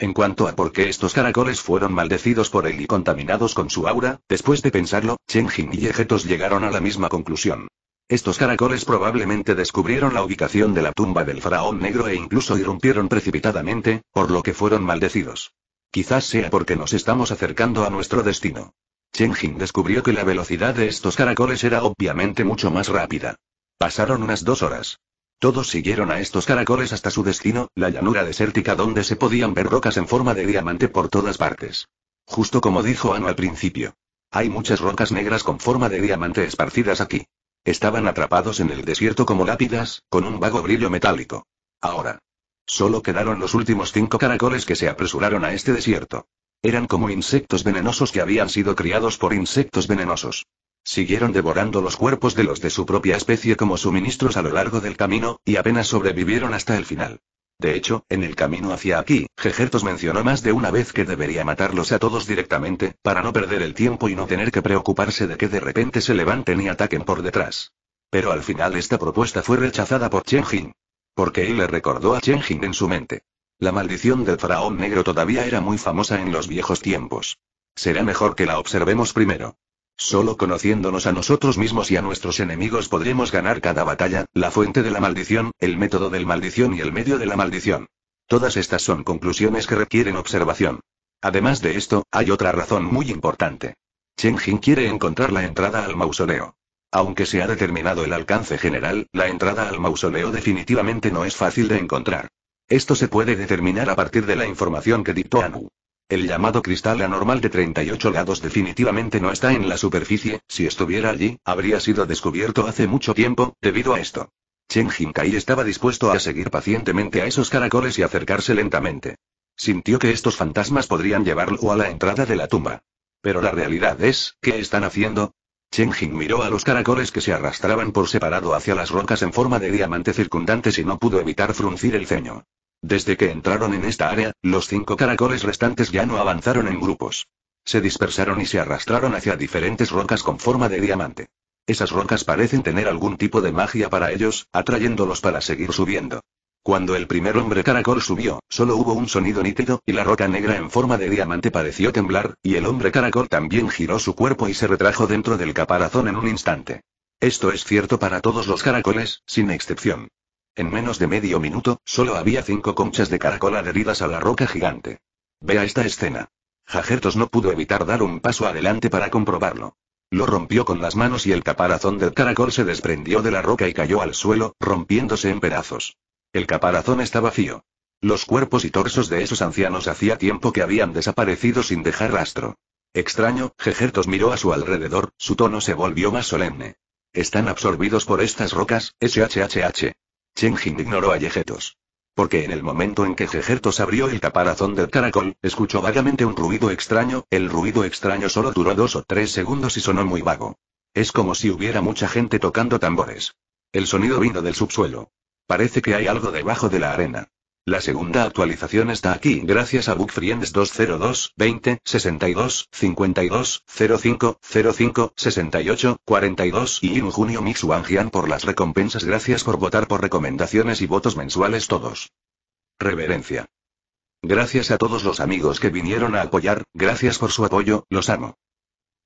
En cuanto a por qué estos caracoles fueron maldecidos por él y contaminados con su aura, después de pensarlo, Chen y Ejetos llegaron a la misma conclusión. Estos caracoles probablemente descubrieron la ubicación de la tumba del faraón negro e incluso irrumpieron precipitadamente, por lo que fueron maldecidos. Quizás sea porque nos estamos acercando a nuestro destino. Chen Jing descubrió que la velocidad de estos caracoles era obviamente mucho más rápida. Pasaron unas dos horas. Todos siguieron a estos caracoles hasta su destino, la llanura desértica donde se podían ver rocas en forma de diamante por todas partes. Justo como dijo Ano al principio. Hay muchas rocas negras con forma de diamante esparcidas aquí. Estaban atrapados en el desierto como lápidas, con un vago brillo metálico. Ahora. Solo quedaron los últimos cinco caracoles que se apresuraron a este desierto. Eran como insectos venenosos que habían sido criados por insectos venenosos. Siguieron devorando los cuerpos de los de su propia especie como suministros a lo largo del camino, y apenas sobrevivieron hasta el final. De hecho, en el camino hacia aquí, Gejertos mencionó más de una vez que debería matarlos a todos directamente, para no perder el tiempo y no tener que preocuparse de que de repente se levanten y ataquen por detrás. Pero al final esta propuesta fue rechazada por Chen Jin. Porque él le recordó a Chen Jin en su mente. La maldición del faraón negro todavía era muy famosa en los viejos tiempos. Será mejor que la observemos primero. Solo conociéndonos a nosotros mismos y a nuestros enemigos podremos ganar cada batalla, la fuente de la maldición, el método del maldición y el medio de la maldición. Todas estas son conclusiones que requieren observación. Además de esto, hay otra razón muy importante. Chen Jin quiere encontrar la entrada al mausoleo. Aunque se ha determinado el alcance general, la entrada al mausoleo definitivamente no es fácil de encontrar. Esto se puede determinar a partir de la información que dictó Anu. El llamado cristal anormal de 38 grados definitivamente no está en la superficie, si estuviera allí, habría sido descubierto hace mucho tiempo, debido a esto. Chen Kai estaba dispuesto a seguir pacientemente a esos caracoles y acercarse lentamente. Sintió que estos fantasmas podrían llevarlo a la entrada de la tumba. Pero la realidad es, ¿qué están haciendo? Chen Jing miró a los caracoles que se arrastraban por separado hacia las rocas en forma de diamante circundantes y no pudo evitar fruncir el ceño. Desde que entraron en esta área, los cinco caracoles restantes ya no avanzaron en grupos. Se dispersaron y se arrastraron hacia diferentes rocas con forma de diamante. Esas rocas parecen tener algún tipo de magia para ellos, atrayéndolos para seguir subiendo. Cuando el primer hombre caracol subió, solo hubo un sonido nítido, y la roca negra en forma de diamante pareció temblar, y el hombre caracol también giró su cuerpo y se retrajo dentro del caparazón en un instante. Esto es cierto para todos los caracoles, sin excepción. En menos de medio minuto, solo había cinco conchas de caracol adheridas a la roca gigante. Vea esta escena. Jajertos no pudo evitar dar un paso adelante para comprobarlo. Lo rompió con las manos y el caparazón del caracol se desprendió de la roca y cayó al suelo, rompiéndose en pedazos. El caparazón estaba vacío. Los cuerpos y torsos de esos ancianos hacía tiempo que habían desaparecido sin dejar rastro. Extraño, Jejertos miró a su alrededor, su tono se volvió más solemne. Están absorbidos por estas rocas, SHHH ignoró a Yegetos. Porque en el momento en que Jegertos abrió el caparazón del caracol, escuchó vagamente un ruido extraño, el ruido extraño solo duró dos o tres segundos y sonó muy vago. Es como si hubiera mucha gente tocando tambores. El sonido vino del subsuelo. Parece que hay algo debajo de la arena. La segunda actualización está aquí gracias a Bookfriends 202 20 62 52 05 05 68 42 y en junio por las recompensas. Gracias por votar por recomendaciones y votos mensuales todos. Reverencia. Gracias a todos los amigos que vinieron a apoyar, gracias por su apoyo, los amo.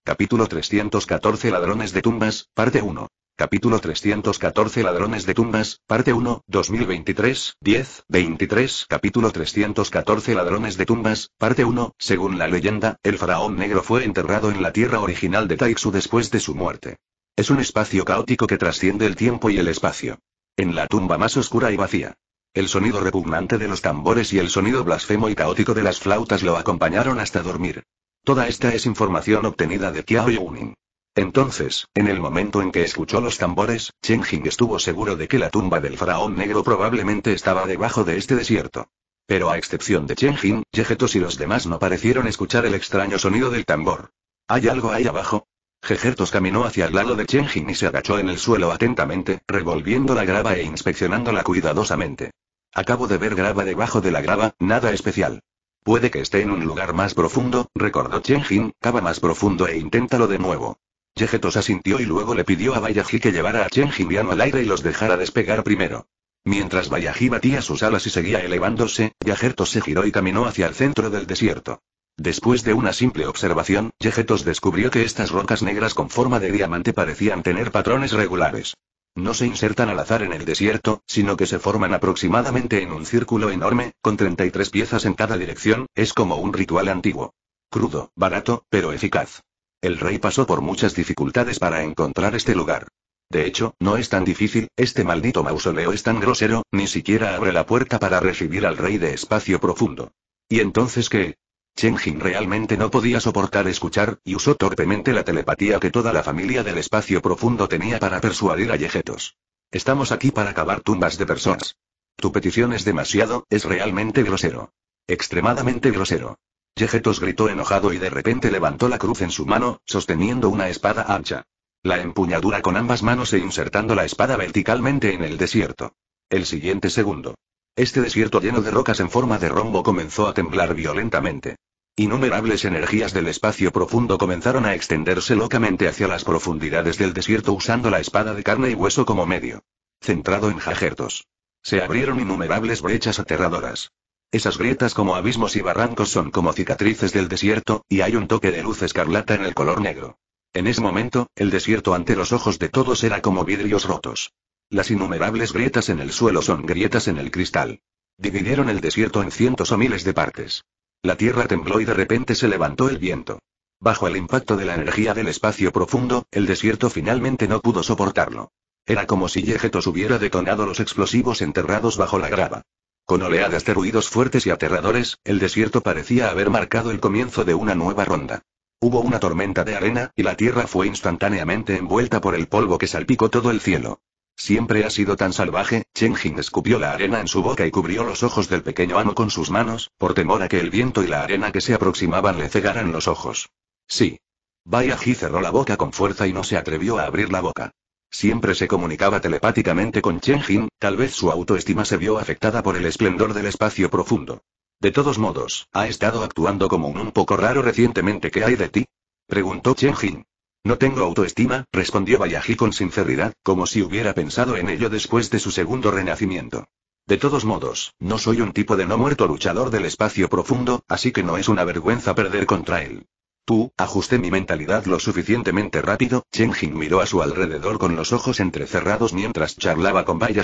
Capítulo 314 Ladrones de tumbas, parte 1. Capítulo 314 Ladrones de tumbas, parte 1, 2023, 10, 23 Capítulo 314 Ladrones de tumbas, parte 1, según la leyenda, el faraón negro fue enterrado en la tierra original de Taixu después de su muerte. Es un espacio caótico que trasciende el tiempo y el espacio. En la tumba más oscura y vacía. El sonido repugnante de los tambores y el sonido blasfemo y caótico de las flautas lo acompañaron hasta dormir. Toda esta es información obtenida de Qiao Yunin. Entonces, en el momento en que escuchó los tambores, Chen Jing estuvo seguro de que la tumba del faraón negro probablemente estaba debajo de este desierto. Pero a excepción de Chen Jing, Yegetos y los demás no parecieron escuchar el extraño sonido del tambor. ¿Hay algo ahí abajo? Jegertos caminó hacia el lado de Chen Jing y se agachó en el suelo atentamente, revolviendo la grava e inspeccionándola cuidadosamente. Acabo de ver grava debajo de la grava, nada especial. Puede que esté en un lugar más profundo, recordó Chen Jing, cava más profundo e inténtalo de nuevo. Yegetos asintió y luego le pidió a Bayaji que llevara a Chen Jimiano al aire y los dejara despegar primero. Mientras Bayaji batía sus alas y seguía elevándose, Yegetos se giró y caminó hacia el centro del desierto. Después de una simple observación, Yegetos descubrió que estas rocas negras con forma de diamante parecían tener patrones regulares. No se insertan al azar en el desierto, sino que se forman aproximadamente en un círculo enorme, con 33 piezas en cada dirección, es como un ritual antiguo. Crudo, barato, pero eficaz. El rey pasó por muchas dificultades para encontrar este lugar. De hecho, no es tan difícil, este maldito mausoleo es tan grosero, ni siquiera abre la puerta para recibir al rey de espacio profundo. ¿Y entonces qué? Chen Jin realmente no podía soportar escuchar, y usó torpemente la telepatía que toda la familia del espacio profundo tenía para persuadir a Yegetos. Estamos aquí para cavar tumbas de personas. Tu petición es demasiado, es realmente grosero. Extremadamente grosero. Yegetos gritó enojado y de repente levantó la cruz en su mano, sosteniendo una espada ancha. La empuñadura con ambas manos e insertando la espada verticalmente en el desierto. El siguiente segundo. Este desierto lleno de rocas en forma de rombo comenzó a temblar violentamente. Innumerables energías del espacio profundo comenzaron a extenderse locamente hacia las profundidades del desierto usando la espada de carne y hueso como medio. Centrado en Jajertos. Se abrieron innumerables brechas aterradoras. Esas grietas como abismos y barrancos son como cicatrices del desierto, y hay un toque de luz escarlata en el color negro. En ese momento, el desierto ante los ojos de todos era como vidrios rotos. Las innumerables grietas en el suelo son grietas en el cristal. Dividieron el desierto en cientos o miles de partes. La tierra tembló y de repente se levantó el viento. Bajo el impacto de la energía del espacio profundo, el desierto finalmente no pudo soportarlo. Era como si Yegetos hubiera detonado los explosivos enterrados bajo la grava. Con oleadas de ruidos fuertes y aterradores, el desierto parecía haber marcado el comienzo de una nueva ronda. Hubo una tormenta de arena, y la tierra fue instantáneamente envuelta por el polvo que salpicó todo el cielo. Siempre ha sido tan salvaje, Chen Jing escupió la arena en su boca y cubrió los ojos del pequeño amo con sus manos, por temor a que el viento y la arena que se aproximaban le cegaran los ojos. Sí. Bai Ji cerró la boca con fuerza y no se atrevió a abrir la boca. Siempre se comunicaba telepáticamente con Chen Jin, tal vez su autoestima se vio afectada por el esplendor del espacio profundo. De todos modos, ha estado actuando como un un poco raro recientemente. ¿Qué hay de ti? preguntó Chen Jin. No tengo autoestima, respondió Bayaji con sinceridad, como si hubiera pensado en ello después de su segundo renacimiento. De todos modos, no soy un tipo de no muerto luchador del espacio profundo, así que no es una vergüenza perder contra él. Tú, ajusté mi mentalidad lo suficientemente rápido, Chen miró a su alrededor con los ojos entrecerrados mientras charlaba con Bai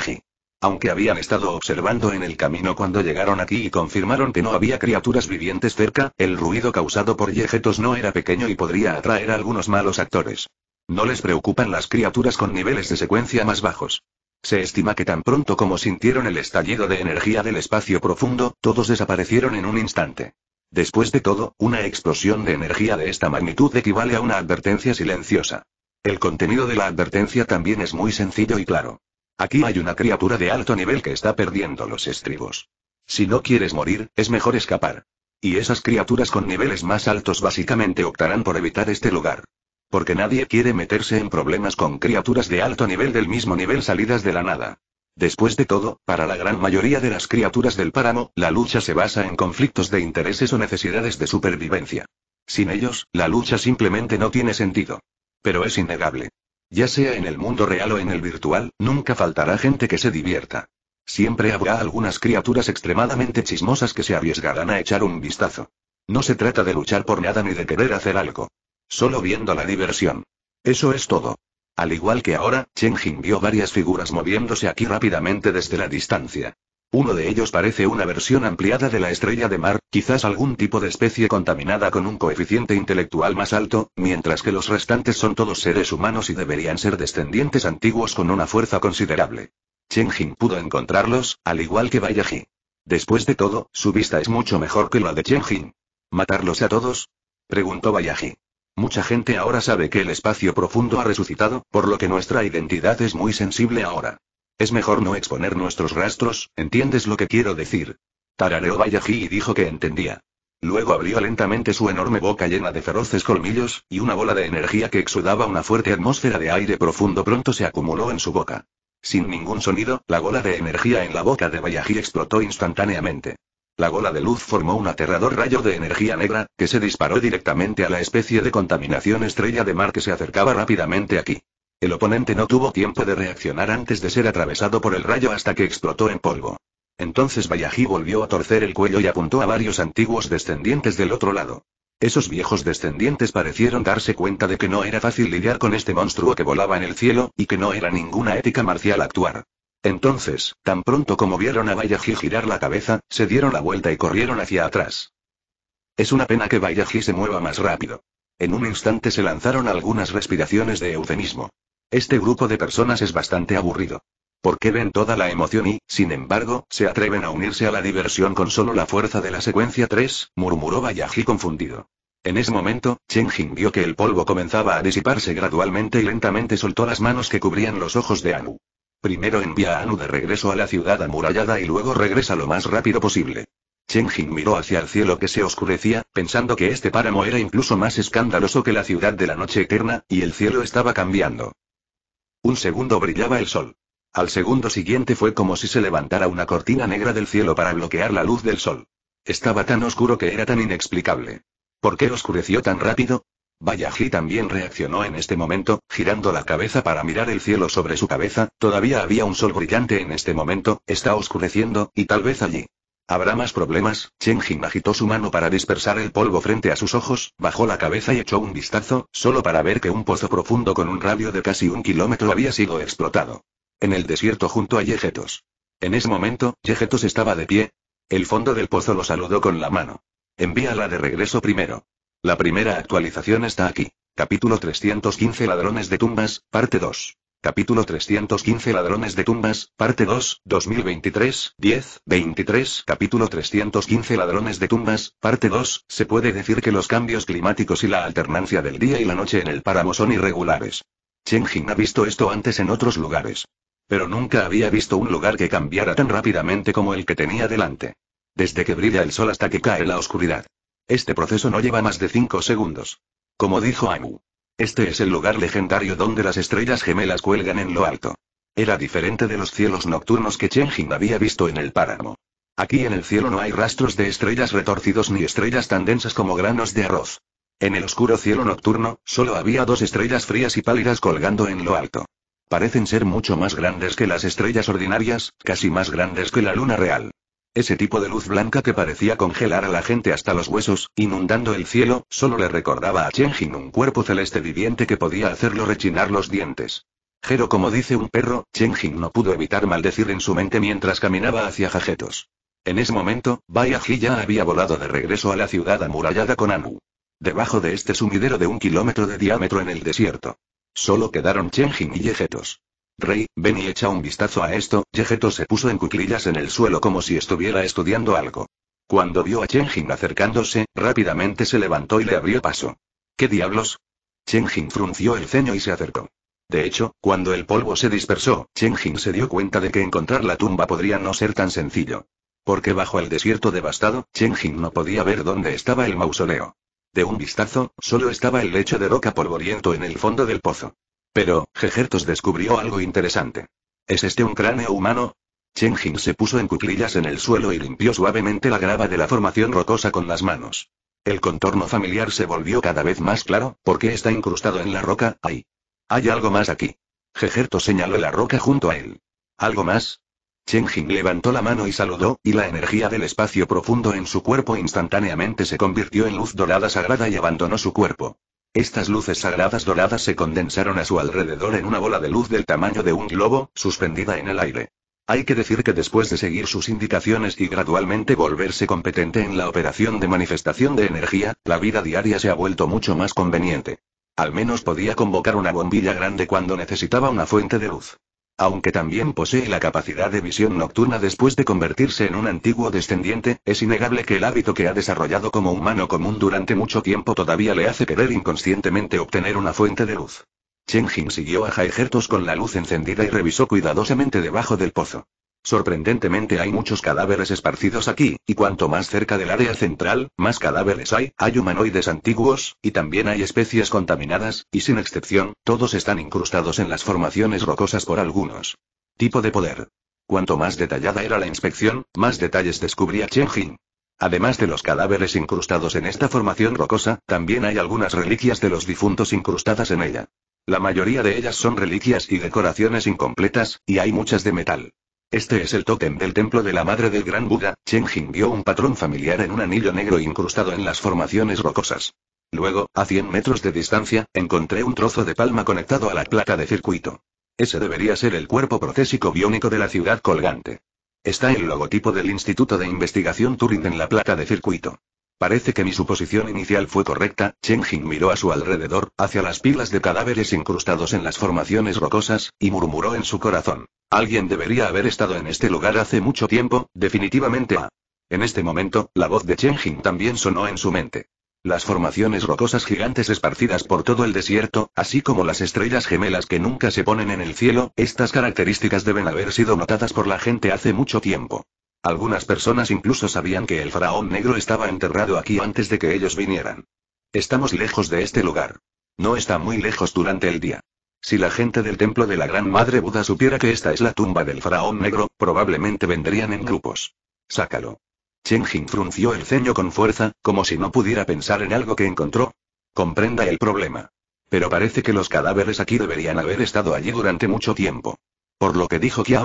Aunque habían estado observando en el camino cuando llegaron aquí y confirmaron que no había criaturas vivientes cerca, el ruido causado por yejetos no era pequeño y podría atraer a algunos malos actores. No les preocupan las criaturas con niveles de secuencia más bajos. Se estima que tan pronto como sintieron el estallido de energía del espacio profundo, todos desaparecieron en un instante. Después de todo, una explosión de energía de esta magnitud equivale a una advertencia silenciosa. El contenido de la advertencia también es muy sencillo y claro. Aquí hay una criatura de alto nivel que está perdiendo los estribos. Si no quieres morir, es mejor escapar. Y esas criaturas con niveles más altos básicamente optarán por evitar este lugar. Porque nadie quiere meterse en problemas con criaturas de alto nivel del mismo nivel salidas de la nada. Después de todo, para la gran mayoría de las criaturas del páramo, la lucha se basa en conflictos de intereses o necesidades de supervivencia. Sin ellos, la lucha simplemente no tiene sentido. Pero es innegable. Ya sea en el mundo real o en el virtual, nunca faltará gente que se divierta. Siempre habrá algunas criaturas extremadamente chismosas que se arriesgarán a echar un vistazo. No se trata de luchar por nada ni de querer hacer algo. Solo viendo la diversión. Eso es todo. Al igual que ahora, Chen Jing vio varias figuras moviéndose aquí rápidamente desde la distancia. Uno de ellos parece una versión ampliada de la estrella de mar, quizás algún tipo de especie contaminada con un coeficiente intelectual más alto, mientras que los restantes son todos seres humanos y deberían ser descendientes antiguos con una fuerza considerable. Chen Jing pudo encontrarlos, al igual que Bayaji. Después de todo, su vista es mucho mejor que la de Chen Jing. ¿Matarlos a todos? preguntó Bayaji. Mucha gente ahora sabe que el espacio profundo ha resucitado, por lo que nuestra identidad es muy sensible ahora. Es mejor no exponer nuestros rastros, ¿entiendes lo que quiero decir? Tarareó Bayaji y dijo que entendía. Luego abrió lentamente su enorme boca llena de feroces colmillos, y una bola de energía que exudaba una fuerte atmósfera de aire profundo pronto se acumuló en su boca. Sin ningún sonido, la bola de energía en la boca de Bayaji explotó instantáneamente. La gola de luz formó un aterrador rayo de energía negra, que se disparó directamente a la especie de contaminación estrella de mar que se acercaba rápidamente aquí. El oponente no tuvo tiempo de reaccionar antes de ser atravesado por el rayo hasta que explotó en polvo. Entonces Bayaji volvió a torcer el cuello y apuntó a varios antiguos descendientes del otro lado. Esos viejos descendientes parecieron darse cuenta de que no era fácil lidiar con este monstruo que volaba en el cielo, y que no era ninguna ética marcial actuar. Entonces, tan pronto como vieron a Bayaji girar la cabeza, se dieron la vuelta y corrieron hacia atrás. Es una pena que Bayaji se mueva más rápido. En un instante se lanzaron algunas respiraciones de eufemismo. Este grupo de personas es bastante aburrido. Porque ven toda la emoción y, sin embargo, se atreven a unirse a la diversión con solo la fuerza de la secuencia 3, murmuró Bayaji confundido. En ese momento, Chen Jing vio que el polvo comenzaba a disiparse gradualmente y lentamente soltó las manos que cubrían los ojos de Anu. Primero envía a Anu de regreso a la ciudad amurallada y luego regresa lo más rápido posible. Cheng Jing miró hacia el cielo que se oscurecía, pensando que este páramo era incluso más escandaloso que la ciudad de la noche eterna, y el cielo estaba cambiando. Un segundo brillaba el sol. Al segundo siguiente fue como si se levantara una cortina negra del cielo para bloquear la luz del sol. Estaba tan oscuro que era tan inexplicable. ¿Por qué oscureció tan rápido? Bayaji también reaccionó en este momento, girando la cabeza para mirar el cielo sobre su cabeza, todavía había un sol brillante en este momento, está oscureciendo, y tal vez allí. Habrá más problemas, Chen Jin agitó su mano para dispersar el polvo frente a sus ojos, bajó la cabeza y echó un vistazo, solo para ver que un pozo profundo con un radio de casi un kilómetro había sido explotado. En el desierto junto a Yegetos. En ese momento, Yegetos estaba de pie. El fondo del pozo lo saludó con la mano. Envíala de regreso primero. La primera actualización está aquí. Capítulo 315 Ladrones de tumbas, parte 2. Capítulo 315 Ladrones de tumbas, parte 2, 2023, 10, 23 Capítulo 315 Ladrones de tumbas, parte 2, se puede decir que los cambios climáticos y la alternancia del día y la noche en el páramo son irregulares. Jing ha visto esto antes en otros lugares. Pero nunca había visto un lugar que cambiara tan rápidamente como el que tenía delante. Desde que brilla el sol hasta que cae la oscuridad. Este proceso no lleva más de 5 segundos. Como dijo Amu. Este es el lugar legendario donde las estrellas gemelas cuelgan en lo alto. Era diferente de los cielos nocturnos que Chenjin había visto en el páramo. Aquí en el cielo no hay rastros de estrellas retorcidos ni estrellas tan densas como granos de arroz. En el oscuro cielo nocturno, solo había dos estrellas frías y pálidas colgando en lo alto. Parecen ser mucho más grandes que las estrellas ordinarias, casi más grandes que la luna real. Ese tipo de luz blanca que parecía congelar a la gente hasta los huesos, inundando el cielo, solo le recordaba a Chenjin un cuerpo celeste viviente que podía hacerlo rechinar los dientes. Jero como dice un perro, Chenjin no pudo evitar maldecir en su mente mientras caminaba hacia Jajetos. En ese momento, Bayaji ya había volado de regreso a la ciudad amurallada con Anu. Debajo de este sumidero de un kilómetro de diámetro en el desierto. Solo quedaron Chenjin y Jajetos. Rey, ven y echa un vistazo a esto. Yegeto se puso en cuclillas en el suelo como si estuviera estudiando algo. Cuando vio a Chenjin acercándose, rápidamente se levantó y le abrió paso. ¿Qué diablos? Jing frunció el ceño y se acercó. De hecho, cuando el polvo se dispersó, Jing se dio cuenta de que encontrar la tumba podría no ser tan sencillo. Porque bajo el desierto devastado, Chenjin no podía ver dónde estaba el mausoleo. De un vistazo, solo estaba el lecho de roca polvoriento en el fondo del pozo. Pero, Jejertos descubrió algo interesante. ¿Es este un cráneo humano? Chen se puso en cuclillas en el suelo y limpió suavemente la grava de la formación rocosa con las manos. El contorno familiar se volvió cada vez más claro, porque está incrustado en la roca, ahí. Hay algo más aquí. Jejerto señaló la roca junto a él. ¿Algo más? Chen levantó la mano y saludó, y la energía del espacio profundo en su cuerpo instantáneamente se convirtió en luz dorada sagrada y abandonó su cuerpo. Estas luces sagradas doradas se condensaron a su alrededor en una bola de luz del tamaño de un globo, suspendida en el aire. Hay que decir que después de seguir sus indicaciones y gradualmente volverse competente en la operación de manifestación de energía, la vida diaria se ha vuelto mucho más conveniente. Al menos podía convocar una bombilla grande cuando necesitaba una fuente de luz. Aunque también posee la capacidad de visión nocturna después de convertirse en un antiguo descendiente, es innegable que el hábito que ha desarrollado como humano común durante mucho tiempo todavía le hace querer inconscientemente obtener una fuente de luz. Chen Jin siguió a Jaegertos con la luz encendida y revisó cuidadosamente debajo del pozo. Sorprendentemente hay muchos cadáveres esparcidos aquí, y cuanto más cerca del área central, más cadáveres hay, hay humanoides antiguos, y también hay especies contaminadas, y sin excepción, todos están incrustados en las formaciones rocosas por algunos. Tipo de poder. Cuanto más detallada era la inspección, más detalles descubría Chen Jin. Además de los cadáveres incrustados en esta formación rocosa, también hay algunas reliquias de los difuntos incrustadas en ella. La mayoría de ellas son reliquias y decoraciones incompletas, y hay muchas de metal. Este es el tótem del templo de la madre del gran Buda. Chen Jing vio un patrón familiar en un anillo negro incrustado en las formaciones rocosas. Luego, a 100 metros de distancia, encontré un trozo de palma conectado a la placa de circuito. Ese debería ser el cuerpo protésico biónico de la ciudad colgante. Está el logotipo del Instituto de Investigación Turing en la placa de circuito. Parece que mi suposición inicial fue correcta, Chen Jing miró a su alrededor, hacia las pilas de cadáveres incrustados en las formaciones rocosas, y murmuró en su corazón. Alguien debería haber estado en este lugar hace mucho tiempo, definitivamente En este momento, la voz de Chen Jing también sonó en su mente. Las formaciones rocosas gigantes esparcidas por todo el desierto, así como las estrellas gemelas que nunca se ponen en el cielo, estas características deben haber sido notadas por la gente hace mucho tiempo. Algunas personas incluso sabían que el faraón negro estaba enterrado aquí antes de que ellos vinieran. Estamos lejos de este lugar. No está muy lejos durante el día. Si la gente del templo de la Gran Madre Buda supiera que esta es la tumba del faraón negro, probablemente vendrían en grupos. Sácalo. Chen Jing frunció el ceño con fuerza, como si no pudiera pensar en algo que encontró. Comprenda el problema. Pero parece que los cadáveres aquí deberían haber estado allí durante mucho tiempo. Por lo que dijo Kiao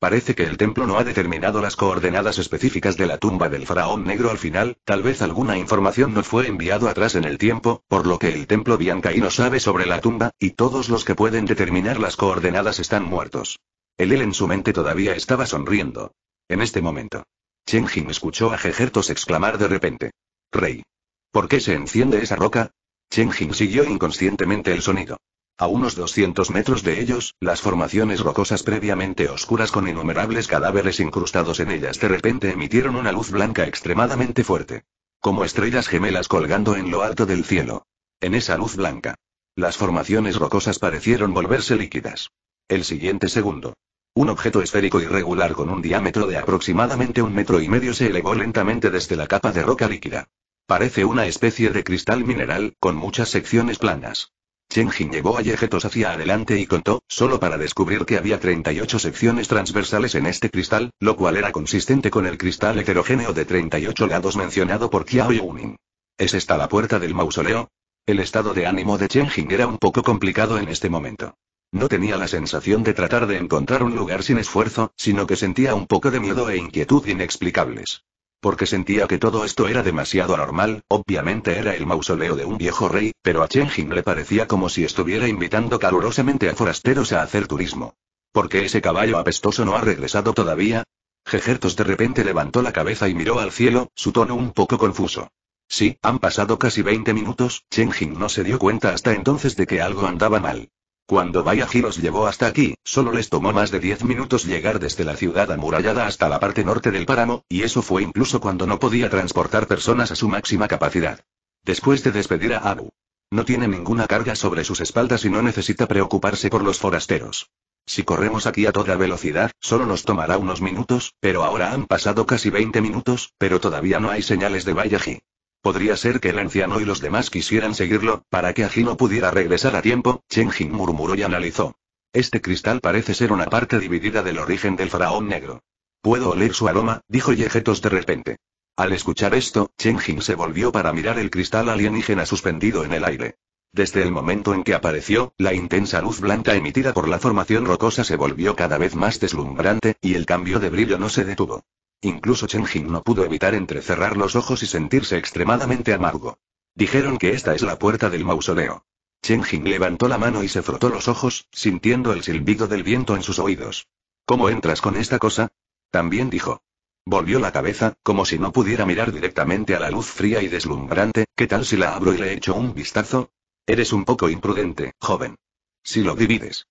parece que el templo no ha determinado las coordenadas específicas de la tumba del faraón negro al final, tal vez alguna información no fue enviado atrás en el tiempo, por lo que el templo Biancaí no sabe sobre la tumba, y todos los que pueden determinar las coordenadas están muertos. El él en su mente todavía estaba sonriendo. En este momento. Chen escuchó a Jejertos exclamar de repente. Rey. ¿Por qué se enciende esa roca? Chen siguió inconscientemente el sonido. A unos 200 metros de ellos, las formaciones rocosas previamente oscuras con innumerables cadáveres incrustados en ellas de repente emitieron una luz blanca extremadamente fuerte. Como estrellas gemelas colgando en lo alto del cielo. En esa luz blanca. Las formaciones rocosas parecieron volverse líquidas. El siguiente segundo. Un objeto esférico irregular con un diámetro de aproximadamente un metro y medio se elevó lentamente desde la capa de roca líquida. Parece una especie de cristal mineral, con muchas secciones planas. Jin llevó a Yegetos hacia adelante y contó, solo para descubrir que había 38 secciones transversales en este cristal, lo cual era consistente con el cristal heterogéneo de 38 lados mencionado por Qiao Yunin. ¿Es esta la puerta del mausoleo? El estado de ánimo de Chen Jin era un poco complicado en este momento. No tenía la sensación de tratar de encontrar un lugar sin esfuerzo, sino que sentía un poco de miedo e inquietud inexplicables porque sentía que todo esto era demasiado anormal, obviamente era el mausoleo de un viejo rey, pero a Chen Jing le parecía como si estuviera invitando calurosamente a forasteros a hacer turismo. ¿Por qué ese caballo apestoso no ha regresado todavía? Jejertos de repente levantó la cabeza y miró al cielo, su tono un poco confuso. Sí, han pasado casi 20 minutos, Chen Jing no se dio cuenta hasta entonces de que algo andaba mal. Cuando Bayaji los llevó hasta aquí, solo les tomó más de 10 minutos llegar desde la ciudad amurallada hasta la parte norte del páramo, y eso fue incluso cuando no podía transportar personas a su máxima capacidad. Después de despedir a Abu. No tiene ninguna carga sobre sus espaldas y no necesita preocuparse por los forasteros. Si corremos aquí a toda velocidad, solo nos tomará unos minutos, pero ahora han pasado casi 20 minutos, pero todavía no hay señales de Bayaji. Podría ser que el anciano y los demás quisieran seguirlo, para que Aji no pudiera regresar a tiempo, Chen Jin murmuró y analizó. Este cristal parece ser una parte dividida del origen del faraón negro. Puedo oler su aroma, dijo Yegetos de repente. Al escuchar esto, Chen Jin se volvió para mirar el cristal alienígena suspendido en el aire. Desde el momento en que apareció, la intensa luz blanca emitida por la formación rocosa se volvió cada vez más deslumbrante, y el cambio de brillo no se detuvo. Incluso Chen Jing no pudo evitar entrecerrar los ojos y sentirse extremadamente amargo. Dijeron que esta es la puerta del mausoleo. Chen Jing levantó la mano y se frotó los ojos, sintiendo el silbido del viento en sus oídos. ¿Cómo entras con esta cosa? También dijo. Volvió la cabeza, como si no pudiera mirar directamente a la luz fría y deslumbrante, ¿qué tal si la abro y le echo un vistazo? Eres un poco imprudente, joven. Si lo divides.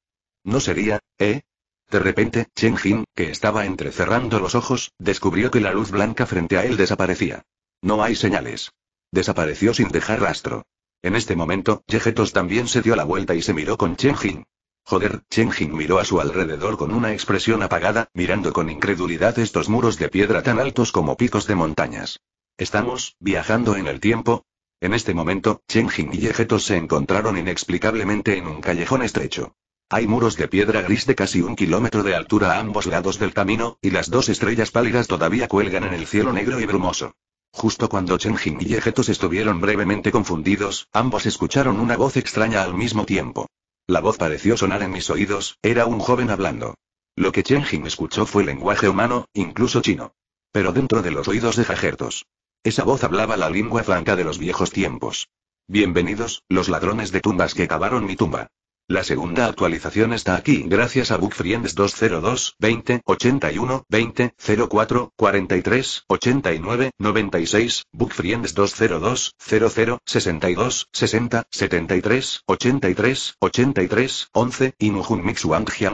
¿No sería, eh? De repente, Chen Jin, que estaba entrecerrando los ojos, descubrió que la luz blanca frente a él desaparecía. No hay señales. Desapareció sin dejar rastro. En este momento, Yegetos también se dio la vuelta y se miró con Chen Jin. Joder, Chen Jin miró a su alrededor con una expresión apagada, mirando con incredulidad estos muros de piedra tan altos como picos de montañas. ¿Estamos viajando en el tiempo? En este momento, Chen Jin y Yegetos se encontraron inexplicablemente en un callejón estrecho. Hay muros de piedra gris de casi un kilómetro de altura a ambos lados del camino, y las dos estrellas pálidas todavía cuelgan en el cielo negro y brumoso. Justo cuando Chen Jing y Ejetos estuvieron brevemente confundidos, ambos escucharon una voz extraña al mismo tiempo. La voz pareció sonar en mis oídos, era un joven hablando. Lo que Chen Jing escuchó fue lenguaje humano, incluso chino. Pero dentro de los oídos de Jajertos. Esa voz hablaba la lengua franca de los viejos tiempos. Bienvenidos, los ladrones de tumbas que cavaron mi tumba. La segunda actualización está aquí gracias a Bookfriends 202 20 81 20 04 43 89 96, Bookfriends 202 00 62 60 73 83 83 11 y Nujun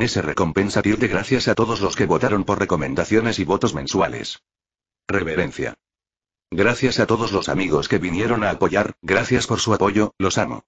S recompensa tilde gracias a todos los que votaron por recomendaciones y votos mensuales. Reverencia. Gracias a todos los amigos que vinieron a apoyar, gracias por su apoyo, los amo.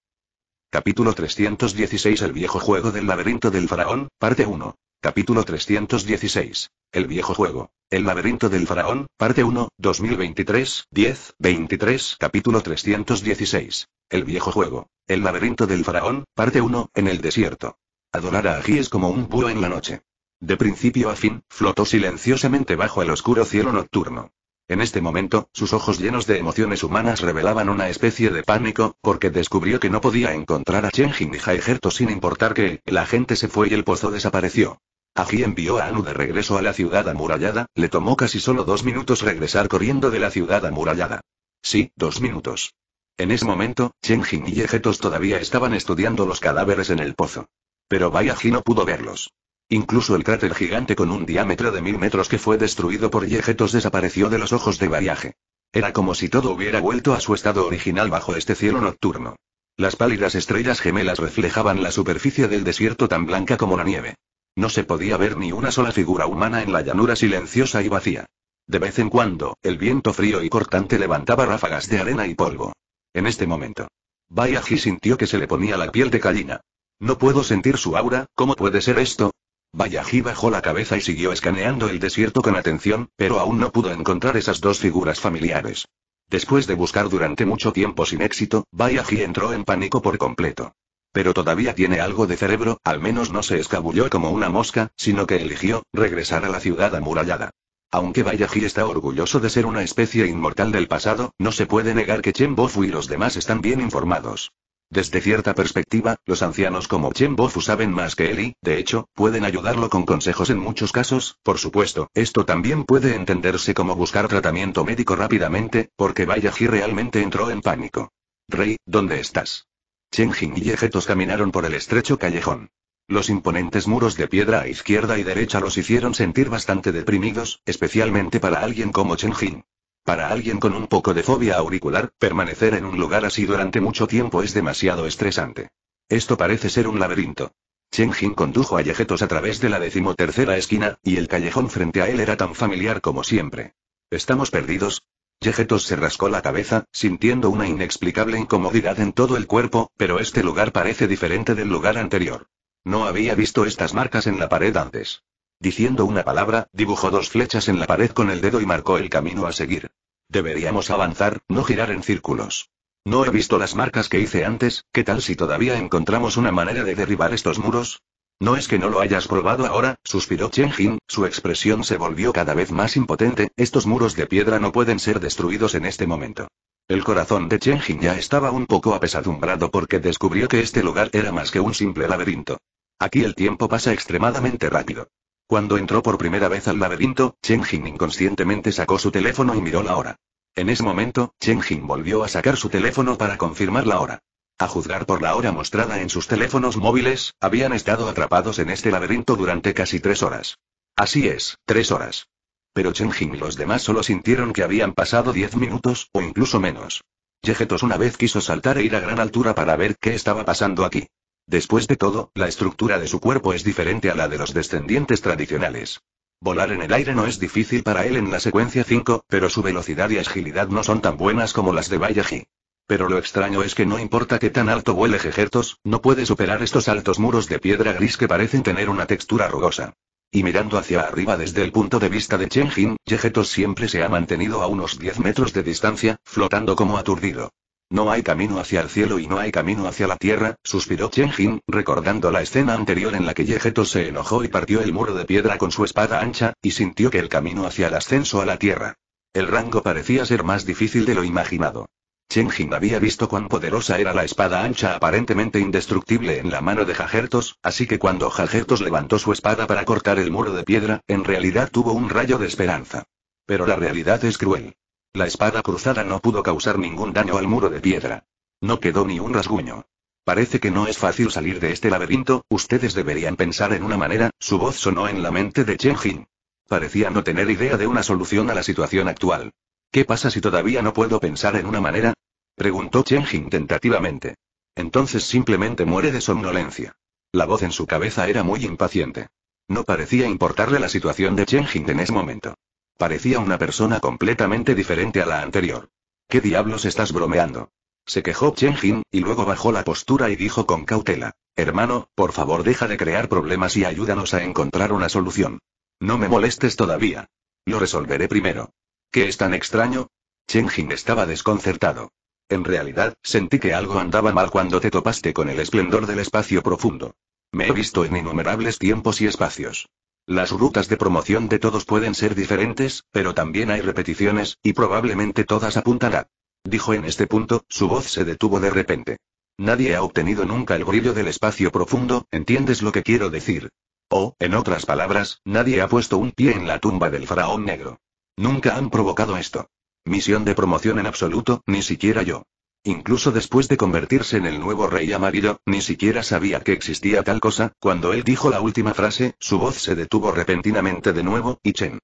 Capítulo 316 El viejo juego del laberinto del faraón, parte 1. Capítulo 316. El viejo juego. El laberinto del faraón, parte 1, 2023, 10, 23, capítulo 316. El viejo juego. El laberinto del faraón, parte 1, en el desierto. Adorar a es como un búho en la noche. De principio a fin, flotó silenciosamente bajo el oscuro cielo nocturno. En este momento, sus ojos llenos de emociones humanas revelaban una especie de pánico, porque descubrió que no podía encontrar a Chenjin y Jaegerto sin importar que la gente se fue y el pozo desapareció. Aji envió a Anu de regreso a la ciudad amurallada, le tomó casi solo dos minutos regresar corriendo de la ciudad amurallada. Sí, dos minutos. En ese momento, Chenjin y Ejetos todavía estaban estudiando los cadáveres en el pozo. Pero Aji no pudo verlos. Incluso el cráter gigante con un diámetro de mil metros que fue destruido por Yegetos desapareció de los ojos de Bayaje. Era como si todo hubiera vuelto a su estado original bajo este cielo nocturno. Las pálidas estrellas gemelas reflejaban la superficie del desierto tan blanca como la nieve. No se podía ver ni una sola figura humana en la llanura silenciosa y vacía. De vez en cuando, el viento frío y cortante levantaba ráfagas de arena y polvo. En este momento, Bayaji sintió que se le ponía la piel de gallina. No puedo sentir su aura, ¿cómo puede ser esto? Bayaji bajó la cabeza y siguió escaneando el desierto con atención, pero aún no pudo encontrar esas dos figuras familiares. Después de buscar durante mucho tiempo sin éxito, Bayaji entró en pánico por completo. Pero todavía tiene algo de cerebro, al menos no se escabulló como una mosca, sino que eligió regresar a la ciudad amurallada. Aunque Bayaji está orgulloso de ser una especie inmortal del pasado, no se puede negar que Chen Bofu y los demás están bien informados. Desde cierta perspectiva, los ancianos como Chen Bofu saben más que él y, de hecho, pueden ayudarlo con consejos en muchos casos, por supuesto, esto también puede entenderse como buscar tratamiento médico rápidamente, porque Bayaji realmente entró en pánico. Rey, ¿dónde estás? Chen Jing y Ejetos caminaron por el estrecho callejón. Los imponentes muros de piedra a izquierda y derecha los hicieron sentir bastante deprimidos, especialmente para alguien como Chen Jing. Para alguien con un poco de fobia auricular, permanecer en un lugar así durante mucho tiempo es demasiado estresante. Esto parece ser un laberinto. Chen Jin condujo a Yegetos a través de la decimotercera esquina, y el callejón frente a él era tan familiar como siempre. ¿Estamos perdidos? Yegetos se rascó la cabeza, sintiendo una inexplicable incomodidad en todo el cuerpo, pero este lugar parece diferente del lugar anterior. No había visto estas marcas en la pared antes. Diciendo una palabra, dibujó dos flechas en la pared con el dedo y marcó el camino a seguir. Deberíamos avanzar, no girar en círculos. No he visto las marcas que hice antes, ¿qué tal si todavía encontramos una manera de derribar estos muros? No es que no lo hayas probado ahora, suspiró Chen Jin, su expresión se volvió cada vez más impotente, estos muros de piedra no pueden ser destruidos en este momento. El corazón de Chen Jin ya estaba un poco apesadumbrado porque descubrió que este lugar era más que un simple laberinto. Aquí el tiempo pasa extremadamente rápido. Cuando entró por primera vez al laberinto, Chen Jin inconscientemente sacó su teléfono y miró la hora. En ese momento, Chen Jin volvió a sacar su teléfono para confirmar la hora. A juzgar por la hora mostrada en sus teléfonos móviles, habían estado atrapados en este laberinto durante casi tres horas. Así es, tres horas. Pero Chen Jing y los demás solo sintieron que habían pasado diez minutos, o incluso menos. Yegetos una vez quiso saltar e ir a gran altura para ver qué estaba pasando aquí. Después de todo, la estructura de su cuerpo es diferente a la de los descendientes tradicionales. Volar en el aire no es difícil para él en la secuencia 5, pero su velocidad y agilidad no son tan buenas como las de Bayaji. Pero lo extraño es que no importa qué tan alto vuele Gejertos, no puede superar estos altos muros de piedra gris que parecen tener una textura rugosa. Y mirando hacia arriba desde el punto de vista de Chen Jin, siempre se ha mantenido a unos 10 metros de distancia, flotando como aturdido. No hay camino hacia el cielo y no hay camino hacia la tierra, suspiró Chen recordando la escena anterior en la que Yegeto se enojó y partió el muro de piedra con su espada ancha, y sintió que el camino hacia el ascenso a la tierra. El rango parecía ser más difícil de lo imaginado. Chen Jin había visto cuán poderosa era la espada ancha aparentemente indestructible en la mano de Jagertos, así que cuando Jagertos levantó su espada para cortar el muro de piedra, en realidad tuvo un rayo de esperanza. Pero la realidad es cruel. La espada cruzada no pudo causar ningún daño al muro de piedra. No quedó ni un rasguño. Parece que no es fácil salir de este laberinto, ustedes deberían pensar en una manera, su voz sonó en la mente de Chen Jin. Parecía no tener idea de una solución a la situación actual. ¿Qué pasa si todavía no puedo pensar en una manera? Preguntó Chen Jin tentativamente. Entonces simplemente muere de somnolencia. La voz en su cabeza era muy impaciente. No parecía importarle la situación de Chen Jin en ese momento. Parecía una persona completamente diferente a la anterior. ¿Qué diablos estás bromeando? Se quejó Chen Jin, y luego bajó la postura y dijo con cautela. Hermano, por favor deja de crear problemas y ayúdanos a encontrar una solución. No me molestes todavía. Lo resolveré primero. ¿Qué es tan extraño? Chen Jin estaba desconcertado. En realidad, sentí que algo andaba mal cuando te topaste con el esplendor del espacio profundo. Me he visto en innumerables tiempos y espacios. Las rutas de promoción de todos pueden ser diferentes, pero también hay repeticiones, y probablemente todas apuntarán. Dijo en este punto, su voz se detuvo de repente. Nadie ha obtenido nunca el brillo del espacio profundo, ¿entiendes lo que quiero decir? O, en otras palabras, nadie ha puesto un pie en la tumba del faraón negro. Nunca han provocado esto. Misión de promoción en absoluto, ni siquiera yo. Incluso después de convertirse en el nuevo rey amarillo, ni siquiera sabía que existía tal cosa, cuando él dijo la última frase, su voz se detuvo repentinamente de nuevo, y Chen.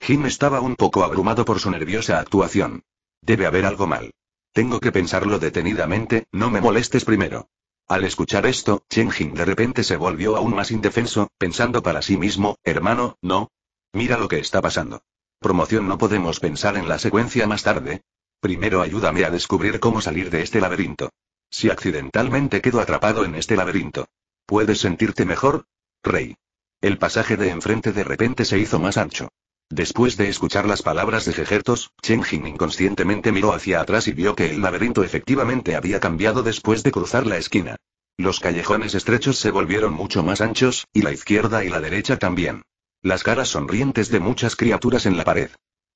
Jin estaba un poco abrumado por su nerviosa actuación. Debe haber algo mal. Tengo que pensarlo detenidamente, no me molestes primero. Al escuchar esto, Chen Jin de repente se volvió aún más indefenso, pensando para sí mismo, hermano, no. Mira lo que está pasando. Promoción no podemos pensar en la secuencia más tarde. Primero ayúdame a descubrir cómo salir de este laberinto. Si accidentalmente quedo atrapado en este laberinto. ¿Puedes sentirte mejor? Rey. El pasaje de enfrente de repente se hizo más ancho. Después de escuchar las palabras de Gejertos, Chen Jin inconscientemente miró hacia atrás y vio que el laberinto efectivamente había cambiado después de cruzar la esquina. Los callejones estrechos se volvieron mucho más anchos, y la izquierda y la derecha también. Las caras sonrientes de muchas criaturas en la pared.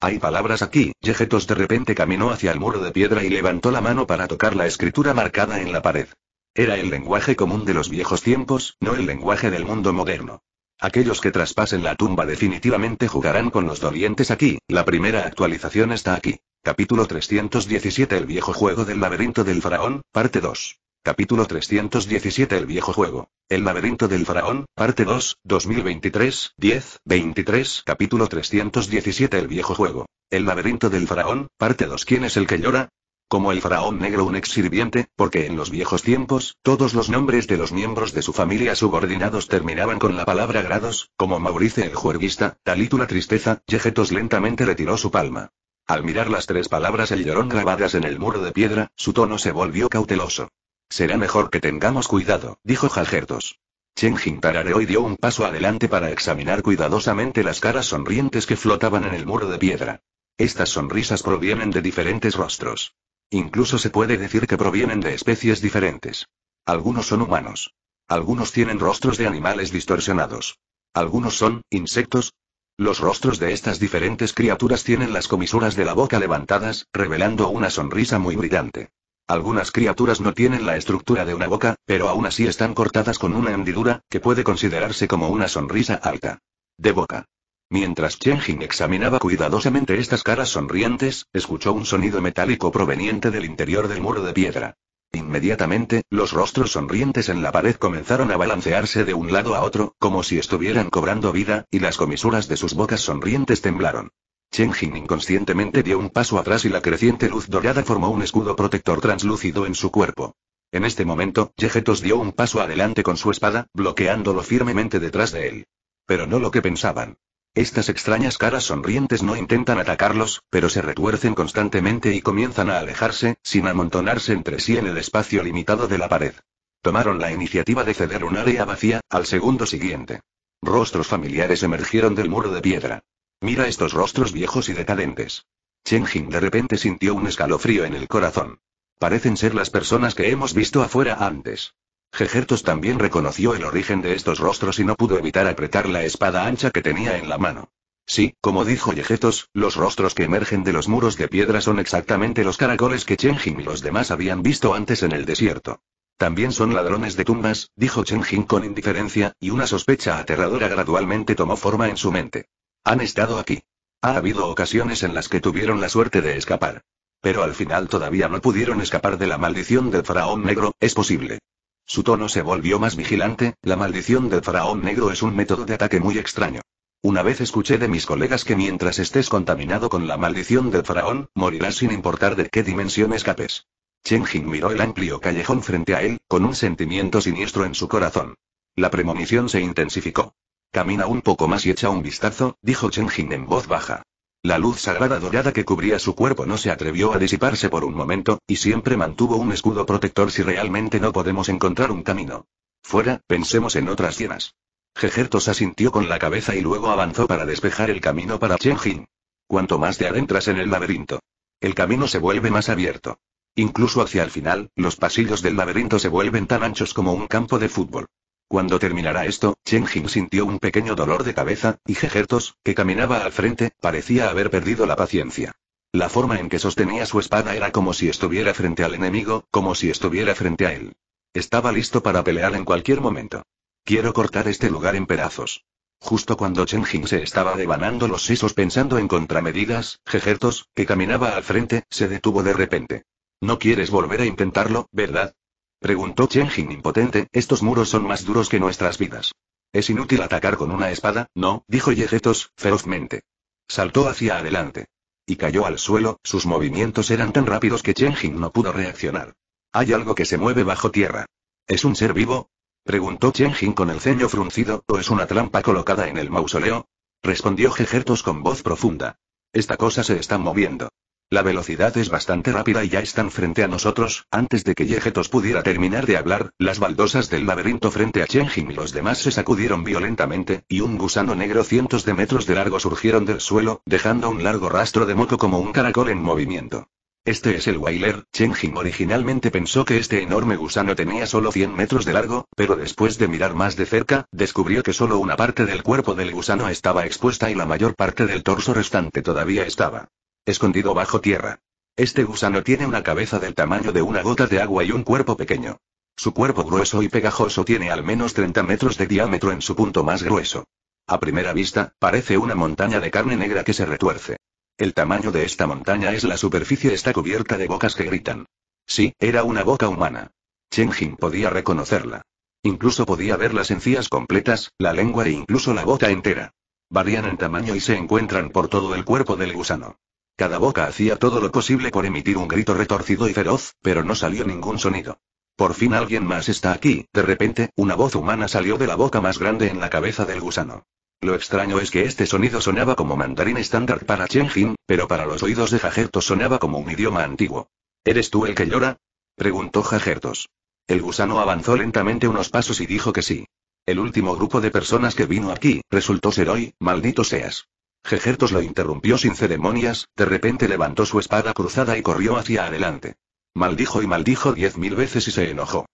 Hay palabras aquí. Yegetos de repente caminó hacia el muro de piedra y levantó la mano para tocar la escritura marcada en la pared. Era el lenguaje común de los viejos tiempos, no el lenguaje del mundo moderno. Aquellos que traspasen la tumba definitivamente jugarán con los dolientes aquí. La primera actualización está aquí. Capítulo 317 El viejo juego del laberinto del faraón, parte 2. Capítulo 317 El viejo juego. El laberinto del faraón, parte 2, 2023, 10, 23. Capítulo 317 El viejo juego. El laberinto del faraón, parte 2 ¿Quién es el que llora? Como el faraón negro un ex sirviente, porque en los viejos tiempos, todos los nombres de los miembros de su familia subordinados terminaban con la palabra grados, como Maurice el juerguista, tu la tristeza, Yegetos lentamente retiró su palma. Al mirar las tres palabras el llorón grabadas en el muro de piedra, su tono se volvió cauteloso. Será mejor que tengamos cuidado, dijo halgertos. Chen Jing tarareó y dio un paso adelante para examinar cuidadosamente las caras sonrientes que flotaban en el muro de piedra. Estas sonrisas provienen de diferentes rostros. Incluso se puede decir que provienen de especies diferentes. Algunos son humanos. Algunos tienen rostros de animales distorsionados. Algunos son insectos. Los rostros de estas diferentes criaturas tienen las comisuras de la boca levantadas, revelando una sonrisa muy brillante. Algunas criaturas no tienen la estructura de una boca, pero aún así están cortadas con una hendidura, que puede considerarse como una sonrisa alta. De boca. Mientras Jing examinaba cuidadosamente estas caras sonrientes, escuchó un sonido metálico proveniente del interior del muro de piedra. Inmediatamente, los rostros sonrientes en la pared comenzaron a balancearse de un lado a otro, como si estuvieran cobrando vida, y las comisuras de sus bocas sonrientes temblaron. Chen inconscientemente dio un paso atrás y la creciente luz dorada formó un escudo protector translúcido en su cuerpo. En este momento, Yegetos dio un paso adelante con su espada, bloqueándolo firmemente detrás de él. Pero no lo que pensaban. Estas extrañas caras sonrientes no intentan atacarlos, pero se retuercen constantemente y comienzan a alejarse, sin amontonarse entre sí en el espacio limitado de la pared. Tomaron la iniciativa de ceder un área vacía, al segundo siguiente. Rostros familiares emergieron del muro de piedra. Mira estos rostros viejos y decadentes. Chen Jing de repente sintió un escalofrío en el corazón. Parecen ser las personas que hemos visto afuera antes. Jejertos también reconoció el origen de estos rostros y no pudo evitar apretar la espada ancha que tenía en la mano. Sí, como dijo Yejetos, los rostros que emergen de los muros de piedra son exactamente los caracoles que Chen Jing y los demás habían visto antes en el desierto. También son ladrones de tumbas, dijo Chen Jing con indiferencia, y una sospecha aterradora gradualmente tomó forma en su mente. Han estado aquí. Ha habido ocasiones en las que tuvieron la suerte de escapar. Pero al final todavía no pudieron escapar de la maldición del faraón negro, es posible. Su tono se volvió más vigilante, la maldición del faraón negro es un método de ataque muy extraño. Una vez escuché de mis colegas que mientras estés contaminado con la maldición del faraón, morirás sin importar de qué dimensión escapes. Chen Jing miró el amplio callejón frente a él, con un sentimiento siniestro en su corazón. La premonición se intensificó. Camina un poco más y echa un vistazo, dijo Chen Jin en voz baja. La luz sagrada dorada que cubría su cuerpo no se atrevió a disiparse por un momento, y siempre mantuvo un escudo protector si realmente no podemos encontrar un camino. Fuera, pensemos en otras llenas. se asintió con la cabeza y luego avanzó para despejar el camino para Chen Jin. Cuanto más te adentras en el laberinto, el camino se vuelve más abierto. Incluso hacia el final, los pasillos del laberinto se vuelven tan anchos como un campo de fútbol. Cuando terminará esto, Chen Jing sintió un pequeño dolor de cabeza, y Jejertos, que caminaba al frente, parecía haber perdido la paciencia. La forma en que sostenía su espada era como si estuviera frente al enemigo, como si estuviera frente a él. Estaba listo para pelear en cualquier momento. Quiero cortar este lugar en pedazos. Justo cuando Chen Jing se estaba devanando los sesos pensando en contramedidas, Jejertos, que caminaba al frente, se detuvo de repente. No quieres volver a intentarlo, ¿verdad? Preguntó Jing impotente, estos muros son más duros que nuestras vidas. Es inútil atacar con una espada, ¿no? dijo Yegetos, ferozmente. Saltó hacia adelante. Y cayó al suelo, sus movimientos eran tan rápidos que Jing no pudo reaccionar. Hay algo que se mueve bajo tierra. ¿Es un ser vivo? Preguntó Jing con el ceño fruncido, ¿o es una trampa colocada en el mausoleo? Respondió Jegertos con voz profunda. Esta cosa se está moviendo. La velocidad es bastante rápida y ya están frente a nosotros, antes de que Yegetos pudiera terminar de hablar, las baldosas del laberinto frente a Chenjin y los demás se sacudieron violentamente, y un gusano negro cientos de metros de largo surgieron del suelo, dejando un largo rastro de moco como un caracol en movimiento. Este es el Wailer. Chenjin originalmente pensó que este enorme gusano tenía solo 100 metros de largo, pero después de mirar más de cerca, descubrió que solo una parte del cuerpo del gusano estaba expuesta y la mayor parte del torso restante todavía estaba Escondido bajo tierra. Este gusano tiene una cabeza del tamaño de una gota de agua y un cuerpo pequeño. Su cuerpo grueso y pegajoso tiene al menos 30 metros de diámetro en su punto más grueso. A primera vista, parece una montaña de carne negra que se retuerce. El tamaño de esta montaña es la superficie está cubierta de bocas que gritan. Sí, era una boca humana. Chen Jin podía reconocerla. Incluso podía ver las encías completas, la lengua e incluso la boca entera. Varían en tamaño y se encuentran por todo el cuerpo del gusano. Cada boca hacía todo lo posible por emitir un grito retorcido y feroz, pero no salió ningún sonido. Por fin alguien más está aquí. De repente, una voz humana salió de la boca más grande en la cabeza del gusano. Lo extraño es que este sonido sonaba como mandarín estándar para Chen pero para los oídos de Jajertos sonaba como un idioma antiguo. ¿Eres tú el que llora? preguntó jagertos El gusano avanzó lentamente unos pasos y dijo que sí. El último grupo de personas que vino aquí, resultó ser hoy, maldito seas. Jejertos lo interrumpió sin ceremonias, de repente levantó su espada cruzada y corrió hacia adelante. Maldijo y maldijo diez mil veces y se enojó.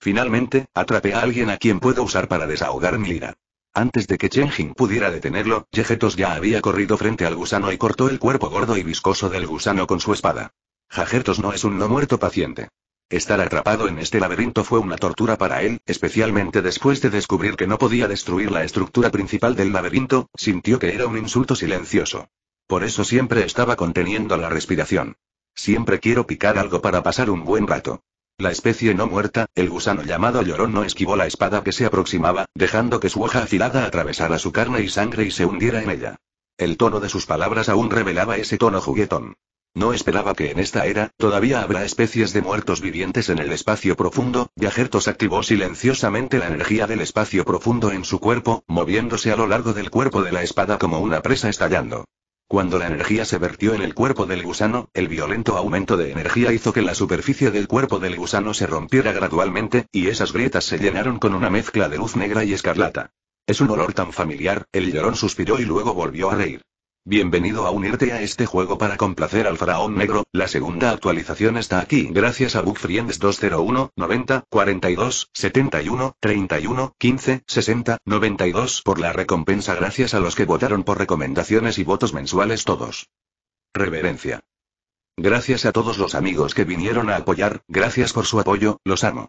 Finalmente, atrapé a alguien a quien puedo usar para desahogar mi ira. Antes de que Chenjin pudiera detenerlo, Jejetos ya había corrido frente al gusano y cortó el cuerpo gordo y viscoso del gusano con su espada. Jajertos no es un no muerto paciente. Estar atrapado en este laberinto fue una tortura para él, especialmente después de descubrir que no podía destruir la estructura principal del laberinto, sintió que era un insulto silencioso. Por eso siempre estaba conteniendo la respiración. Siempre quiero picar algo para pasar un buen rato. La especie no muerta, el gusano llamado llorón no esquivó la espada que se aproximaba, dejando que su hoja afilada atravesara su carne y sangre y se hundiera en ella. El tono de sus palabras aún revelaba ese tono juguetón. No esperaba que en esta era, todavía habrá especies de muertos vivientes en el espacio profundo. Yagertos activó silenciosamente la energía del espacio profundo en su cuerpo, moviéndose a lo largo del cuerpo de la espada como una presa estallando. Cuando la energía se vertió en el cuerpo del gusano, el violento aumento de energía hizo que la superficie del cuerpo del gusano se rompiera gradualmente, y esas grietas se llenaron con una mezcla de luz negra y escarlata. Es un olor tan familiar, el llorón suspiró y luego volvió a reír. Bienvenido a unirte a este juego para complacer al faraón negro, la segunda actualización está aquí gracias a Bookfriends 201, 90, 42, 71, 31, 15, 60, 92 por la recompensa gracias a los que votaron por recomendaciones y votos mensuales todos. Reverencia. Gracias a todos los amigos que vinieron a apoyar, gracias por su apoyo, los amo.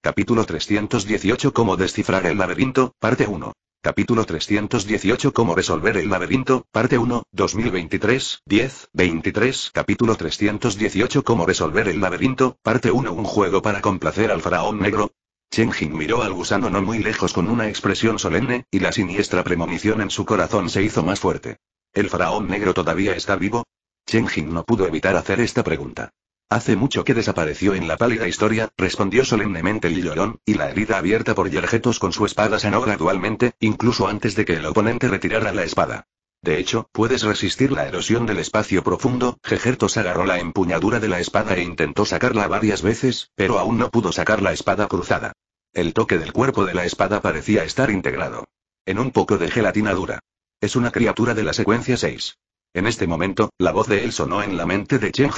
Capítulo 318 Cómo descifrar el laberinto, parte 1. Capítulo 318 Cómo resolver el laberinto, parte 1, 2023, 10, 23 Capítulo 318 Cómo resolver el laberinto, parte 1 Un juego para complacer al faraón negro. Chen Jing miró al gusano no muy lejos con una expresión solemne, y la siniestra premonición en su corazón se hizo más fuerte. ¿El faraón negro todavía está vivo? Chen Jing no pudo evitar hacer esta pregunta. Hace mucho que desapareció en la pálida historia, respondió solemnemente el llorón, y la herida abierta por Yergetos con su espada sanó gradualmente, incluso antes de que el oponente retirara la espada. De hecho, puedes resistir la erosión del espacio profundo, Jejertos agarró la empuñadura de la espada e intentó sacarla varias veces, pero aún no pudo sacar la espada cruzada. El toque del cuerpo de la espada parecía estar integrado. En un poco de gelatina dura. Es una criatura de la secuencia 6. En este momento, la voz de él sonó en la mente de Chen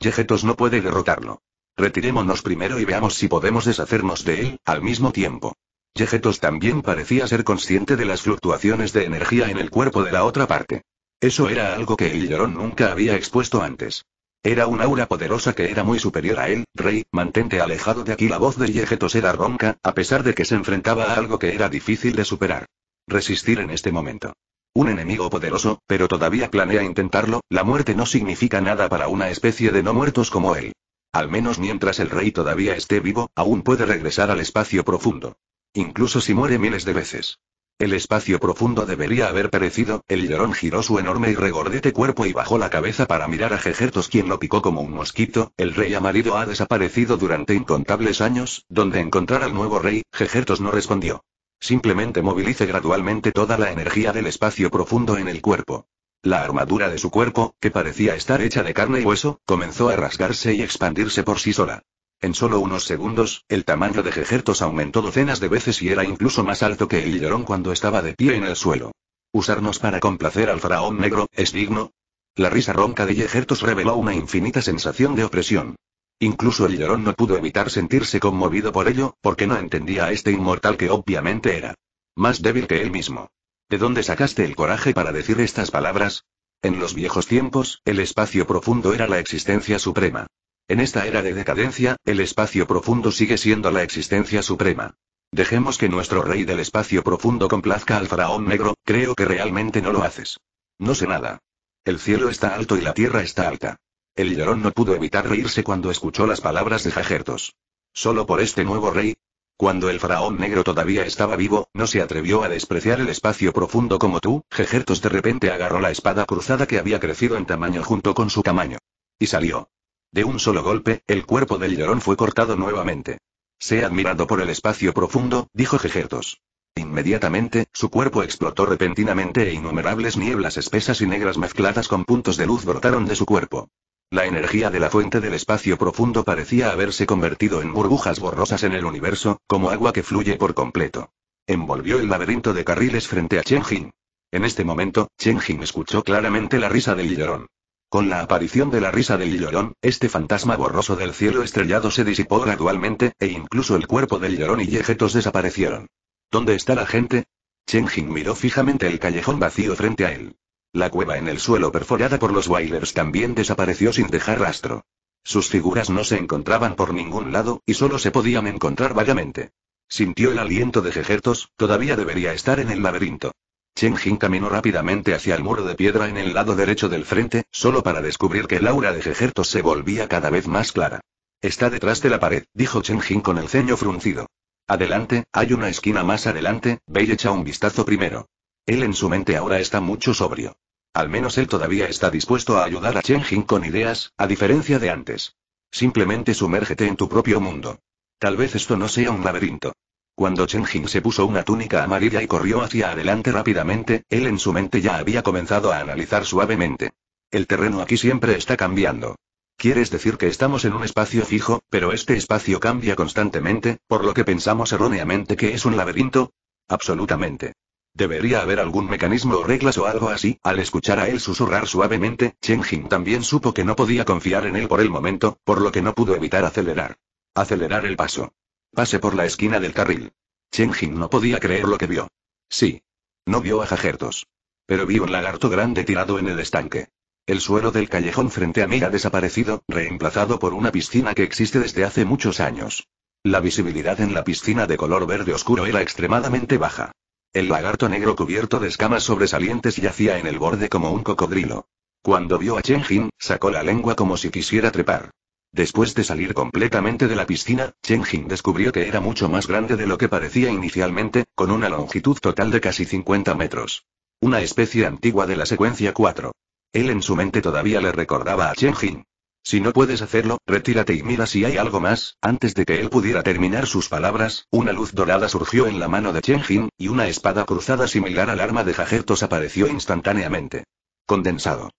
Yegetos no puede derrotarlo. Retirémonos primero y veamos si podemos deshacernos de él, al mismo tiempo. Yegetos también parecía ser consciente de las fluctuaciones de energía en el cuerpo de la otra parte. Eso era algo que el nunca había expuesto antes. Era un aura poderosa que era muy superior a él, Rey, mantente alejado de aquí. La voz de Yegetos era ronca, a pesar de que se enfrentaba a algo que era difícil de superar. Resistir en este momento. Un enemigo poderoso, pero todavía planea intentarlo, la muerte no significa nada para una especie de no muertos como él. Al menos mientras el rey todavía esté vivo, aún puede regresar al espacio profundo. Incluso si muere miles de veces. El espacio profundo debería haber perecido, el llorón giró su enorme y regordete cuerpo y bajó la cabeza para mirar a Gejertos quien lo picó como un mosquito, el rey amarido ha desaparecido durante incontables años, donde encontrar al nuevo rey, Gejertos no respondió. Simplemente movilice gradualmente toda la energía del espacio profundo en el cuerpo. La armadura de su cuerpo, que parecía estar hecha de carne y hueso, comenzó a rasgarse y expandirse por sí sola. En solo unos segundos, el tamaño de jegertos aumentó docenas de veces y era incluso más alto que el llorón cuando estaba de pie en el suelo. ¿Usarnos para complacer al faraón negro es digno? La risa ronca de Jeherto's reveló una infinita sensación de opresión. Incluso el llorón no pudo evitar sentirse conmovido por ello, porque no entendía a este inmortal que obviamente era más débil que él mismo. ¿De dónde sacaste el coraje para decir estas palabras? En los viejos tiempos, el espacio profundo era la existencia suprema. En esta era de decadencia, el espacio profundo sigue siendo la existencia suprema. Dejemos que nuestro rey del espacio profundo complazca al faraón negro, creo que realmente no lo haces. No sé nada. El cielo está alto y la tierra está alta. El llorón no pudo evitar reírse cuando escuchó las palabras de Gejertos. Solo por este nuevo rey. Cuando el faraón negro todavía estaba vivo, no se atrevió a despreciar el espacio profundo como tú, Jejertos de repente agarró la espada cruzada que había crecido en tamaño junto con su tamaño. Y salió. De un solo golpe, el cuerpo del llorón fue cortado nuevamente. Sé admirado por el espacio profundo, dijo Jejertos. Inmediatamente, su cuerpo explotó repentinamente e innumerables nieblas espesas y negras mezcladas con puntos de luz brotaron de su cuerpo. La energía de la fuente del espacio profundo parecía haberse convertido en burbujas borrosas en el universo, como agua que fluye por completo. Envolvió el laberinto de carriles frente a Chen Jing. En este momento, Chen Jin escuchó claramente la risa del llorón. Con la aparición de la risa del llorón, este fantasma borroso del cielo estrellado se disipó gradualmente, e incluso el cuerpo del llorón y yejetos desaparecieron. ¿Dónde está la gente? Chen Jing miró fijamente el callejón vacío frente a él. La cueva en el suelo perforada por los Wailers también desapareció sin dejar rastro. Sus figuras no se encontraban por ningún lado, y solo se podían encontrar vagamente. Sintió el aliento de Jejertos, todavía debería estar en el laberinto. Chen Jin caminó rápidamente hacia el muro de piedra en el lado derecho del frente, solo para descubrir que el aura de Jejertos se volvía cada vez más clara. Está detrás de la pared, dijo Chen Jin con el ceño fruncido. Adelante, hay una esquina más adelante, ve y echa un vistazo primero. Él en su mente ahora está mucho sobrio. Al menos él todavía está dispuesto a ayudar a Chen Jing con ideas, a diferencia de antes. Simplemente sumérgete en tu propio mundo. Tal vez esto no sea un laberinto. Cuando Chen Jing se puso una túnica amarilla y corrió hacia adelante rápidamente, él en su mente ya había comenzado a analizar suavemente. El terreno aquí siempre está cambiando. Quieres decir que estamos en un espacio fijo, pero este espacio cambia constantemente, por lo que pensamos erróneamente que es un laberinto? Absolutamente. Debería haber algún mecanismo o reglas o algo así. Al escuchar a él susurrar suavemente, Chen Jing también supo que no podía confiar en él por el momento, por lo que no pudo evitar acelerar. Acelerar el paso. Pase por la esquina del carril. Chen Jing no podía creer lo que vio. Sí. No vio a Jajertos. Pero vio un lagarto grande tirado en el estanque. El suelo del callejón frente a mí ha desaparecido, reemplazado por una piscina que existe desde hace muchos años. La visibilidad en la piscina de color verde oscuro era extremadamente baja. El lagarto negro cubierto de escamas sobresalientes yacía en el borde como un cocodrilo. Cuando vio a Chen Jin, sacó la lengua como si quisiera trepar. Después de salir completamente de la piscina, Chen Jin descubrió que era mucho más grande de lo que parecía inicialmente, con una longitud total de casi 50 metros. Una especie antigua de la secuencia 4. Él en su mente todavía le recordaba a Chen Jin. Si no puedes hacerlo, retírate y mira si hay algo más. Antes de que él pudiera terminar sus palabras, una luz dorada surgió en la mano de Chen Jin, y una espada cruzada similar al arma de Jagertos apareció instantáneamente. Condensado.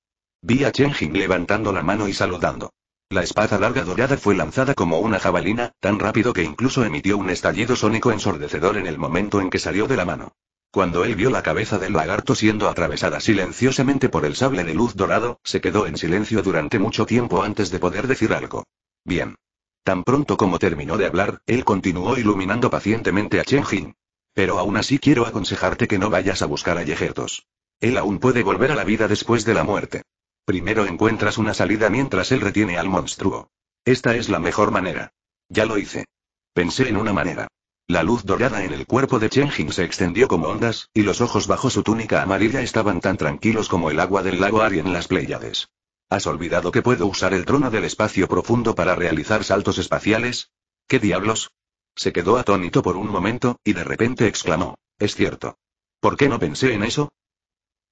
Vi a Chen Jin levantando la mano y saludando. La espada larga dorada fue lanzada como una jabalina, tan rápido que incluso emitió un estallido sónico ensordecedor en el momento en que salió de la mano. Cuando él vio la cabeza del lagarto siendo atravesada silenciosamente por el sable de luz dorado, se quedó en silencio durante mucho tiempo antes de poder decir algo. Bien. Tan pronto como terminó de hablar, él continuó iluminando pacientemente a Chen Jin. Pero aún así quiero aconsejarte que no vayas a buscar a Yegertos. Él aún puede volver a la vida después de la muerte. Primero encuentras una salida mientras él retiene al monstruo. Esta es la mejor manera. Ya lo hice. Pensé en una manera. La luz dorada en el cuerpo de Jing se extendió como ondas, y los ojos bajo su túnica amarilla estaban tan tranquilos como el agua del lago Ari en las Pléyades. ¿Has olvidado que puedo usar el trono del espacio profundo para realizar saltos espaciales? ¿Qué diablos? Se quedó atónito por un momento, y de repente exclamó. Es cierto. ¿Por qué no pensé en eso?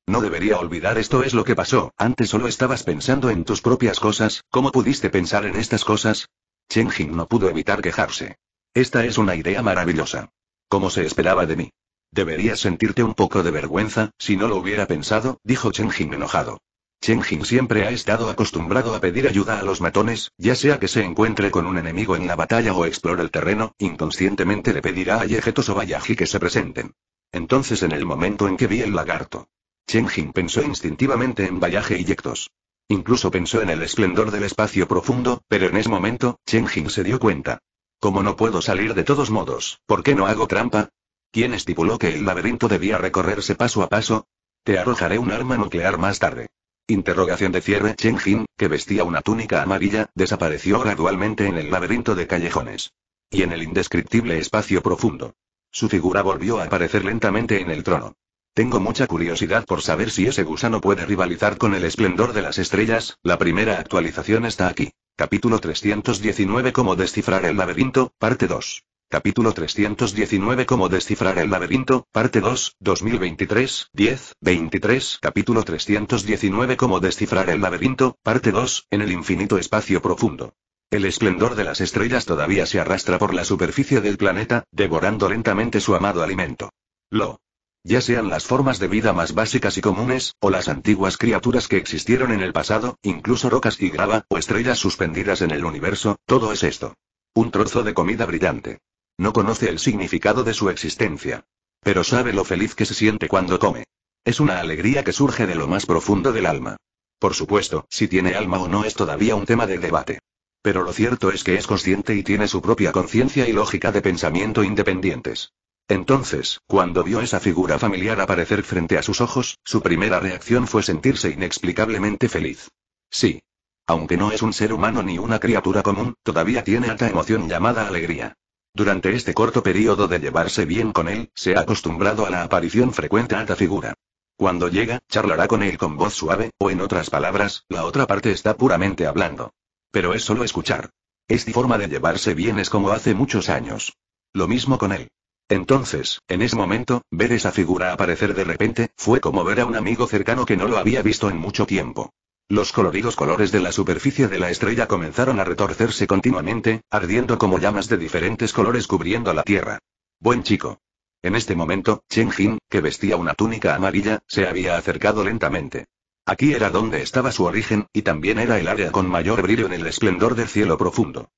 No debería olvidar esto es lo que pasó, antes solo estabas pensando en tus propias cosas, ¿cómo pudiste pensar en estas cosas? Jing no pudo evitar quejarse. Esta es una idea maravillosa. Como se esperaba de mí. Deberías sentirte un poco de vergüenza, si no lo hubiera pensado, dijo Chen Jing enojado. Chen Jing siempre ha estado acostumbrado a pedir ayuda a los matones, ya sea que se encuentre con un enemigo en la batalla o explore el terreno, inconscientemente le pedirá a Yegetos o Bayaji que se presenten. Entonces en el momento en que vi el lagarto, Chen Jing pensó instintivamente en Bayaje y Yectos. Incluso pensó en el esplendor del espacio profundo, pero en ese momento, Chen Jing se dio cuenta. Como no puedo salir de todos modos, ¿por qué no hago trampa? ¿Quién estipuló que el laberinto debía recorrerse paso a paso? Te arrojaré un arma nuclear más tarde. Interrogación de cierre Cheng Jin, que vestía una túnica amarilla, desapareció gradualmente en el laberinto de callejones. Y en el indescriptible espacio profundo. Su figura volvió a aparecer lentamente en el trono. Tengo mucha curiosidad por saber si ese gusano puede rivalizar con el esplendor de las estrellas, la primera actualización está aquí. Capítulo 319 Cómo descifrar el laberinto, parte 2. Capítulo 319 Cómo descifrar el laberinto, parte 2, 2023, 10, 23 Capítulo 319 Cómo descifrar el laberinto, parte 2, en el infinito espacio profundo. El esplendor de las estrellas todavía se arrastra por la superficie del planeta, devorando lentamente su amado alimento. Lo ya sean las formas de vida más básicas y comunes, o las antiguas criaturas que existieron en el pasado, incluso rocas y grava, o estrellas suspendidas en el universo, todo es esto. Un trozo de comida brillante. No conoce el significado de su existencia. Pero sabe lo feliz que se siente cuando come. Es una alegría que surge de lo más profundo del alma. Por supuesto, si tiene alma o no es todavía un tema de debate. Pero lo cierto es que es consciente y tiene su propia conciencia y lógica de pensamiento independientes. Entonces, cuando vio esa figura familiar aparecer frente a sus ojos, su primera reacción fue sentirse inexplicablemente feliz. Sí. Aunque no es un ser humano ni una criatura común, todavía tiene alta emoción llamada alegría. Durante este corto periodo de llevarse bien con él, se ha acostumbrado a la aparición frecuente de alta figura. Cuando llega, charlará con él con voz suave, o en otras palabras, la otra parte está puramente hablando. Pero es solo escuchar. Esta forma de llevarse bien es como hace muchos años. Lo mismo con él. Entonces, en ese momento, ver esa figura aparecer de repente, fue como ver a un amigo cercano que no lo había visto en mucho tiempo. Los coloridos colores de la superficie de la estrella comenzaron a retorcerse continuamente, ardiendo como llamas de diferentes colores cubriendo la Tierra. Buen chico. En este momento, Chen Jin, que vestía una túnica amarilla, se había acercado lentamente. Aquí era donde estaba su origen, y también era el área con mayor brillo en el esplendor del cielo profundo.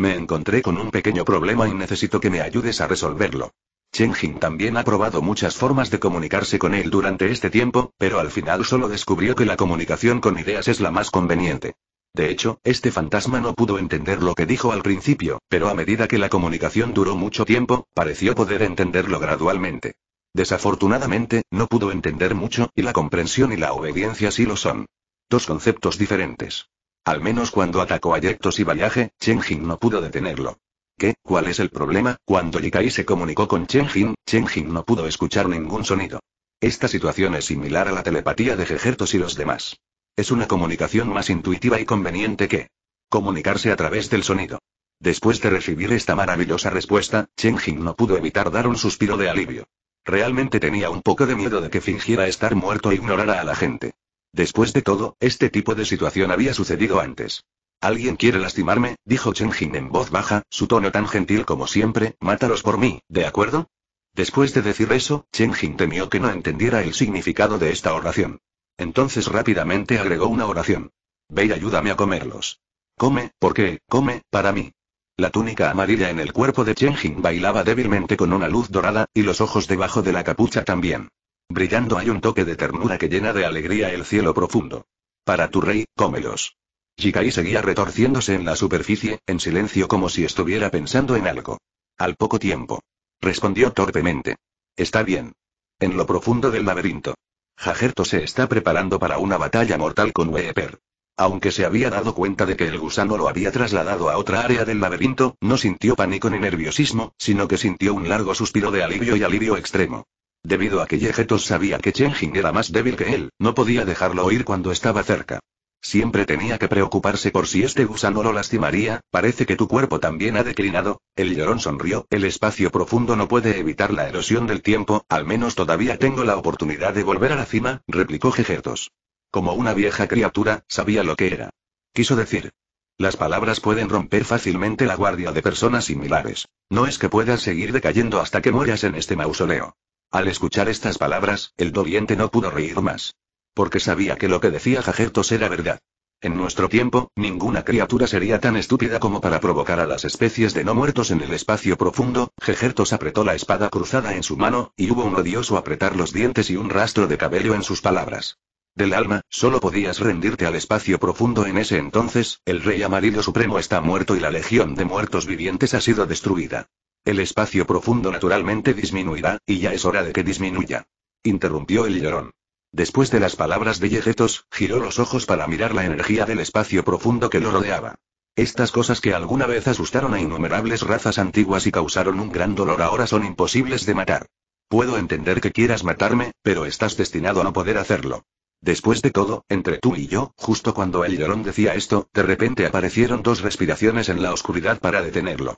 Me encontré con un pequeño problema y necesito que me ayudes a resolverlo. Chen Jing también ha probado muchas formas de comunicarse con él durante este tiempo, pero al final solo descubrió que la comunicación con ideas es la más conveniente. De hecho, este fantasma no pudo entender lo que dijo al principio, pero a medida que la comunicación duró mucho tiempo, pareció poder entenderlo gradualmente. Desafortunadamente, no pudo entender mucho, y la comprensión y la obediencia sí lo son. Dos conceptos diferentes. Al menos cuando atacó a Yectos y Chen Chenjin no pudo detenerlo. ¿Qué? ¿Cuál es el problema? Cuando Yikai se comunicó con Cheng Jing no pudo escuchar ningún sonido. Esta situación es similar a la telepatía de Jejertos y los demás. Es una comunicación más intuitiva y conveniente que comunicarse a través del sonido. Después de recibir esta maravillosa respuesta, Jing no pudo evitar dar un suspiro de alivio. Realmente tenía un poco de miedo de que fingiera estar muerto e ignorara a la gente. Después de todo, este tipo de situación había sucedido antes. Alguien quiere lastimarme, dijo Chen Jin en voz baja, su tono tan gentil como siempre, mátalos por mí, ¿de acuerdo? Después de decir eso, Chen Jin temió que no entendiera el significado de esta oración. Entonces rápidamente agregó una oración. Ve y ayúdame a comerlos. Come, porque, come, para mí. La túnica amarilla en el cuerpo de Chen Jin bailaba débilmente con una luz dorada, y los ojos debajo de la capucha también. Brillando hay un toque de ternura que llena de alegría el cielo profundo. Para tu rey, cómelos. Jikai seguía retorciéndose en la superficie, en silencio como si estuviera pensando en algo. Al poco tiempo. Respondió torpemente. Está bien. En lo profundo del laberinto. jagerto se está preparando para una batalla mortal con Weeper. Aunque se había dado cuenta de que el gusano lo había trasladado a otra área del laberinto, no sintió pánico ni nerviosismo, sino que sintió un largo suspiro de alivio y alivio extremo. Debido a que Yegetos sabía que Jing era más débil que él, no podía dejarlo oír cuando estaba cerca. Siempre tenía que preocuparse por si este gusano lo lastimaría, parece que tu cuerpo también ha declinado, el llorón sonrió, el espacio profundo no puede evitar la erosión del tiempo, al menos todavía tengo la oportunidad de volver a la cima, replicó Jegertos. Como una vieja criatura, sabía lo que era. Quiso decir. Las palabras pueden romper fácilmente la guardia de personas similares. No es que puedas seguir decayendo hasta que mueras en este mausoleo. Al escuchar estas palabras, el doliente no pudo reír más. Porque sabía que lo que decía Jagertos era verdad. En nuestro tiempo, ninguna criatura sería tan estúpida como para provocar a las especies de no muertos en el espacio profundo. Jejertos apretó la espada cruzada en su mano, y hubo un odioso apretar los dientes y un rastro de cabello en sus palabras. Del alma, solo podías rendirte al espacio profundo en ese entonces, el rey amarillo supremo está muerto y la legión de muertos vivientes ha sido destruida. El espacio profundo naturalmente disminuirá, y ya es hora de que disminuya. Interrumpió el llorón. Después de las palabras de Yegetos, giró los ojos para mirar la energía del espacio profundo que lo rodeaba. Estas cosas que alguna vez asustaron a innumerables razas antiguas y causaron un gran dolor ahora son imposibles de matar. Puedo entender que quieras matarme, pero estás destinado a no poder hacerlo. Después de todo, entre tú y yo, justo cuando el llorón decía esto, de repente aparecieron dos respiraciones en la oscuridad para detenerlo.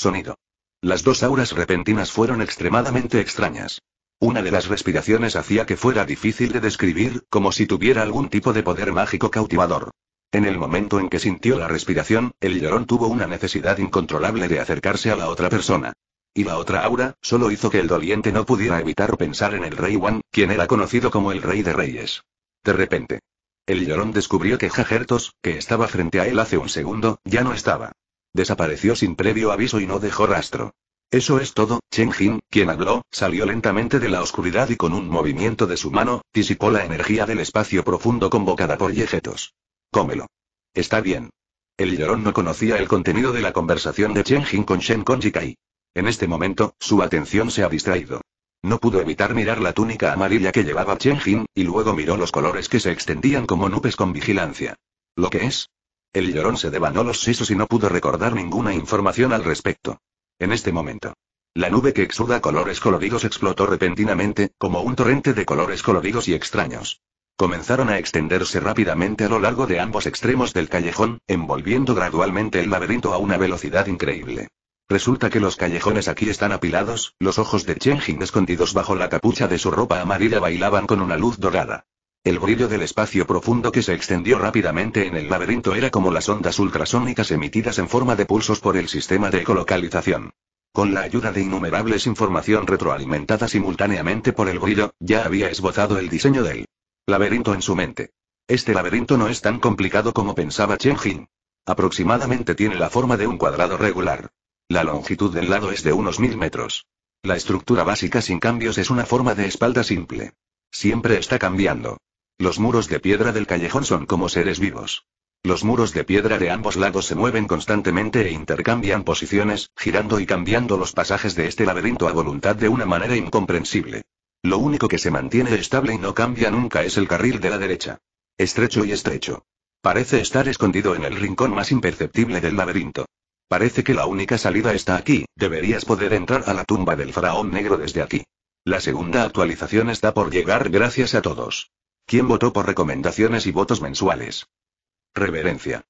Sonido. Las dos auras repentinas fueron extremadamente extrañas. Una de las respiraciones hacía que fuera difícil de describir, como si tuviera algún tipo de poder mágico cautivador. En el momento en que sintió la respiración, el llorón tuvo una necesidad incontrolable de acercarse a la otra persona. Y la otra aura, solo hizo que el doliente no pudiera evitar pensar en el rey Wan, quien era conocido como el rey de reyes. De repente. El llorón descubrió que Jagertos, que estaba frente a él hace un segundo, ya no estaba. Desapareció sin previo aviso y no dejó rastro. Eso es todo, Chen Jin, quien habló, salió lentamente de la oscuridad y con un movimiento de su mano, disipó la energía del espacio profundo convocada por Yegetos. Cómelo. Está bien. El llorón no conocía el contenido de la conversación de Chen Jin con Shen Jikai. En este momento, su atención se ha distraído. No pudo evitar mirar la túnica amarilla que llevaba Chen Jin, y luego miró los colores que se extendían como nubes con vigilancia. ¿Lo que es? El llorón se devanó los sisos y no pudo recordar ninguna información al respecto. En este momento. La nube que exuda colores coloridos explotó repentinamente, como un torrente de colores coloridos y extraños. Comenzaron a extenderse rápidamente a lo largo de ambos extremos del callejón, envolviendo gradualmente el laberinto a una velocidad increíble. Resulta que los callejones aquí están apilados, los ojos de Jing escondidos bajo la capucha de su ropa amarilla bailaban con una luz dorada. El brillo del espacio profundo que se extendió rápidamente en el laberinto era como las ondas ultrasónicas emitidas en forma de pulsos por el sistema de ecolocalización. Con la ayuda de innumerables información retroalimentada simultáneamente por el brillo, ya había esbozado el diseño del laberinto en su mente. Este laberinto no es tan complicado como pensaba Chen Jin. Aproximadamente tiene la forma de un cuadrado regular. La longitud del lado es de unos mil metros. La estructura básica sin cambios es una forma de espalda simple. Siempre está cambiando. Los muros de piedra del callejón son como seres vivos. Los muros de piedra de ambos lados se mueven constantemente e intercambian posiciones, girando y cambiando los pasajes de este laberinto a voluntad de una manera incomprensible. Lo único que se mantiene estable y no cambia nunca es el carril de la derecha. Estrecho y estrecho. Parece estar escondido en el rincón más imperceptible del laberinto. Parece que la única salida está aquí, deberías poder entrar a la tumba del faraón negro desde aquí. La segunda actualización está por llegar gracias a todos. ¿Quién votó por recomendaciones y votos mensuales? Reverencia.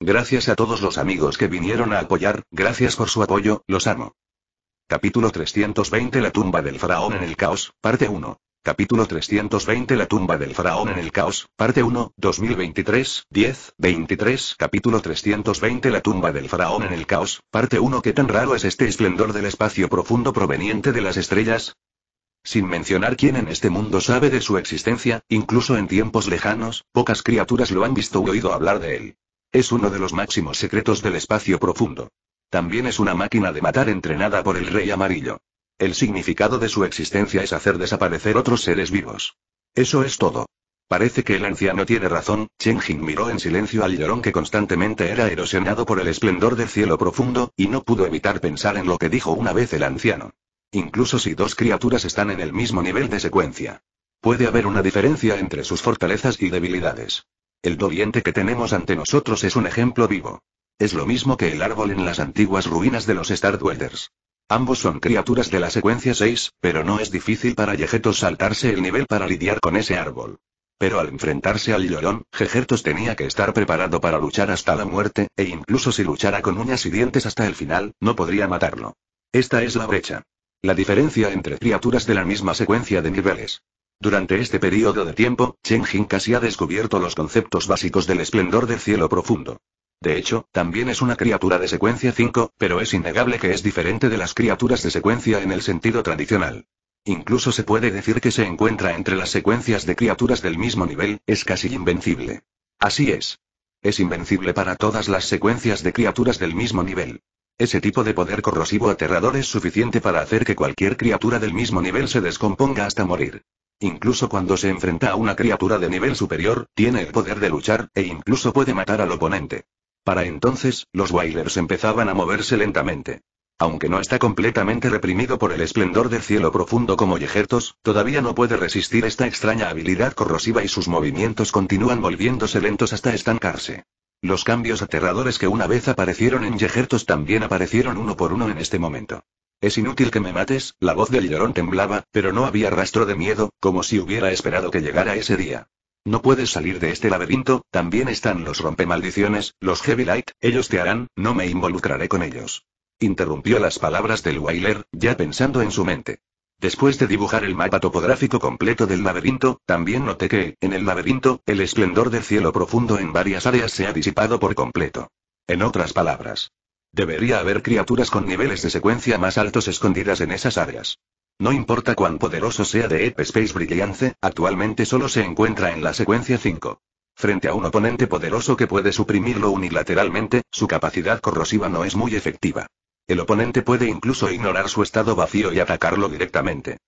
Gracias a todos los amigos que vinieron a apoyar, gracias por su apoyo, los amo. Capítulo 320 La tumba del faraón en el caos, parte 1. Capítulo 320 La tumba del faraón en el caos, parte 1, 2023, 10, 23 Capítulo 320 La tumba del faraón en el caos, parte 1 ¿Qué tan raro es este esplendor del espacio profundo proveniente de las estrellas? Sin mencionar quién en este mundo sabe de su existencia, incluso en tiempos lejanos, pocas criaturas lo han visto o oído hablar de él. Es uno de los máximos secretos del espacio profundo. También es una máquina de matar entrenada por el Rey Amarillo. El significado de su existencia es hacer desaparecer otros seres vivos. Eso es todo. Parece que el anciano tiene razón, Chen Jing miró en silencio al llorón que constantemente era erosionado por el esplendor del cielo profundo, y no pudo evitar pensar en lo que dijo una vez el anciano incluso si dos criaturas están en el mismo nivel de secuencia. Puede haber una diferencia entre sus fortalezas y debilidades. El doliente que tenemos ante nosotros es un ejemplo vivo. Es lo mismo que el árbol en las antiguas ruinas de los Star Dwellers. Ambos son criaturas de la secuencia 6, pero no es difícil para Yegetos saltarse el nivel para lidiar con ese árbol. Pero al enfrentarse al llorón, Jegertos tenía que estar preparado para luchar hasta la muerte, e incluso si luchara con uñas y dientes hasta el final, no podría matarlo. Esta es la brecha. La diferencia entre criaturas de la misma secuencia de niveles. Durante este periodo de tiempo, Chen Jin casi ha descubierto los conceptos básicos del esplendor del cielo profundo. De hecho, también es una criatura de secuencia 5, pero es innegable que es diferente de las criaturas de secuencia en el sentido tradicional. Incluso se puede decir que se encuentra entre las secuencias de criaturas del mismo nivel, es casi invencible. Así es. Es invencible para todas las secuencias de criaturas del mismo nivel. Ese tipo de poder corrosivo aterrador es suficiente para hacer que cualquier criatura del mismo nivel se descomponga hasta morir. Incluso cuando se enfrenta a una criatura de nivel superior, tiene el poder de luchar, e incluso puede matar al oponente. Para entonces, los Wailers empezaban a moverse lentamente. Aunque no está completamente reprimido por el esplendor del cielo profundo como Yegertos, todavía no puede resistir esta extraña habilidad corrosiva y sus movimientos continúan volviéndose lentos hasta estancarse. Los cambios aterradores que una vez aparecieron en Yegertos también aparecieron uno por uno en este momento. Es inútil que me mates, la voz del llorón temblaba, pero no había rastro de miedo, como si hubiera esperado que llegara ese día. No puedes salir de este laberinto, también están los rompe maldiciones, los Heavy Light, ellos te harán, no me involucraré con ellos. Interrumpió las palabras del Wailer, ya pensando en su mente. Después de dibujar el mapa topográfico completo del laberinto, también noté que, en el laberinto, el esplendor del cielo profundo en varias áreas se ha disipado por completo. En otras palabras, debería haber criaturas con niveles de secuencia más altos escondidas en esas áreas. No importa cuán poderoso sea de Espace Space Brilliance, actualmente solo se encuentra en la secuencia 5. Frente a un oponente poderoso que puede suprimirlo unilateralmente, su capacidad corrosiva no es muy efectiva. El oponente puede incluso ignorar su estado vacío y atacarlo directamente.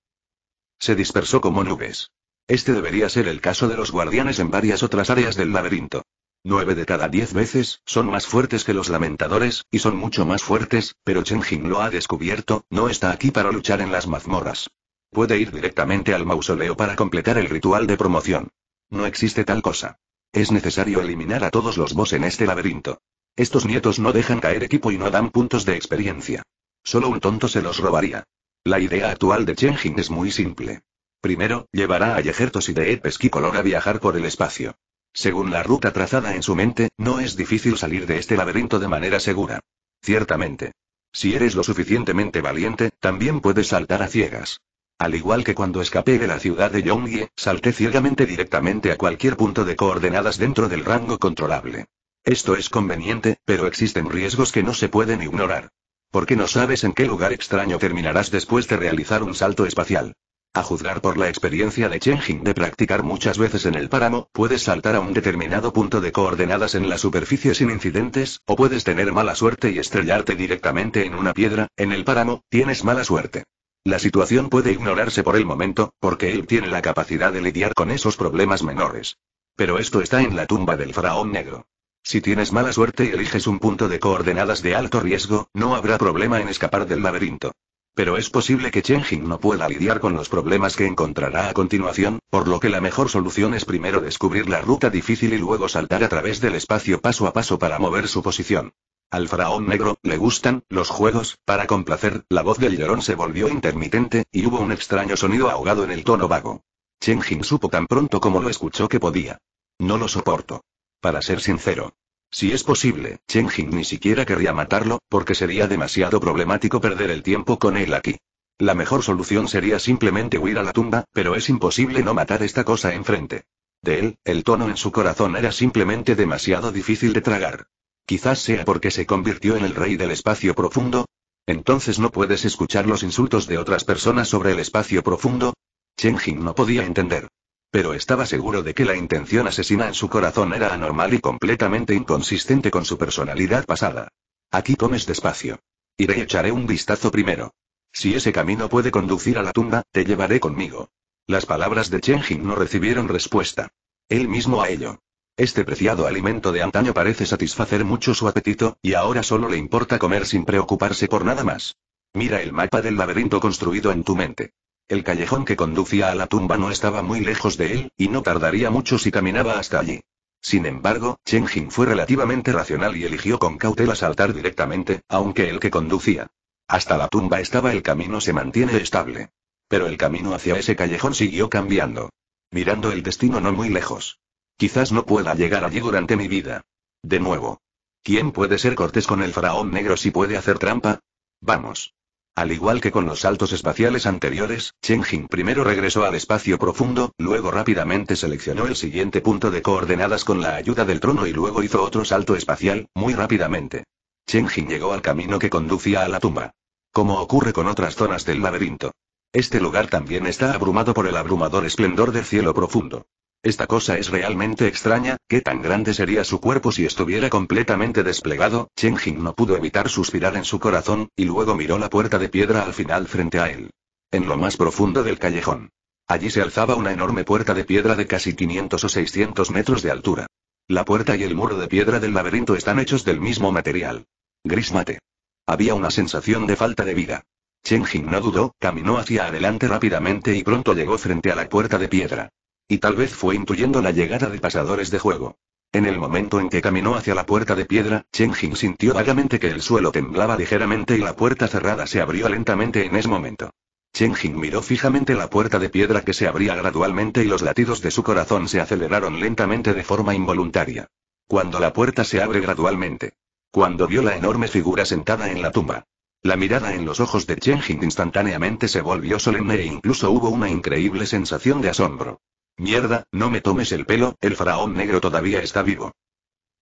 Se dispersó como nubes. Este debería ser el caso de los guardianes en varias otras áreas del laberinto. Nueve de cada diez veces, son más fuertes que los lamentadores, y son mucho más fuertes, pero Chen Jing lo ha descubierto, no está aquí para luchar en las mazmorras. Puede ir directamente al mausoleo para completar el ritual de promoción. No existe tal cosa. Es necesario eliminar a todos los boss en este laberinto. Estos nietos no dejan caer equipo y no dan puntos de experiencia. Solo un tonto se los robaría. La idea actual de Chen es muy simple. Primero, llevará a Yegertos y de color a viajar por el espacio. Según la ruta trazada en su mente, no es difícil salir de este laberinto de manera segura. Ciertamente. Si eres lo suficientemente valiente, también puedes saltar a ciegas. Al igual que cuando escapé de la ciudad de Yongye, salté ciegamente directamente a cualquier punto de coordenadas dentro del rango controlable. Esto es conveniente, pero existen riesgos que no se pueden ignorar. Porque no sabes en qué lugar extraño terminarás después de realizar un salto espacial. A juzgar por la experiencia de Jing de practicar muchas veces en el páramo, puedes saltar a un determinado punto de coordenadas en la superficie sin incidentes, o puedes tener mala suerte y estrellarte directamente en una piedra, en el páramo, tienes mala suerte. La situación puede ignorarse por el momento, porque él tiene la capacidad de lidiar con esos problemas menores. Pero esto está en la tumba del faraón negro. Si tienes mala suerte y eliges un punto de coordenadas de alto riesgo, no habrá problema en escapar del laberinto. Pero es posible que Jing no pueda lidiar con los problemas que encontrará a continuación, por lo que la mejor solución es primero descubrir la ruta difícil y luego saltar a través del espacio paso a paso para mover su posición. Al faraón negro, le gustan, los juegos, para complacer, la voz del llorón se volvió intermitente, y hubo un extraño sonido ahogado en el tono vago. Jing supo tan pronto como lo escuchó que podía. No lo soporto para ser sincero. Si es posible, Chen Jing ni siquiera querría matarlo, porque sería demasiado problemático perder el tiempo con él aquí. La mejor solución sería simplemente huir a la tumba, pero es imposible no matar esta cosa enfrente. De él, el tono en su corazón era simplemente demasiado difícil de tragar. Quizás sea porque se convirtió en el rey del espacio profundo. Entonces no puedes escuchar los insultos de otras personas sobre el espacio profundo. Chen Jing no podía entender pero estaba seguro de que la intención asesina en su corazón era anormal y completamente inconsistente con su personalidad pasada. Aquí comes despacio. Iré y echaré un vistazo primero. Si ese camino puede conducir a la tumba, te llevaré conmigo. Las palabras de Chen Jing no recibieron respuesta. Él mismo a ello. Este preciado alimento de antaño parece satisfacer mucho su apetito, y ahora solo le importa comer sin preocuparse por nada más. Mira el mapa del laberinto construido en tu mente. El callejón que conducía a la tumba no estaba muy lejos de él, y no tardaría mucho si caminaba hasta allí. Sin embargo, Chen fue relativamente racional y eligió con cautela saltar directamente, aunque el que conducía hasta la tumba estaba el camino se mantiene estable. Pero el camino hacia ese callejón siguió cambiando. Mirando el destino no muy lejos. Quizás no pueda llegar allí durante mi vida. De nuevo. ¿Quién puede ser cortés con el faraón negro si puede hacer trampa? Vamos. Al igual que con los saltos espaciales anteriores, Chen Jing primero regresó al espacio profundo, luego rápidamente seleccionó el siguiente punto de coordenadas con la ayuda del trono y luego hizo otro salto espacial, muy rápidamente. Chen Jing llegó al camino que conducía a la tumba. Como ocurre con otras zonas del laberinto. Este lugar también está abrumado por el abrumador esplendor del cielo profundo. Esta cosa es realmente extraña, ¿qué tan grande sería su cuerpo si estuviera completamente desplegado? Chen Jing no pudo evitar suspirar en su corazón, y luego miró la puerta de piedra al final frente a él. En lo más profundo del callejón. Allí se alzaba una enorme puerta de piedra de casi 500 o 600 metros de altura. La puerta y el muro de piedra del laberinto están hechos del mismo material. Gris mate. Había una sensación de falta de vida. Chen Jing no dudó, caminó hacia adelante rápidamente y pronto llegó frente a la puerta de piedra. Y tal vez fue intuyendo la llegada de pasadores de juego. En el momento en que caminó hacia la puerta de piedra, Chen Jing sintió vagamente que el suelo temblaba ligeramente y la puerta cerrada se abrió lentamente en ese momento. Chen Jing miró fijamente la puerta de piedra que se abría gradualmente y los latidos de su corazón se aceleraron lentamente de forma involuntaria. Cuando la puerta se abre gradualmente. Cuando vio la enorme figura sentada en la tumba. La mirada en los ojos de Chen Jing instantáneamente se volvió solemne e incluso hubo una increíble sensación de asombro. Mierda, no me tomes el pelo, el faraón negro todavía está vivo.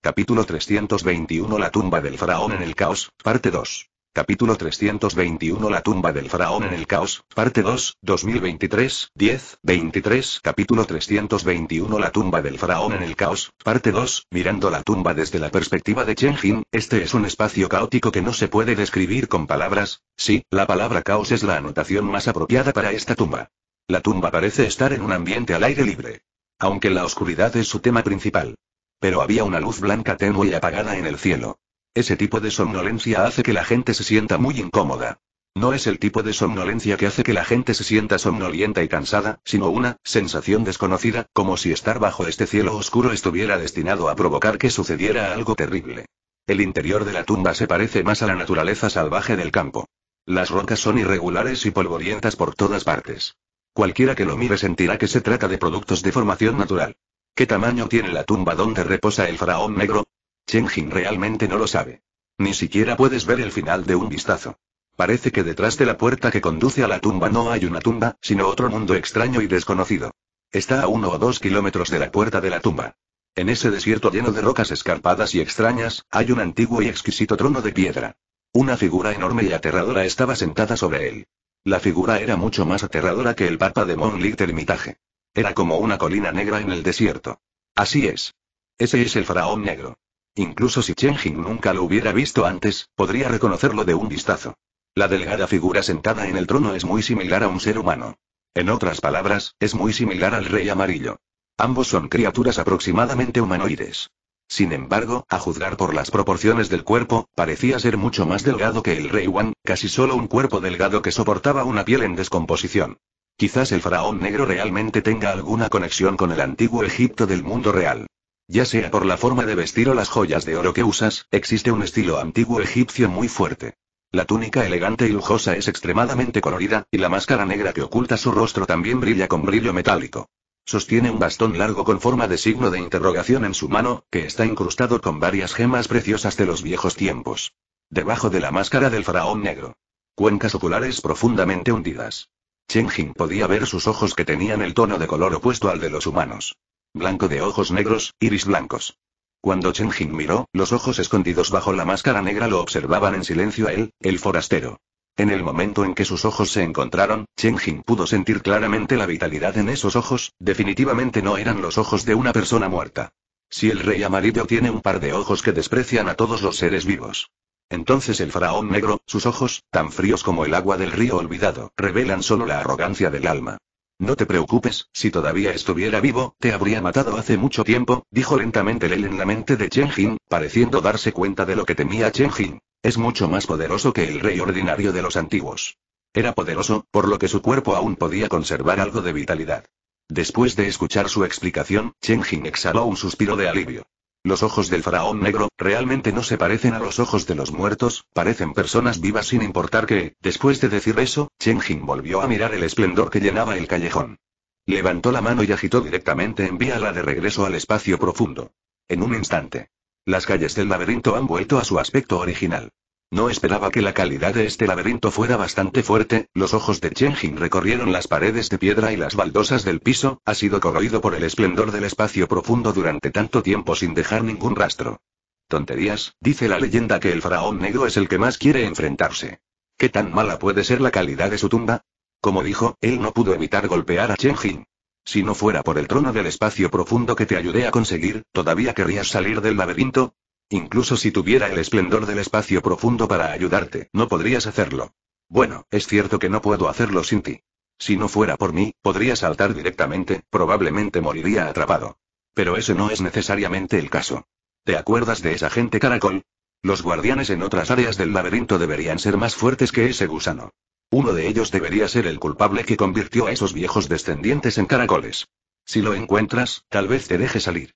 Capítulo 321 La tumba del faraón en el caos, parte 2. Capítulo 321 La tumba del faraón en el caos, parte 2, 2023, 10, 23 Capítulo 321 La tumba del faraón en el caos, parte 2, mirando la tumba desde la perspectiva de Chenjin, este es un espacio caótico que no se puede describir con palabras, sí, la palabra caos es la anotación más apropiada para esta tumba. La tumba parece estar en un ambiente al aire libre. Aunque la oscuridad es su tema principal. Pero había una luz blanca tenue y apagada en el cielo. Ese tipo de somnolencia hace que la gente se sienta muy incómoda. No es el tipo de somnolencia que hace que la gente se sienta somnolienta y cansada, sino una sensación desconocida, como si estar bajo este cielo oscuro estuviera destinado a provocar que sucediera algo terrible. El interior de la tumba se parece más a la naturaleza salvaje del campo. Las rocas son irregulares y polvorientas por todas partes. Cualquiera que lo mire sentirá que se trata de productos de formación natural. ¿Qué tamaño tiene la tumba donde reposa el faraón negro? Chenjin realmente no lo sabe. Ni siquiera puedes ver el final de un vistazo. Parece que detrás de la puerta que conduce a la tumba no hay una tumba, sino otro mundo extraño y desconocido. Está a uno o dos kilómetros de la puerta de la tumba. En ese desierto lleno de rocas escarpadas y extrañas, hay un antiguo y exquisito trono de piedra. Una figura enorme y aterradora estaba sentada sobre él. La figura era mucho más aterradora que el Papa de Monlik Termitaje. Era como una colina negra en el desierto. Así es. Ese es el faraón negro. Incluso si Chen Jing nunca lo hubiera visto antes, podría reconocerlo de un vistazo. La delgada figura sentada en el trono es muy similar a un ser humano. En otras palabras, es muy similar al rey amarillo. Ambos son criaturas aproximadamente humanoides. Sin embargo, a juzgar por las proporciones del cuerpo, parecía ser mucho más delgado que el rey Wan, casi solo un cuerpo delgado que soportaba una piel en descomposición. Quizás el faraón negro realmente tenga alguna conexión con el antiguo Egipto del mundo real. Ya sea por la forma de vestir o las joyas de oro que usas, existe un estilo antiguo egipcio muy fuerte. La túnica elegante y lujosa es extremadamente colorida, y la máscara negra que oculta su rostro también brilla con brillo metálico. Sostiene un bastón largo con forma de signo de interrogación en su mano, que está incrustado con varias gemas preciosas de los viejos tiempos. Debajo de la máscara del faraón negro. Cuencas oculares profundamente hundidas. Chen Jing podía ver sus ojos que tenían el tono de color opuesto al de los humanos. Blanco de ojos negros, iris blancos. Cuando Chen Jing miró, los ojos escondidos bajo la máscara negra lo observaban en silencio a él, el forastero. En el momento en que sus ojos se encontraron, Chen pudo sentir claramente la vitalidad en esos ojos, definitivamente no eran los ojos de una persona muerta. Si el rey amarillo tiene un par de ojos que desprecian a todos los seres vivos. Entonces el faraón negro, sus ojos, tan fríos como el agua del río olvidado, revelan solo la arrogancia del alma. No te preocupes, si todavía estuviera vivo, te habría matado hace mucho tiempo, dijo lentamente Lel en la mente de Chen pareciendo darse cuenta de lo que temía Chen es mucho más poderoso que el rey ordinario de los antiguos. Era poderoso, por lo que su cuerpo aún podía conservar algo de vitalidad. Después de escuchar su explicación, Chen Jing exhaló un suspiro de alivio. Los ojos del faraón negro, realmente no se parecen a los ojos de los muertos, parecen personas vivas sin importar que, después de decir eso, Chen Jing volvió a mirar el esplendor que llenaba el callejón. Levantó la mano y agitó directamente en vía la de regreso al espacio profundo. En un instante. Las calles del laberinto han vuelto a su aspecto original. No esperaba que la calidad de este laberinto fuera bastante fuerte, los ojos de Chenjin recorrieron las paredes de piedra y las baldosas del piso, ha sido corroído por el esplendor del espacio profundo durante tanto tiempo sin dejar ningún rastro. Tonterías, dice la leyenda que el faraón negro es el que más quiere enfrentarse. ¿Qué tan mala puede ser la calidad de su tumba? Como dijo, él no pudo evitar golpear a Chenjin. Si no fuera por el trono del espacio profundo que te ayudé a conseguir, ¿todavía querrías salir del laberinto? Incluso si tuviera el esplendor del espacio profundo para ayudarte, no podrías hacerlo. Bueno, es cierto que no puedo hacerlo sin ti. Si no fuera por mí, podría saltar directamente, probablemente moriría atrapado. Pero eso no es necesariamente el caso. ¿Te acuerdas de esa gente caracol? Los guardianes en otras áreas del laberinto deberían ser más fuertes que ese gusano. Uno de ellos debería ser el culpable que convirtió a esos viejos descendientes en caracoles. Si lo encuentras, tal vez te deje salir.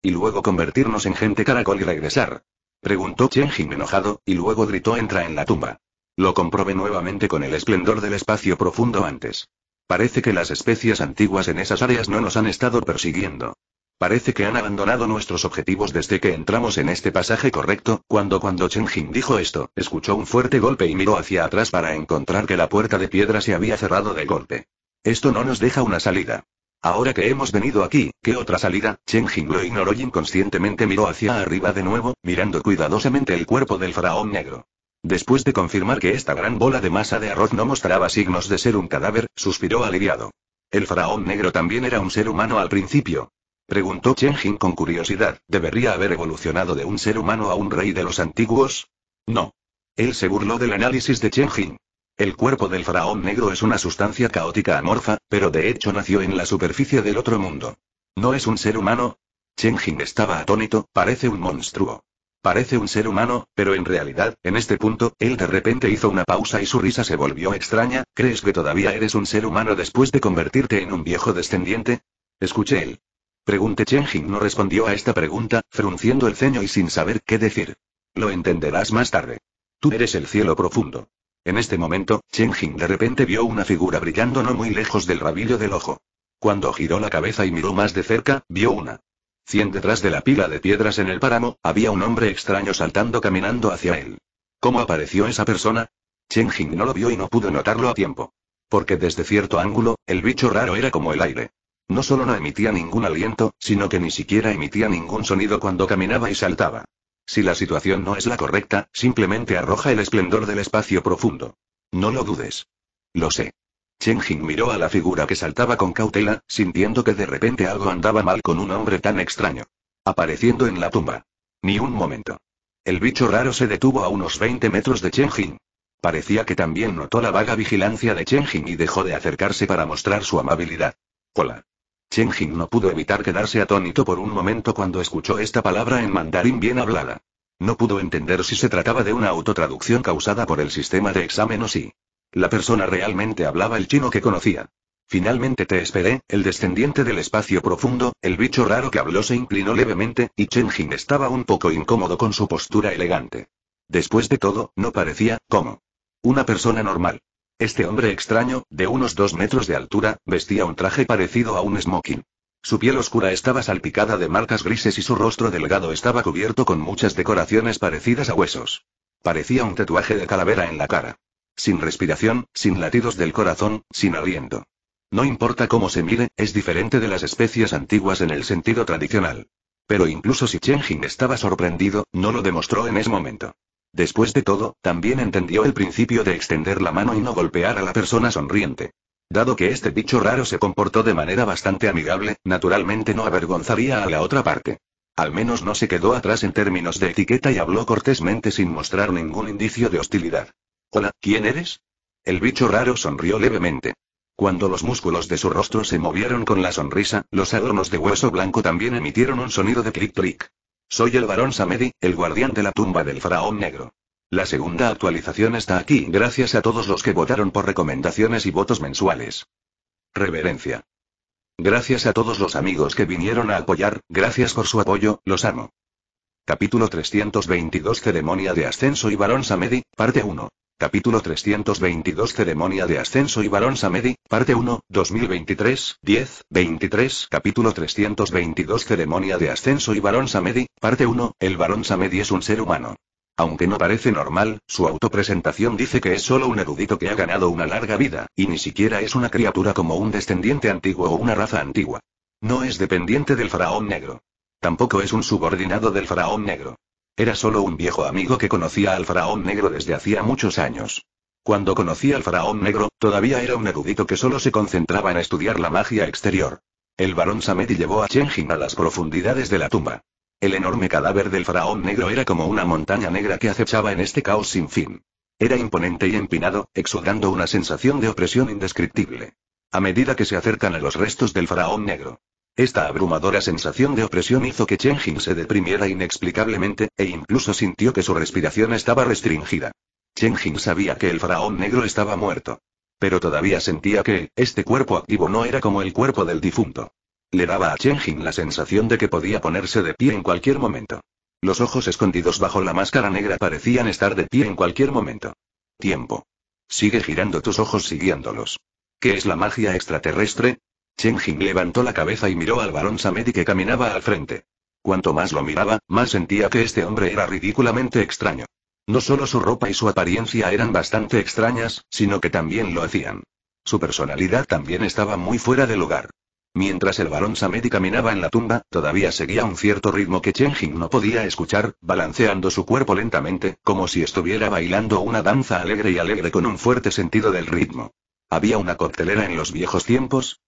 Y luego convertirnos en gente caracol y regresar. Preguntó Jing enojado, y luego gritó entra en la tumba. Lo comprobé nuevamente con el esplendor del espacio profundo antes. Parece que las especies antiguas en esas áreas no nos han estado persiguiendo. Parece que han abandonado nuestros objetivos desde que entramos en este pasaje correcto. Cuando cuando Chen Jing dijo esto, escuchó un fuerte golpe y miró hacia atrás para encontrar que la puerta de piedra se había cerrado de golpe. Esto no nos deja una salida. Ahora que hemos venido aquí, ¿qué otra salida? Chen Jing lo ignoró y inconscientemente miró hacia arriba de nuevo, mirando cuidadosamente el cuerpo del faraón negro. Después de confirmar que esta gran bola de masa de arroz no mostraba signos de ser un cadáver, suspiró aliviado. El faraón negro también era un ser humano al principio, Preguntó Chen con curiosidad. ¿Debería haber evolucionado de un ser humano a un rey de los antiguos? No. Él se burló del análisis de Chen El cuerpo del faraón negro es una sustancia caótica amorfa, pero de hecho nació en la superficie del otro mundo. ¿No es un ser humano? Chen estaba atónito, parece un monstruo. Parece un ser humano, pero en realidad, en este punto, él de repente hizo una pausa y su risa se volvió extraña. ¿Crees que todavía eres un ser humano después de convertirte en un viejo descendiente? Escuché él. Pregunté Chen no respondió a esta pregunta, frunciendo el ceño y sin saber qué decir. Lo entenderás más tarde. Tú eres el cielo profundo. En este momento, Chen de repente vio una figura brillando no muy lejos del rabillo del ojo. Cuando giró la cabeza y miró más de cerca, vio una. Cien detrás de la pila de piedras en el páramo, había un hombre extraño saltando caminando hacia él. ¿Cómo apareció esa persona? Chen no lo vio y no pudo notarlo a tiempo. Porque desde cierto ángulo, el bicho raro era como el aire. No solo no emitía ningún aliento, sino que ni siquiera emitía ningún sonido cuando caminaba y saltaba. Si la situación no es la correcta, simplemente arroja el esplendor del espacio profundo. No lo dudes. Lo sé. Chen Jing miró a la figura que saltaba con cautela, sintiendo que de repente algo andaba mal con un hombre tan extraño. Apareciendo en la tumba. Ni un momento. El bicho raro se detuvo a unos 20 metros de Chen Jing. Parecía que también notó la vaga vigilancia de Chen Jing y dejó de acercarse para mostrar su amabilidad. Hola. Chen Jing no pudo evitar quedarse atónito por un momento cuando escuchó esta palabra en mandarín bien hablada. No pudo entender si se trataba de una autotraducción causada por el sistema de examen o si la persona realmente hablaba el chino que conocía. Finalmente te esperé, el descendiente del espacio profundo, el bicho raro que habló se inclinó levemente, y Chen Jing estaba un poco incómodo con su postura elegante. Después de todo, no parecía, como una persona normal. Este hombre extraño, de unos dos metros de altura, vestía un traje parecido a un smoking. Su piel oscura estaba salpicada de marcas grises y su rostro delgado estaba cubierto con muchas decoraciones parecidas a huesos. Parecía un tatuaje de calavera en la cara. Sin respiración, sin latidos del corazón, sin aliento. No importa cómo se mire, es diferente de las especies antiguas en el sentido tradicional. Pero incluso si Chen Jing estaba sorprendido, no lo demostró en ese momento. Después de todo, también entendió el principio de extender la mano y no golpear a la persona sonriente. Dado que este bicho raro se comportó de manera bastante amigable, naturalmente no avergonzaría a la otra parte. Al menos no se quedó atrás en términos de etiqueta y habló cortésmente sin mostrar ningún indicio de hostilidad. Hola, ¿quién eres? El bicho raro sonrió levemente. Cuando los músculos de su rostro se movieron con la sonrisa, los adornos de hueso blanco también emitieron un sonido de clic-clic. Soy el Barón Samedi, el guardián de la tumba del faraón negro. La segunda actualización está aquí gracias a todos los que votaron por recomendaciones y votos mensuales. Reverencia. Gracias a todos los amigos que vinieron a apoyar, gracias por su apoyo, los amo. Capítulo 322 Ceremonia de Ascenso y Barón Samedi, parte 1. Capítulo 322 Ceremonia de Ascenso y Barón Samedi, Parte 1, 2023, 10, 23 Capítulo 322 Ceremonia de Ascenso y Barón Samedi, Parte 1, el Barón Samedi es un ser humano. Aunque no parece normal, su autopresentación dice que es solo un erudito que ha ganado una larga vida, y ni siquiera es una criatura como un descendiente antiguo o una raza antigua. No es dependiente del faraón negro. Tampoco es un subordinado del faraón negro. Era solo un viejo amigo que conocía al faraón negro desde hacía muchos años. Cuando conocí al faraón negro, todavía era un erudito que solo se concentraba en estudiar la magia exterior. El barón Samedi llevó a Chenjin a las profundidades de la tumba. El enorme cadáver del faraón negro era como una montaña negra que acechaba en este caos sin fin. Era imponente y empinado, exudando una sensación de opresión indescriptible. A medida que se acercan a los restos del faraón negro, esta abrumadora sensación de opresión hizo que Chen Jing se deprimiera inexplicablemente, e incluso sintió que su respiración estaba restringida. Chen Jing sabía que el faraón negro estaba muerto. Pero todavía sentía que, este cuerpo activo no era como el cuerpo del difunto. Le daba a Chen Jing la sensación de que podía ponerse de pie en cualquier momento. Los ojos escondidos bajo la máscara negra parecían estar de pie en cualquier momento. Tiempo. Sigue girando tus ojos siguiéndolos. ¿Qué es la magia extraterrestre? Chen Jing levantó la cabeza y miró al barón Samedi que caminaba al frente. Cuanto más lo miraba, más sentía que este hombre era ridículamente extraño. No solo su ropa y su apariencia eran bastante extrañas, sino que también lo hacían. Su personalidad también estaba muy fuera de lugar. Mientras el barón Samedi caminaba en la tumba, todavía seguía un cierto ritmo que Chen Jing no podía escuchar, balanceando su cuerpo lentamente, como si estuviera bailando una danza alegre y alegre con un fuerte sentido del ritmo. Había una coctelera en los viejos tiempos,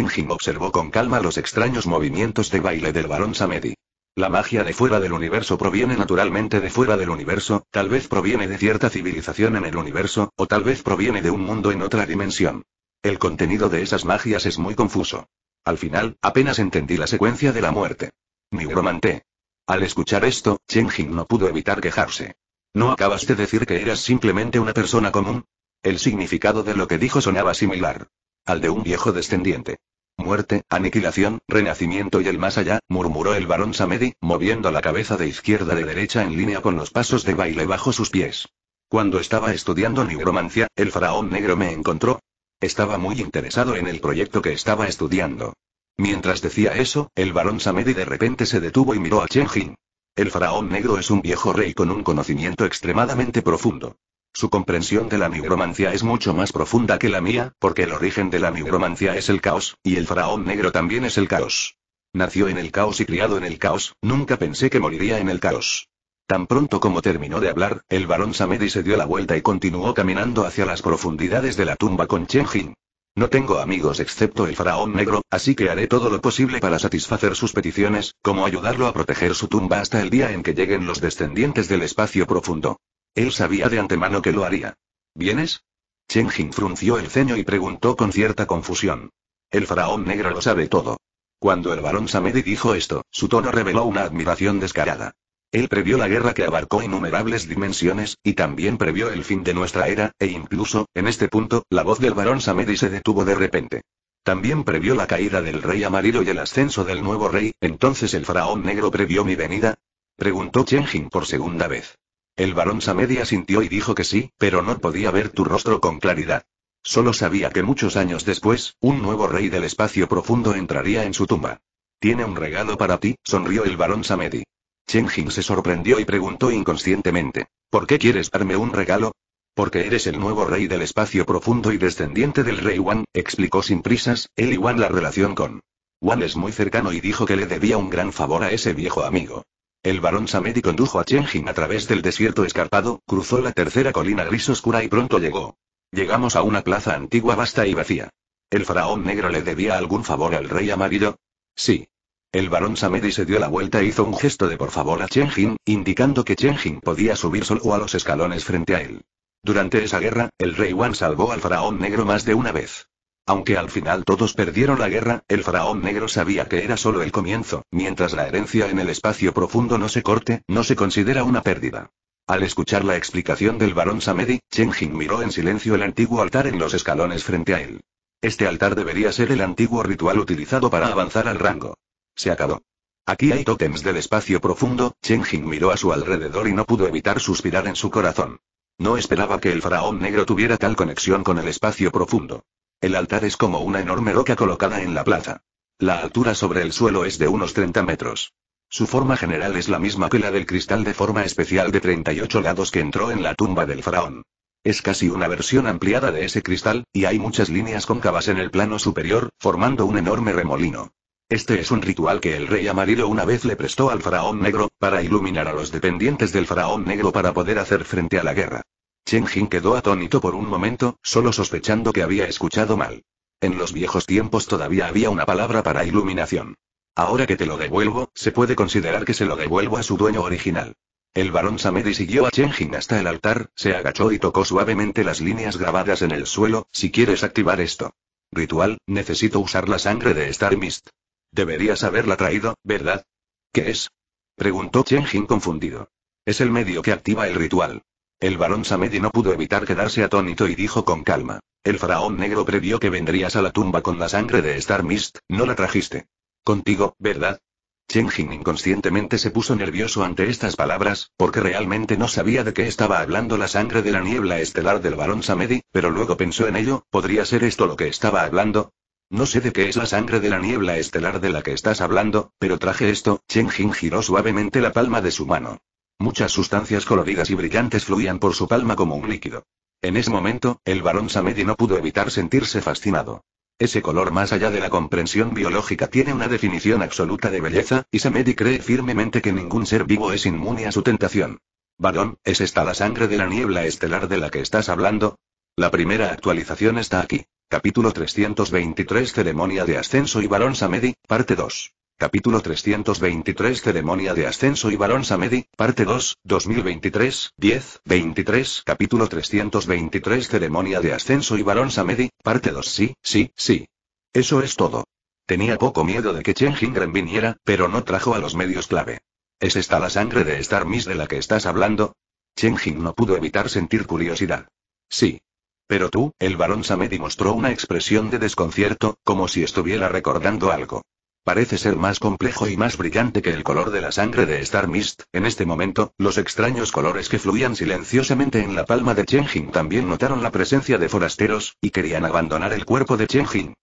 Jing observó con calma los extraños movimientos de baile del barón Samedi. La magia de fuera del universo proviene naturalmente de fuera del universo, tal vez proviene de cierta civilización en el universo, o tal vez proviene de un mundo en otra dimensión. El contenido de esas magias es muy confuso. Al final, apenas entendí la secuencia de la muerte. Mi romanté. Al escuchar esto, Chen Jing no pudo evitar quejarse. ¿No acabas de decir que eras simplemente una persona común? El significado de lo que dijo sonaba similar. Al de un viejo descendiente. Muerte, aniquilación, renacimiento y el más allá, murmuró el barón Samedi, moviendo la cabeza de izquierda a derecha en línea con los pasos de baile bajo sus pies. Cuando estaba estudiando neuromancia, el faraón negro me encontró. Estaba muy interesado en el proyecto que estaba estudiando. Mientras decía eso, el barón Samedi de repente se detuvo y miró a Chen Jin. El faraón negro es un viejo rey con un conocimiento extremadamente profundo. Su comprensión de la nigromancia es mucho más profunda que la mía, porque el origen de la nigromancia es el caos, y el faraón negro también es el caos. Nació en el caos y criado en el caos, nunca pensé que moriría en el caos. Tan pronto como terminó de hablar, el varón Samedi se dio la vuelta y continuó caminando hacia las profundidades de la tumba con Chen Jin. No tengo amigos excepto el faraón negro, así que haré todo lo posible para satisfacer sus peticiones, como ayudarlo a proteger su tumba hasta el día en que lleguen los descendientes del espacio profundo. Él sabía de antemano que lo haría. ¿Vienes? Chen Jing frunció el ceño y preguntó con cierta confusión. El faraón negro lo sabe todo. Cuando el barón Samedi dijo esto, su tono reveló una admiración descarada. Él previó la guerra que abarcó innumerables dimensiones, y también previó el fin de nuestra era, e incluso, en este punto, la voz del barón Samedi se detuvo de repente. También previó la caída del rey amarillo y el ascenso del nuevo rey, entonces el faraón negro previó mi venida? Preguntó Chen Jing por segunda vez. El varón Samedi sintió y dijo que sí, pero no podía ver tu rostro con claridad. Solo sabía que muchos años después, un nuevo rey del espacio profundo entraría en su tumba. Tiene un regalo para ti, sonrió el varón Samedi. Chen Jing se sorprendió y preguntó inconscientemente: ¿Por qué quieres darme un regalo? Porque eres el nuevo rey del espacio profundo y descendiente del rey Wan, explicó sin prisas, él y Wan la relación con. Wan es muy cercano y dijo que le debía un gran favor a ese viejo amigo. El barón Samedi condujo a Chenjin a través del desierto escarpado, cruzó la tercera colina gris oscura y pronto llegó. Llegamos a una plaza antigua vasta y vacía. ¿El faraón negro le debía algún favor al rey amarillo? Sí. El barón Samedi se dio la vuelta e hizo un gesto de por favor a Chenjin, indicando que Chenjin podía subir solo a los escalones frente a él. Durante esa guerra, el rey Wan salvó al faraón negro más de una vez. Aunque al final todos perdieron la guerra, el faraón negro sabía que era solo el comienzo, mientras la herencia en el espacio profundo no se corte, no se considera una pérdida. Al escuchar la explicación del barón Samedi, Chen Jing miró en silencio el antiguo altar en los escalones frente a él. Este altar debería ser el antiguo ritual utilizado para avanzar al rango. Se acabó. Aquí hay tótems del espacio profundo, Chen Jing miró a su alrededor y no pudo evitar suspirar en su corazón. No esperaba que el faraón negro tuviera tal conexión con el espacio profundo. El altar es como una enorme roca colocada en la plaza. La altura sobre el suelo es de unos 30 metros. Su forma general es la misma que la del cristal de forma especial de 38 lados que entró en la tumba del faraón. Es casi una versión ampliada de ese cristal, y hay muchas líneas cóncavas en el plano superior, formando un enorme remolino. Este es un ritual que el rey amarillo una vez le prestó al faraón negro, para iluminar a los dependientes del faraón negro para poder hacer frente a la guerra. Cheng Jin quedó atónito por un momento, solo sospechando que había escuchado mal. En los viejos tiempos todavía había una palabra para iluminación. Ahora que te lo devuelvo, se puede considerar que se lo devuelvo a su dueño original. El barón Samedi siguió a Jin hasta el altar, se agachó y tocó suavemente las líneas grabadas en el suelo, si quieres activar esto. Ritual, necesito usar la sangre de Star Mist. Deberías haberla traído, ¿verdad? ¿Qué es? Preguntó Jin confundido. Es el medio que activa el ritual. El barón Samedi no pudo evitar quedarse atónito y dijo con calma. El faraón negro previó que vendrías a la tumba con la sangre de Star Mist, no la trajiste. Contigo, ¿verdad? Chen Jing inconscientemente se puso nervioso ante estas palabras, porque realmente no sabía de qué estaba hablando la sangre de la niebla estelar del barón Samedi, pero luego pensó en ello, ¿podría ser esto lo que estaba hablando? No sé de qué es la sangre de la niebla estelar de la que estás hablando, pero traje esto, Chen Jin giró suavemente la palma de su mano. Muchas sustancias coloridas y brillantes fluían por su palma como un líquido. En ese momento, el varón Samedi no pudo evitar sentirse fascinado. Ese color más allá de la comprensión biológica tiene una definición absoluta de belleza, y Samedi cree firmemente que ningún ser vivo es inmune a su tentación. Varón, ¿es esta la sangre de la niebla estelar de la que estás hablando? La primera actualización está aquí. Capítulo 323 Ceremonia de Ascenso y Varón Samedi, parte 2. Capítulo 323 Ceremonia de Ascenso y Barón Samedi, Parte 2, 2023, 10, 23 Capítulo 323 Ceremonia de Ascenso y Barón Samedi, Parte 2 Sí, sí, sí. Eso es todo. Tenía poco miedo de que Chen Hingren viniera, pero no trajo a los medios clave. ¿Es esta la sangre de Star Miss de la que estás hablando? Chen Hing no pudo evitar sentir curiosidad. Sí. Pero tú, el Barón Samedi mostró una expresión de desconcierto, como si estuviera recordando algo. Parece ser más complejo y más brillante que el color de la sangre de Star Mist. En este momento, los extraños colores que fluían silenciosamente en la palma de Jin también notaron la presencia de forasteros, y querían abandonar el cuerpo de Jin.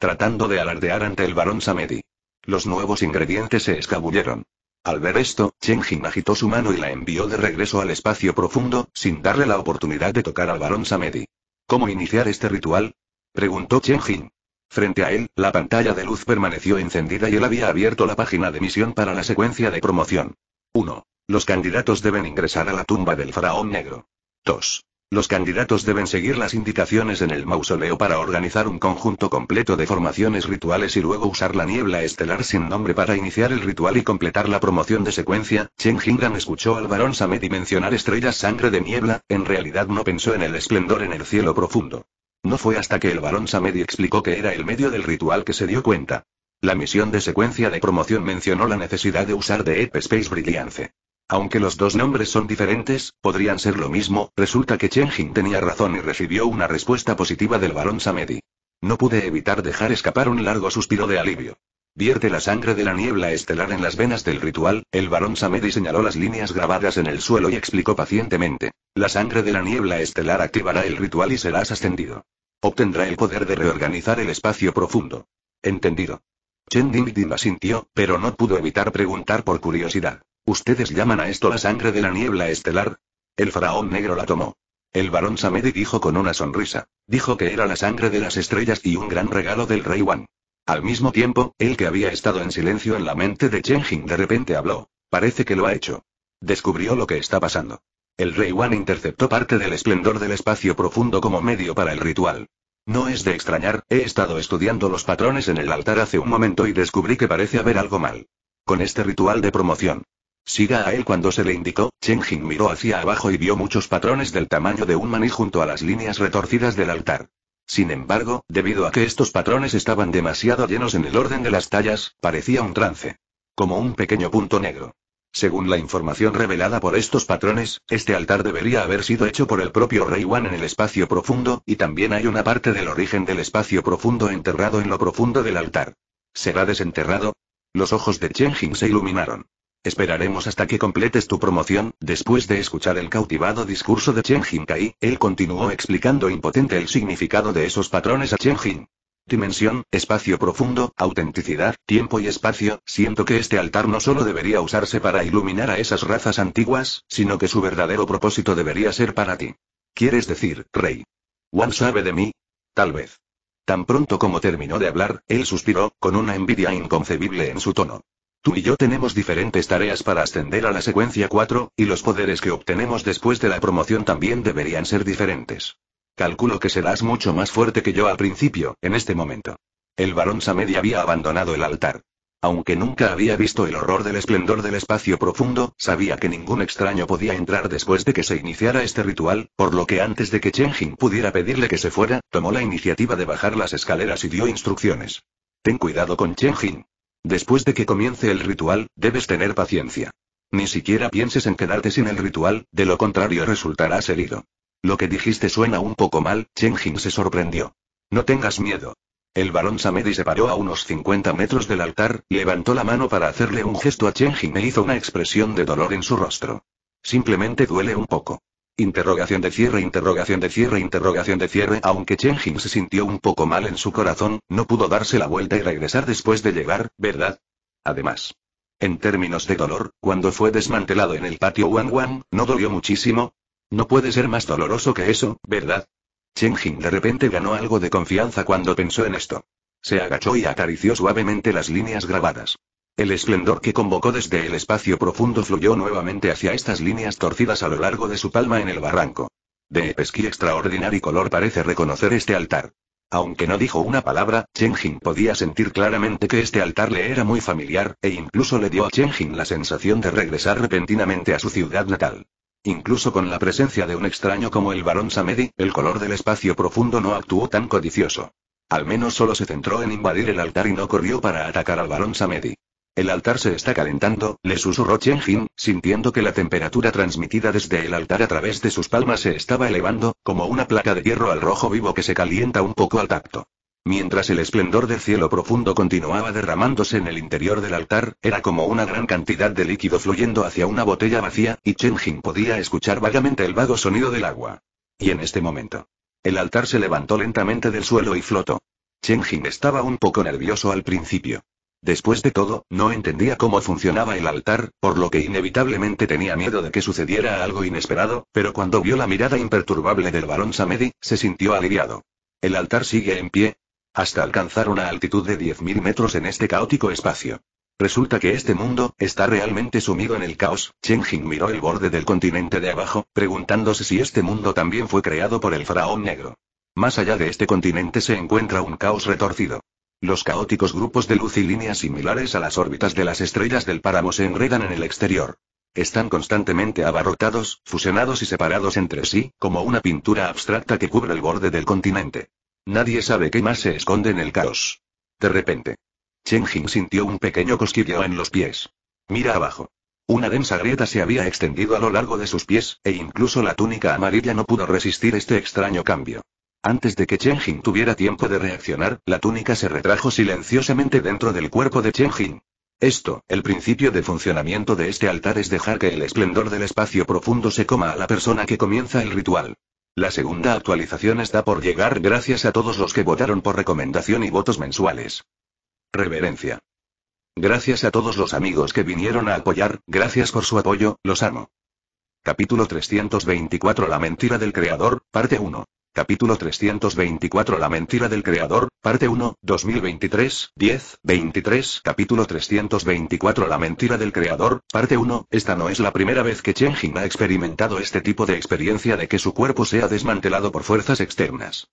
Tratando de alardear ante el barón Samedi. Los nuevos ingredientes se escabulleron. Al ver esto, Jin agitó su mano y la envió de regreso al espacio profundo, sin darle la oportunidad de tocar al barón Samedi. ¿Cómo iniciar este ritual? Preguntó Jin. Frente a él, la pantalla de luz permaneció encendida y él había abierto la página de misión para la secuencia de promoción. 1. Los candidatos deben ingresar a la tumba del faraón negro. 2. Los candidatos deben seguir las indicaciones en el mausoleo para organizar un conjunto completo de formaciones rituales y luego usar la niebla estelar sin nombre para iniciar el ritual y completar la promoción de secuencia. Chen Jingran escuchó al varón Samedi dimensionar estrellas sangre de niebla, en realidad no pensó en el esplendor en el cielo profundo. No fue hasta que el barón Samedi explicó que era el medio del ritual que se dio cuenta. La misión de secuencia de promoción mencionó la necesidad de usar de Ep Space Brilliance. Aunque los dos nombres son diferentes, podrían ser lo mismo, resulta que Chen Jing tenía razón y recibió una respuesta positiva del barón Samedi. No pude evitar dejar escapar un largo suspiro de alivio. Vierte la sangre de la niebla estelar en las venas del ritual, el barón Samedi señaló las líneas grabadas en el suelo y explicó pacientemente. La sangre de la niebla estelar activará el ritual y serás ascendido. Obtendrá el poder de reorganizar el espacio profundo. Entendido. Chen la sintió, pero no pudo evitar preguntar por curiosidad. ¿Ustedes llaman a esto la sangre de la niebla estelar? El faraón negro la tomó. El barón Samedi dijo con una sonrisa. Dijo que era la sangre de las estrellas y un gran regalo del rey Wan. Al mismo tiempo, el que había estado en silencio en la mente de Jing de repente habló. Parece que lo ha hecho. Descubrió lo que está pasando. El Rey Wan interceptó parte del esplendor del espacio profundo como medio para el ritual. No es de extrañar, he estado estudiando los patrones en el altar hace un momento y descubrí que parece haber algo mal. Con este ritual de promoción. Siga a él cuando se le indicó, Chen Jing miró hacia abajo y vio muchos patrones del tamaño de un maní junto a las líneas retorcidas del altar. Sin embargo, debido a que estos patrones estaban demasiado llenos en el orden de las tallas, parecía un trance. Como un pequeño punto negro. Según la información revelada por estos patrones, este altar debería haber sido hecho por el propio Rey Wan en el espacio profundo, y también hay una parte del origen del espacio profundo enterrado en lo profundo del altar. ¿Será desenterrado? Los ojos de Chen Jing se iluminaron. Esperaremos hasta que completes tu promoción. Después de escuchar el cautivado discurso de Chen Kai, él continuó explicando impotente el significado de esos patrones a Chen Jing. Dimensión, espacio profundo, autenticidad, tiempo y espacio, siento que este altar no solo debería usarse para iluminar a esas razas antiguas, sino que su verdadero propósito debería ser para ti. ¿Quieres decir, rey? ¿Wan sabe de mí? Tal vez. Tan pronto como terminó de hablar, él suspiró, con una envidia inconcebible en su tono. Tú y yo tenemos diferentes tareas para ascender a la secuencia 4, y los poderes que obtenemos después de la promoción también deberían ser diferentes. Calculo que serás mucho más fuerte que yo al principio, en este momento. El varón Samedi había abandonado el altar. Aunque nunca había visto el horror del esplendor del espacio profundo, sabía que ningún extraño podía entrar después de que se iniciara este ritual, por lo que antes de que Chenjin pudiera pedirle que se fuera, tomó la iniciativa de bajar las escaleras y dio instrucciones. Ten cuidado con Chenjin, Después de que comience el ritual, debes tener paciencia. Ni siquiera pienses en quedarte sin el ritual, de lo contrario resultarás herido. Lo que dijiste suena un poco mal, Cheng Jin se sorprendió. No tengas miedo. El barón Samedi se paró a unos 50 metros del altar, levantó la mano para hacerle un gesto a Chen Jin e hizo una expresión de dolor en su rostro. Simplemente duele un poco. Interrogación de cierre, interrogación de cierre, interrogación de cierre. Aunque Chen Jin se sintió un poco mal en su corazón, no pudo darse la vuelta y regresar después de llegar, ¿verdad? Además. En términos de dolor, cuando fue desmantelado en el patio Wan Wang, ¿no dolió muchísimo? No puede ser más doloroso que eso, ¿verdad? Chen Jing de repente ganó algo de confianza cuando pensó en esto. Se agachó y acarició suavemente las líneas grabadas. El esplendor que convocó desde el espacio profundo fluyó nuevamente hacia estas líneas torcidas a lo largo de su palma en el barranco. De pesquí extraordinario color parece reconocer este altar. Aunque no dijo una palabra, Chen podía sentir claramente que este altar le era muy familiar, e incluso le dio a Chen la sensación de regresar repentinamente a su ciudad natal. Incluso con la presencia de un extraño como el barón Samedi, el color del espacio profundo no actuó tan codicioso. Al menos solo se centró en invadir el altar y no corrió para atacar al barón Samedi. El altar se está calentando, le susurró Chen Jin, sintiendo que la temperatura transmitida desde el altar a través de sus palmas se estaba elevando, como una placa de hierro al rojo vivo que se calienta un poco al tacto. Mientras el esplendor del cielo profundo continuaba derramándose en el interior del altar, era como una gran cantidad de líquido fluyendo hacia una botella vacía, y Chen Jin podía escuchar vagamente el vago sonido del agua. Y en este momento. El altar se levantó lentamente del suelo y flotó. Chen Jin estaba un poco nervioso al principio. Después de todo, no entendía cómo funcionaba el altar, por lo que inevitablemente tenía miedo de que sucediera algo inesperado, pero cuando vio la mirada imperturbable del barón Samedi, se sintió aliviado. El altar sigue en pie, hasta alcanzar una altitud de 10.000 metros en este caótico espacio. Resulta que este mundo está realmente sumido en el caos. Chen Jing miró el borde del continente de abajo, preguntándose si este mundo también fue creado por el faraón negro. Más allá de este continente se encuentra un caos retorcido. Los caóticos grupos de luz y líneas similares a las órbitas de las estrellas del páramo se enredan en el exterior. Están constantemente abarrotados, fusionados y separados entre sí, como una pintura abstracta que cubre el borde del continente. Nadie sabe qué más se esconde en el caos. De repente, Chen Jing sintió un pequeño cosquilleo en los pies. Mira abajo. Una densa grieta se había extendido a lo largo de sus pies, e incluso la túnica amarilla no pudo resistir este extraño cambio. Antes de que Chen Jing tuviera tiempo de reaccionar, la túnica se retrajo silenciosamente dentro del cuerpo de Chen Jing. Esto, el principio de funcionamiento de este altar es dejar que el esplendor del espacio profundo se coma a la persona que comienza el ritual. La segunda actualización está por llegar gracias a todos los que votaron por recomendación y votos mensuales. Reverencia. Gracias a todos los amigos que vinieron a apoyar, gracias por su apoyo, los amo. Capítulo 324 La mentira del creador, parte 1. Capítulo 324 La mentira del creador, parte 1, 2023, 10, 23 Capítulo 324 La mentira del creador, parte 1 Esta no es la primera vez que Chen Jing ha experimentado este tipo de experiencia de que su cuerpo sea desmantelado por fuerzas externas.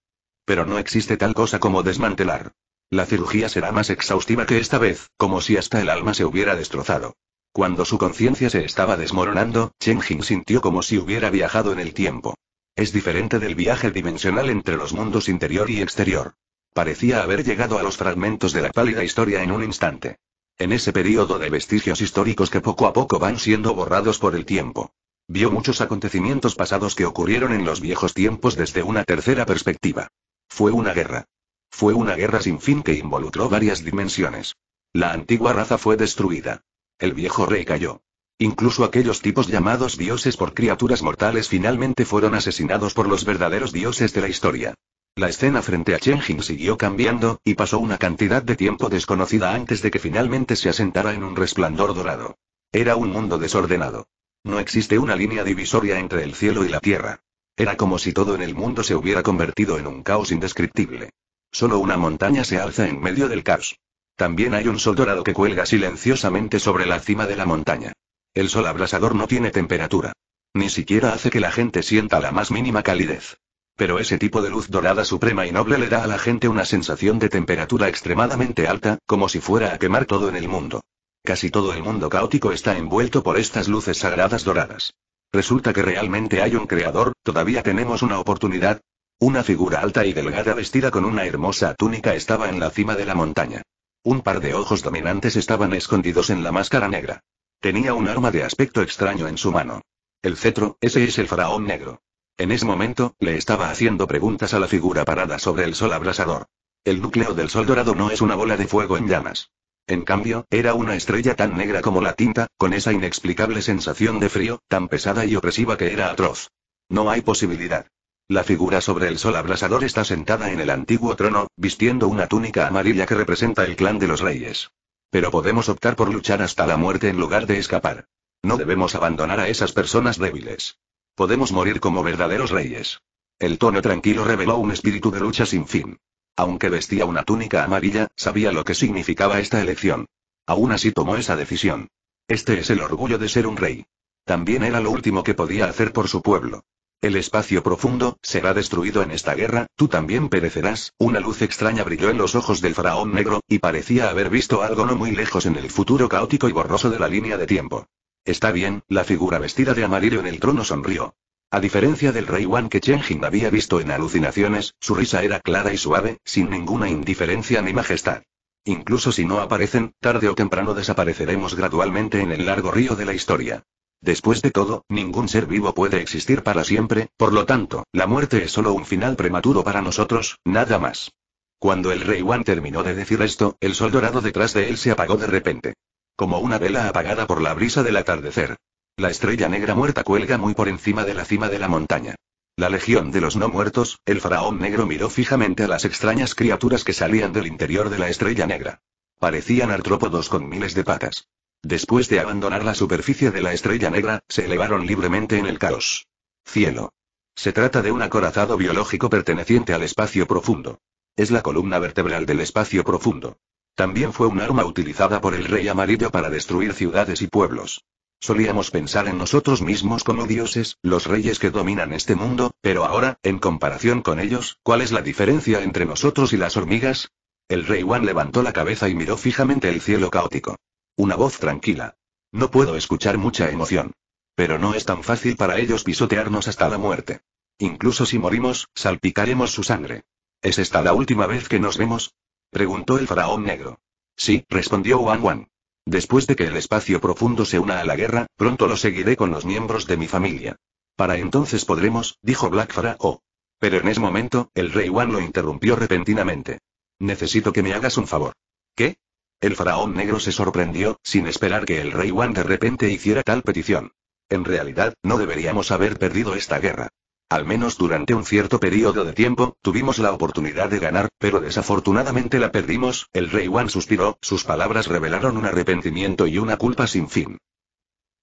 Pero no existe tal cosa como desmantelar. La cirugía será más exhaustiva que esta vez, como si hasta el alma se hubiera destrozado. Cuando su conciencia se estaba desmoronando, Chen Jing sintió como si hubiera viajado en el tiempo. Es diferente del viaje dimensional entre los mundos interior y exterior. Parecía haber llegado a los fragmentos de la pálida historia en un instante. En ese periodo de vestigios históricos que poco a poco van siendo borrados por el tiempo. Vio muchos acontecimientos pasados que ocurrieron en los viejos tiempos desde una tercera perspectiva. Fue una guerra. Fue una guerra sin fin que involucró varias dimensiones. La antigua raza fue destruida. El viejo rey cayó. Incluso aquellos tipos llamados dioses por criaturas mortales finalmente fueron asesinados por los verdaderos dioses de la historia. La escena frente a Chenjin siguió cambiando, y pasó una cantidad de tiempo desconocida antes de que finalmente se asentara en un resplandor dorado. Era un mundo desordenado. No existe una línea divisoria entre el cielo y la tierra. Era como si todo en el mundo se hubiera convertido en un caos indescriptible. Solo una montaña se alza en medio del caos. También hay un sol dorado que cuelga silenciosamente sobre la cima de la montaña. El sol abrasador no tiene temperatura. Ni siquiera hace que la gente sienta la más mínima calidez. Pero ese tipo de luz dorada suprema y noble le da a la gente una sensación de temperatura extremadamente alta, como si fuera a quemar todo en el mundo. Casi todo el mundo caótico está envuelto por estas luces sagradas doradas. Resulta que realmente hay un creador, todavía tenemos una oportunidad. Una figura alta y delgada vestida con una hermosa túnica estaba en la cima de la montaña. Un par de ojos dominantes estaban escondidos en la máscara negra. Tenía un arma de aspecto extraño en su mano. El cetro, ese es el faraón negro. En ese momento, le estaba haciendo preguntas a la figura parada sobre el sol abrasador. El núcleo del sol dorado no es una bola de fuego en llamas. En cambio, era una estrella tan negra como la tinta, con esa inexplicable sensación de frío, tan pesada y opresiva que era atroz. No hay posibilidad. La figura sobre el sol abrasador está sentada en el antiguo trono, vistiendo una túnica amarilla que representa el clan de los reyes. Pero podemos optar por luchar hasta la muerte en lugar de escapar. No debemos abandonar a esas personas débiles. Podemos morir como verdaderos reyes. El tono tranquilo reveló un espíritu de lucha sin fin. Aunque vestía una túnica amarilla, sabía lo que significaba esta elección. Aún así tomó esa decisión. Este es el orgullo de ser un rey. También era lo último que podía hacer por su pueblo. El espacio profundo será destruido en esta guerra, tú también perecerás. Una luz extraña brilló en los ojos del faraón negro, y parecía haber visto algo no muy lejos en el futuro caótico y borroso de la línea de tiempo. Está bien, la figura vestida de amarillo en el trono sonrió. A diferencia del rey Wan que Chenjin había visto en alucinaciones, su risa era clara y suave, sin ninguna indiferencia ni majestad. Incluso si no aparecen, tarde o temprano desapareceremos gradualmente en el largo río de la historia. Después de todo, ningún ser vivo puede existir para siempre, por lo tanto, la muerte es solo un final prematuro para nosotros, nada más. Cuando el rey Wan terminó de decir esto, el sol dorado detrás de él se apagó de repente. Como una vela apagada por la brisa del atardecer. La estrella negra muerta cuelga muy por encima de la cima de la montaña. La legión de los no muertos, el faraón negro miró fijamente a las extrañas criaturas que salían del interior de la estrella negra. Parecían artrópodos con miles de patas. Después de abandonar la superficie de la estrella negra, se elevaron libremente en el caos. Cielo. Se trata de un acorazado biológico perteneciente al espacio profundo. Es la columna vertebral del espacio profundo. También fue un arma utilizada por el Rey Amarillo para destruir ciudades y pueblos. Solíamos pensar en nosotros mismos como dioses, los reyes que dominan este mundo, pero ahora, en comparación con ellos, ¿cuál es la diferencia entre nosotros y las hormigas? El rey Wan levantó la cabeza y miró fijamente el cielo caótico. Una voz tranquila. No puedo escuchar mucha emoción. Pero no es tan fácil para ellos pisotearnos hasta la muerte. Incluso si morimos, salpicaremos su sangre. ¿Es esta la última vez que nos vemos? preguntó el faraón negro. Sí, respondió Wan Wan. Después de que el espacio profundo se una a la guerra, pronto lo seguiré con los miembros de mi familia. Para entonces podremos, dijo Black Pharaoh. Pero en ese momento, el rey Wan lo interrumpió repentinamente. Necesito que me hagas un favor. ¿Qué? El faraón negro se sorprendió, sin esperar que el rey Wan de repente hiciera tal petición. En realidad, no deberíamos haber perdido esta guerra. Al menos durante un cierto periodo de tiempo, tuvimos la oportunidad de ganar, pero desafortunadamente la perdimos, el rey Wan suspiró, sus palabras revelaron un arrepentimiento y una culpa sin fin.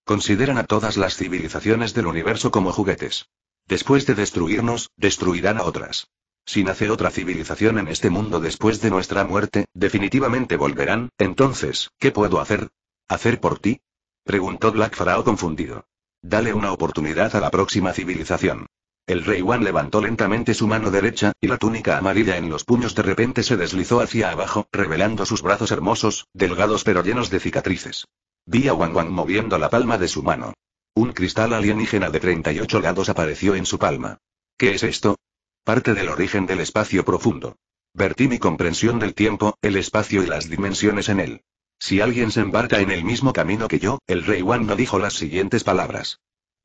Consideran a todas las civilizaciones del universo como juguetes. Después de destruirnos, destruirán a otras. Si nace otra civilización en este mundo después de nuestra muerte, definitivamente volverán, entonces, ¿qué puedo hacer? ¿Hacer por ti? Preguntó Black Pharaoh confundido. Dale una oportunidad a la próxima civilización. El rey Wan levantó lentamente su mano derecha, y la túnica amarilla en los puños de repente se deslizó hacia abajo, revelando sus brazos hermosos, delgados pero llenos de cicatrices. Vi a Wang moviendo la palma de su mano. Un cristal alienígena de 38 lados apareció en su palma. ¿Qué es esto? parte del origen del espacio profundo. Vertí mi comprensión del tiempo, el espacio y las dimensiones en él. Si alguien se embarca en el mismo camino que yo, el rey Wan no dijo las siguientes palabras.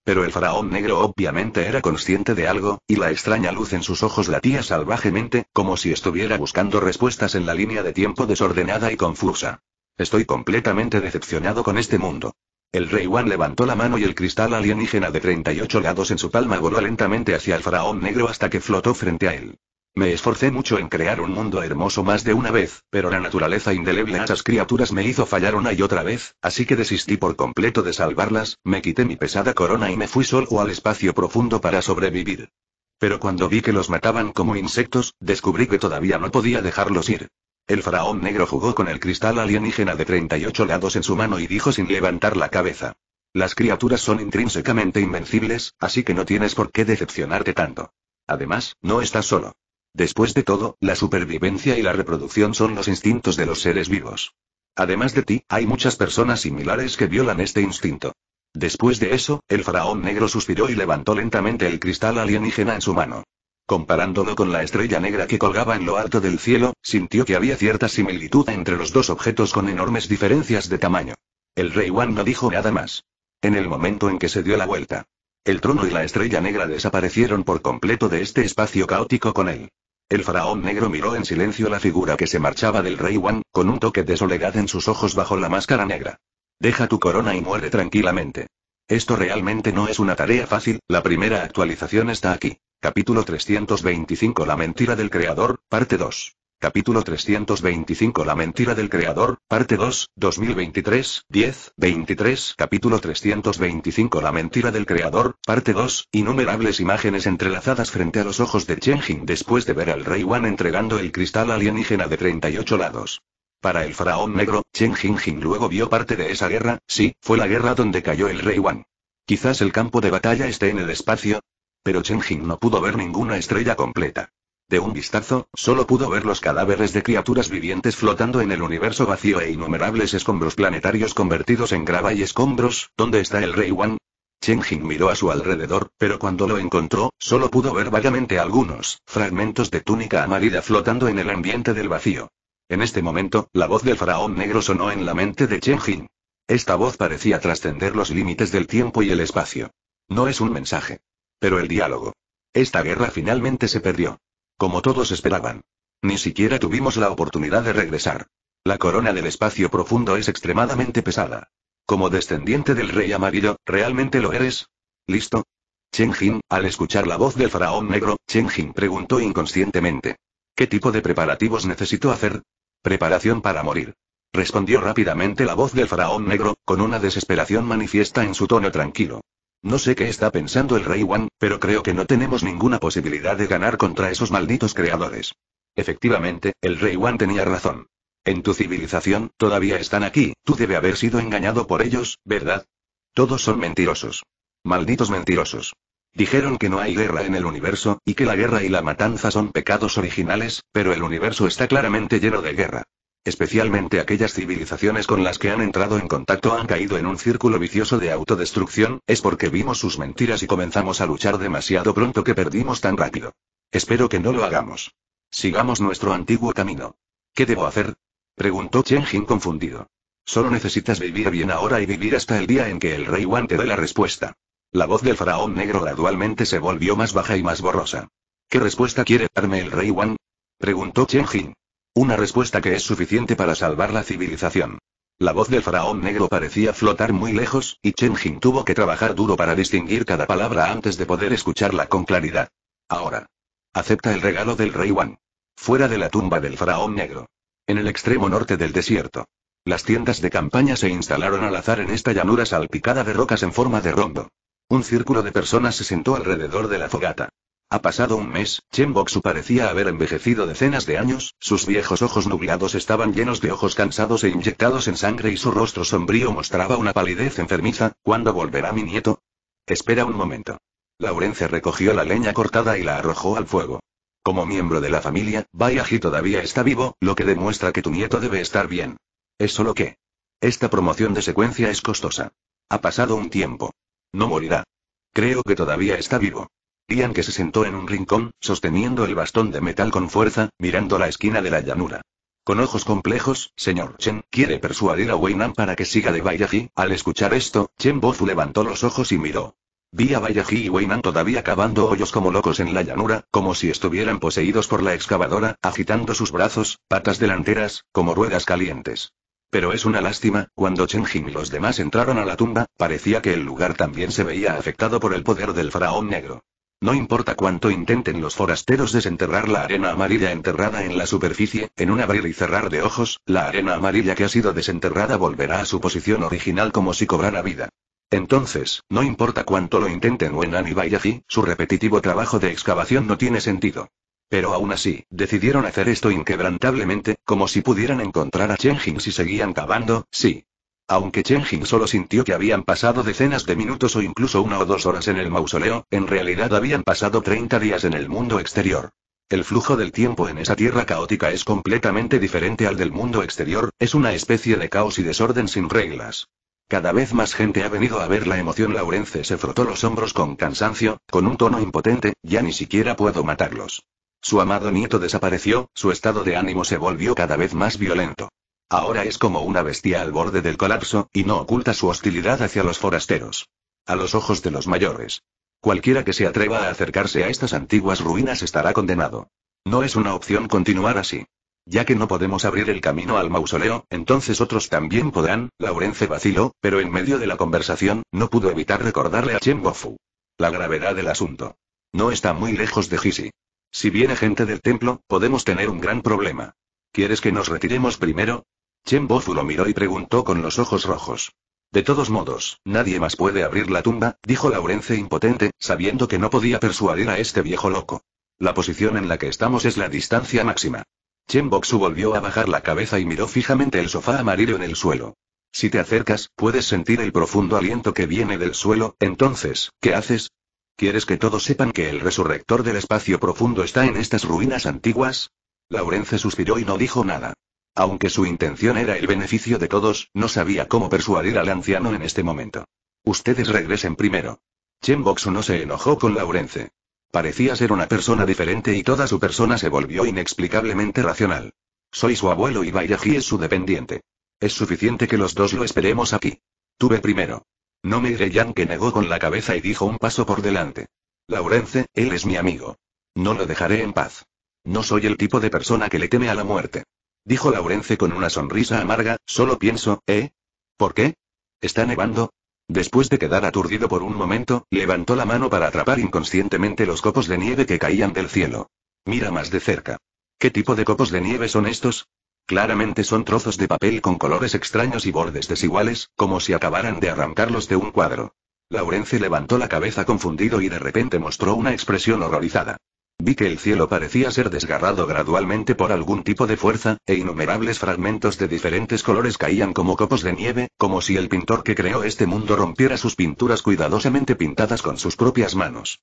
Pero el faraón negro obviamente era consciente de algo, y la extraña luz en sus ojos latía salvajemente, como si estuviera buscando respuestas en la línea de tiempo desordenada y confusa. Estoy completamente decepcionado con este mundo. El rey Wan levantó la mano y el cristal alienígena de 38 lados en su palma voló lentamente hacia el faraón negro hasta que flotó frente a él. Me esforcé mucho en crear un mundo hermoso más de una vez, pero la naturaleza indeleble a esas criaturas me hizo fallar una y otra vez, así que desistí por completo de salvarlas, me quité mi pesada corona y me fui solo al espacio profundo para sobrevivir. Pero cuando vi que los mataban como insectos, descubrí que todavía no podía dejarlos ir. El faraón negro jugó con el cristal alienígena de 38 lados en su mano y dijo sin levantar la cabeza. Las criaturas son intrínsecamente invencibles, así que no tienes por qué decepcionarte tanto. Además, no estás solo. Después de todo, la supervivencia y la reproducción son los instintos de los seres vivos. Además de ti, hay muchas personas similares que violan este instinto. Después de eso, el faraón negro suspiró y levantó lentamente el cristal alienígena en su mano. Comparándolo con la estrella negra que colgaba en lo alto del cielo, sintió que había cierta similitud entre los dos objetos con enormes diferencias de tamaño. El rey Wan no dijo nada más. En el momento en que se dio la vuelta, el trono y la estrella negra desaparecieron por completo de este espacio caótico con él. El faraón negro miró en silencio la figura que se marchaba del rey Wan, con un toque de soledad en sus ojos bajo la máscara negra. Deja tu corona y muere tranquilamente. Esto realmente no es una tarea fácil, la primera actualización está aquí. Capítulo 325 La mentira del creador, parte 2. Capítulo 325 La mentira del creador, parte 2, 2023, 10, 23 Capítulo 325 La mentira del creador, parte 2, innumerables imágenes entrelazadas frente a los ojos de Jing después de ver al rey Wan entregando el cristal alienígena de 38 lados. Para el faraón negro, Chen Jing luego vio parte de esa guerra, sí, fue la guerra donde cayó el rey Wan. Quizás el campo de batalla esté en el espacio, pero Chen Jing no pudo ver ninguna estrella completa. De un vistazo, solo pudo ver los cadáveres de criaturas vivientes flotando en el universo vacío e innumerables escombros planetarios convertidos en grava y escombros. ¿Dónde está el Rey Wan? Chen Jing miró a su alrededor, pero cuando lo encontró, solo pudo ver vagamente algunos fragmentos de túnica amarilla flotando en el ambiente del vacío. En este momento, la voz del faraón negro sonó en la mente de Chen Jing. Esta voz parecía trascender los límites del tiempo y el espacio. No es un mensaje. Pero el diálogo. Esta guerra finalmente se perdió. Como todos esperaban. Ni siquiera tuvimos la oportunidad de regresar. La corona del espacio profundo es extremadamente pesada. Como descendiente del rey amarillo, ¿realmente lo eres? ¿Listo? Cheng Jin, al escuchar la voz del faraón negro, Cheng Jin preguntó inconscientemente. ¿Qué tipo de preparativos necesito hacer? Preparación para morir. Respondió rápidamente la voz del faraón negro, con una desesperación manifiesta en su tono tranquilo. No sé qué está pensando el Rey Wan, pero creo que no tenemos ninguna posibilidad de ganar contra esos malditos creadores. Efectivamente, el Rey Wan tenía razón. En tu civilización, todavía están aquí, tú debe haber sido engañado por ellos, ¿verdad? Todos son mentirosos. Malditos mentirosos. Dijeron que no hay guerra en el universo, y que la guerra y la matanza son pecados originales, pero el universo está claramente lleno de guerra. Especialmente aquellas civilizaciones con las que han entrado en contacto han caído en un círculo vicioso de autodestrucción, es porque vimos sus mentiras y comenzamos a luchar demasiado pronto que perdimos tan rápido. Espero que no lo hagamos. Sigamos nuestro antiguo camino. ¿Qué debo hacer? Preguntó Chen Jin confundido. Solo necesitas vivir bien ahora y vivir hasta el día en que el rey Wan te dé la respuesta. La voz del faraón negro gradualmente se volvió más baja y más borrosa. ¿Qué respuesta quiere darme el rey Wan? Preguntó Chen Jin. Una respuesta que es suficiente para salvar la civilización. La voz del faraón negro parecía flotar muy lejos, y Chen Jin tuvo que trabajar duro para distinguir cada palabra antes de poder escucharla con claridad. Ahora. Acepta el regalo del rey Wan. Fuera de la tumba del faraón negro. En el extremo norte del desierto. Las tiendas de campaña se instalaron al azar en esta llanura salpicada de rocas en forma de rondo. Un círculo de personas se sentó alrededor de la fogata. Ha pasado un mes, Chen Boxu parecía haber envejecido decenas de años, sus viejos ojos nublados estaban llenos de ojos cansados e inyectados en sangre y su rostro sombrío mostraba una palidez enfermiza. ¿Cuándo volverá mi nieto? Espera un momento. Laurence recogió la leña cortada y la arrojó al fuego. Como miembro de la familia, Baiaji todavía está vivo, lo que demuestra que tu nieto debe estar bien. Es solo que. Esta promoción de secuencia es costosa. Ha pasado un tiempo. No morirá. Creo que todavía está vivo. Ian que se sentó en un rincón, sosteniendo el bastón de metal con fuerza, mirando la esquina de la llanura. Con ojos complejos, señor Chen quiere persuadir a Weinan para que siga de Bayaji. Al escuchar esto, Chen Bozu levantó los ojos y miró. Vi a Bayaji y Weinan todavía cavando hoyos como locos en la llanura, como si estuvieran poseídos por la excavadora, agitando sus brazos, patas delanteras, como ruedas calientes. Pero es una lástima, cuando Chen Jin y los demás entraron a la tumba, parecía que el lugar también se veía afectado por el poder del faraón negro. No importa cuánto intenten los forasteros desenterrar la arena amarilla enterrada en la superficie, en un abrir y cerrar de ojos, la arena amarilla que ha sido desenterrada volverá a su posición original como si cobrara vida. Entonces, no importa cuánto lo intenten Wenan y Bayaji, su repetitivo trabajo de excavación no tiene sentido. Pero aún así, decidieron hacer esto inquebrantablemente, como si pudieran encontrar a Chenjin si seguían cavando, sí. Aunque Chen solo sintió que habían pasado decenas de minutos o incluso una o dos horas en el mausoleo, en realidad habían pasado 30 días en el mundo exterior. El flujo del tiempo en esa tierra caótica es completamente diferente al del mundo exterior, es una especie de caos y desorden sin reglas. Cada vez más gente ha venido a ver la emoción. Laurence se frotó los hombros con cansancio, con un tono impotente, ya ni siquiera puedo matarlos. Su amado nieto desapareció, su estado de ánimo se volvió cada vez más violento. Ahora es como una bestia al borde del colapso, y no oculta su hostilidad hacia los forasteros. A los ojos de los mayores. Cualquiera que se atreva a acercarse a estas antiguas ruinas estará condenado. No es una opción continuar así. Ya que no podemos abrir el camino al mausoleo, entonces otros también podrán, Laurence vaciló, pero en medio de la conversación, no pudo evitar recordarle a Chen Bofu. La gravedad del asunto. No está muy lejos de Gisi. Si viene gente del templo, podemos tener un gran problema. ¿Quieres que nos retiremos primero? Chen lo miró y preguntó con los ojos rojos. De todos modos, nadie más puede abrir la tumba, dijo Laurence impotente, sabiendo que no podía persuadir a este viejo loco. La posición en la que estamos es la distancia máxima. Chen Boxu volvió a bajar la cabeza y miró fijamente el sofá amarillo en el suelo. Si te acercas, puedes sentir el profundo aliento que viene del suelo, entonces, ¿qué haces? ¿Quieres que todos sepan que el resurrector del espacio profundo está en estas ruinas antiguas? Laurence suspiró y no dijo nada. Aunque su intención era el beneficio de todos, no sabía cómo persuadir al anciano en este momento. Ustedes regresen primero. Chen Boxu no se enojó con Laurence. Parecía ser una persona diferente y toda su persona se volvió inexplicablemente racional. Soy su abuelo y Bayaji es su dependiente. Es suficiente que los dos lo esperemos aquí. Tuve primero. No me iré Yang que negó con la cabeza y dijo un paso por delante. Laurence, él es mi amigo. No lo dejaré en paz. No soy el tipo de persona que le teme a la muerte. Dijo Laurence con una sonrisa amarga, solo pienso, ¿eh? ¿Por qué? ¿Está nevando? Después de quedar aturdido por un momento, levantó la mano para atrapar inconscientemente los copos de nieve que caían del cielo. Mira más de cerca. ¿Qué tipo de copos de nieve son estos? Claramente son trozos de papel con colores extraños y bordes desiguales, como si acabaran de arrancarlos de un cuadro. Laurence levantó la cabeza confundido y de repente mostró una expresión horrorizada. Vi que el cielo parecía ser desgarrado gradualmente por algún tipo de fuerza, e innumerables fragmentos de diferentes colores caían como copos de nieve, como si el pintor que creó este mundo rompiera sus pinturas cuidadosamente pintadas con sus propias manos.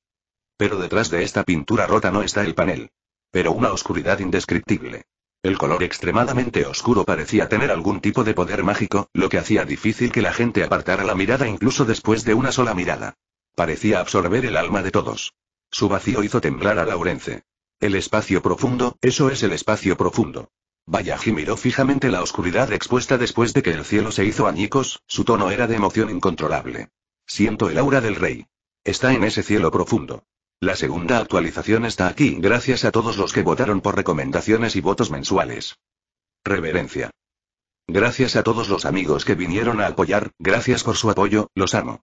Pero detrás de esta pintura rota no está el panel. Pero una oscuridad indescriptible. El color extremadamente oscuro parecía tener algún tipo de poder mágico, lo que hacía difícil que la gente apartara la mirada incluso después de una sola mirada. Parecía absorber el alma de todos. Su vacío hizo temblar a Laurence. El espacio profundo, eso es el espacio profundo. Bayaji miró fijamente la oscuridad expuesta después de que el cielo se hizo añicos, su tono era de emoción incontrolable. Siento el aura del rey. Está en ese cielo profundo. La segunda actualización está aquí gracias a todos los que votaron por recomendaciones y votos mensuales. Reverencia. Gracias a todos los amigos que vinieron a apoyar, gracias por su apoyo, los amo.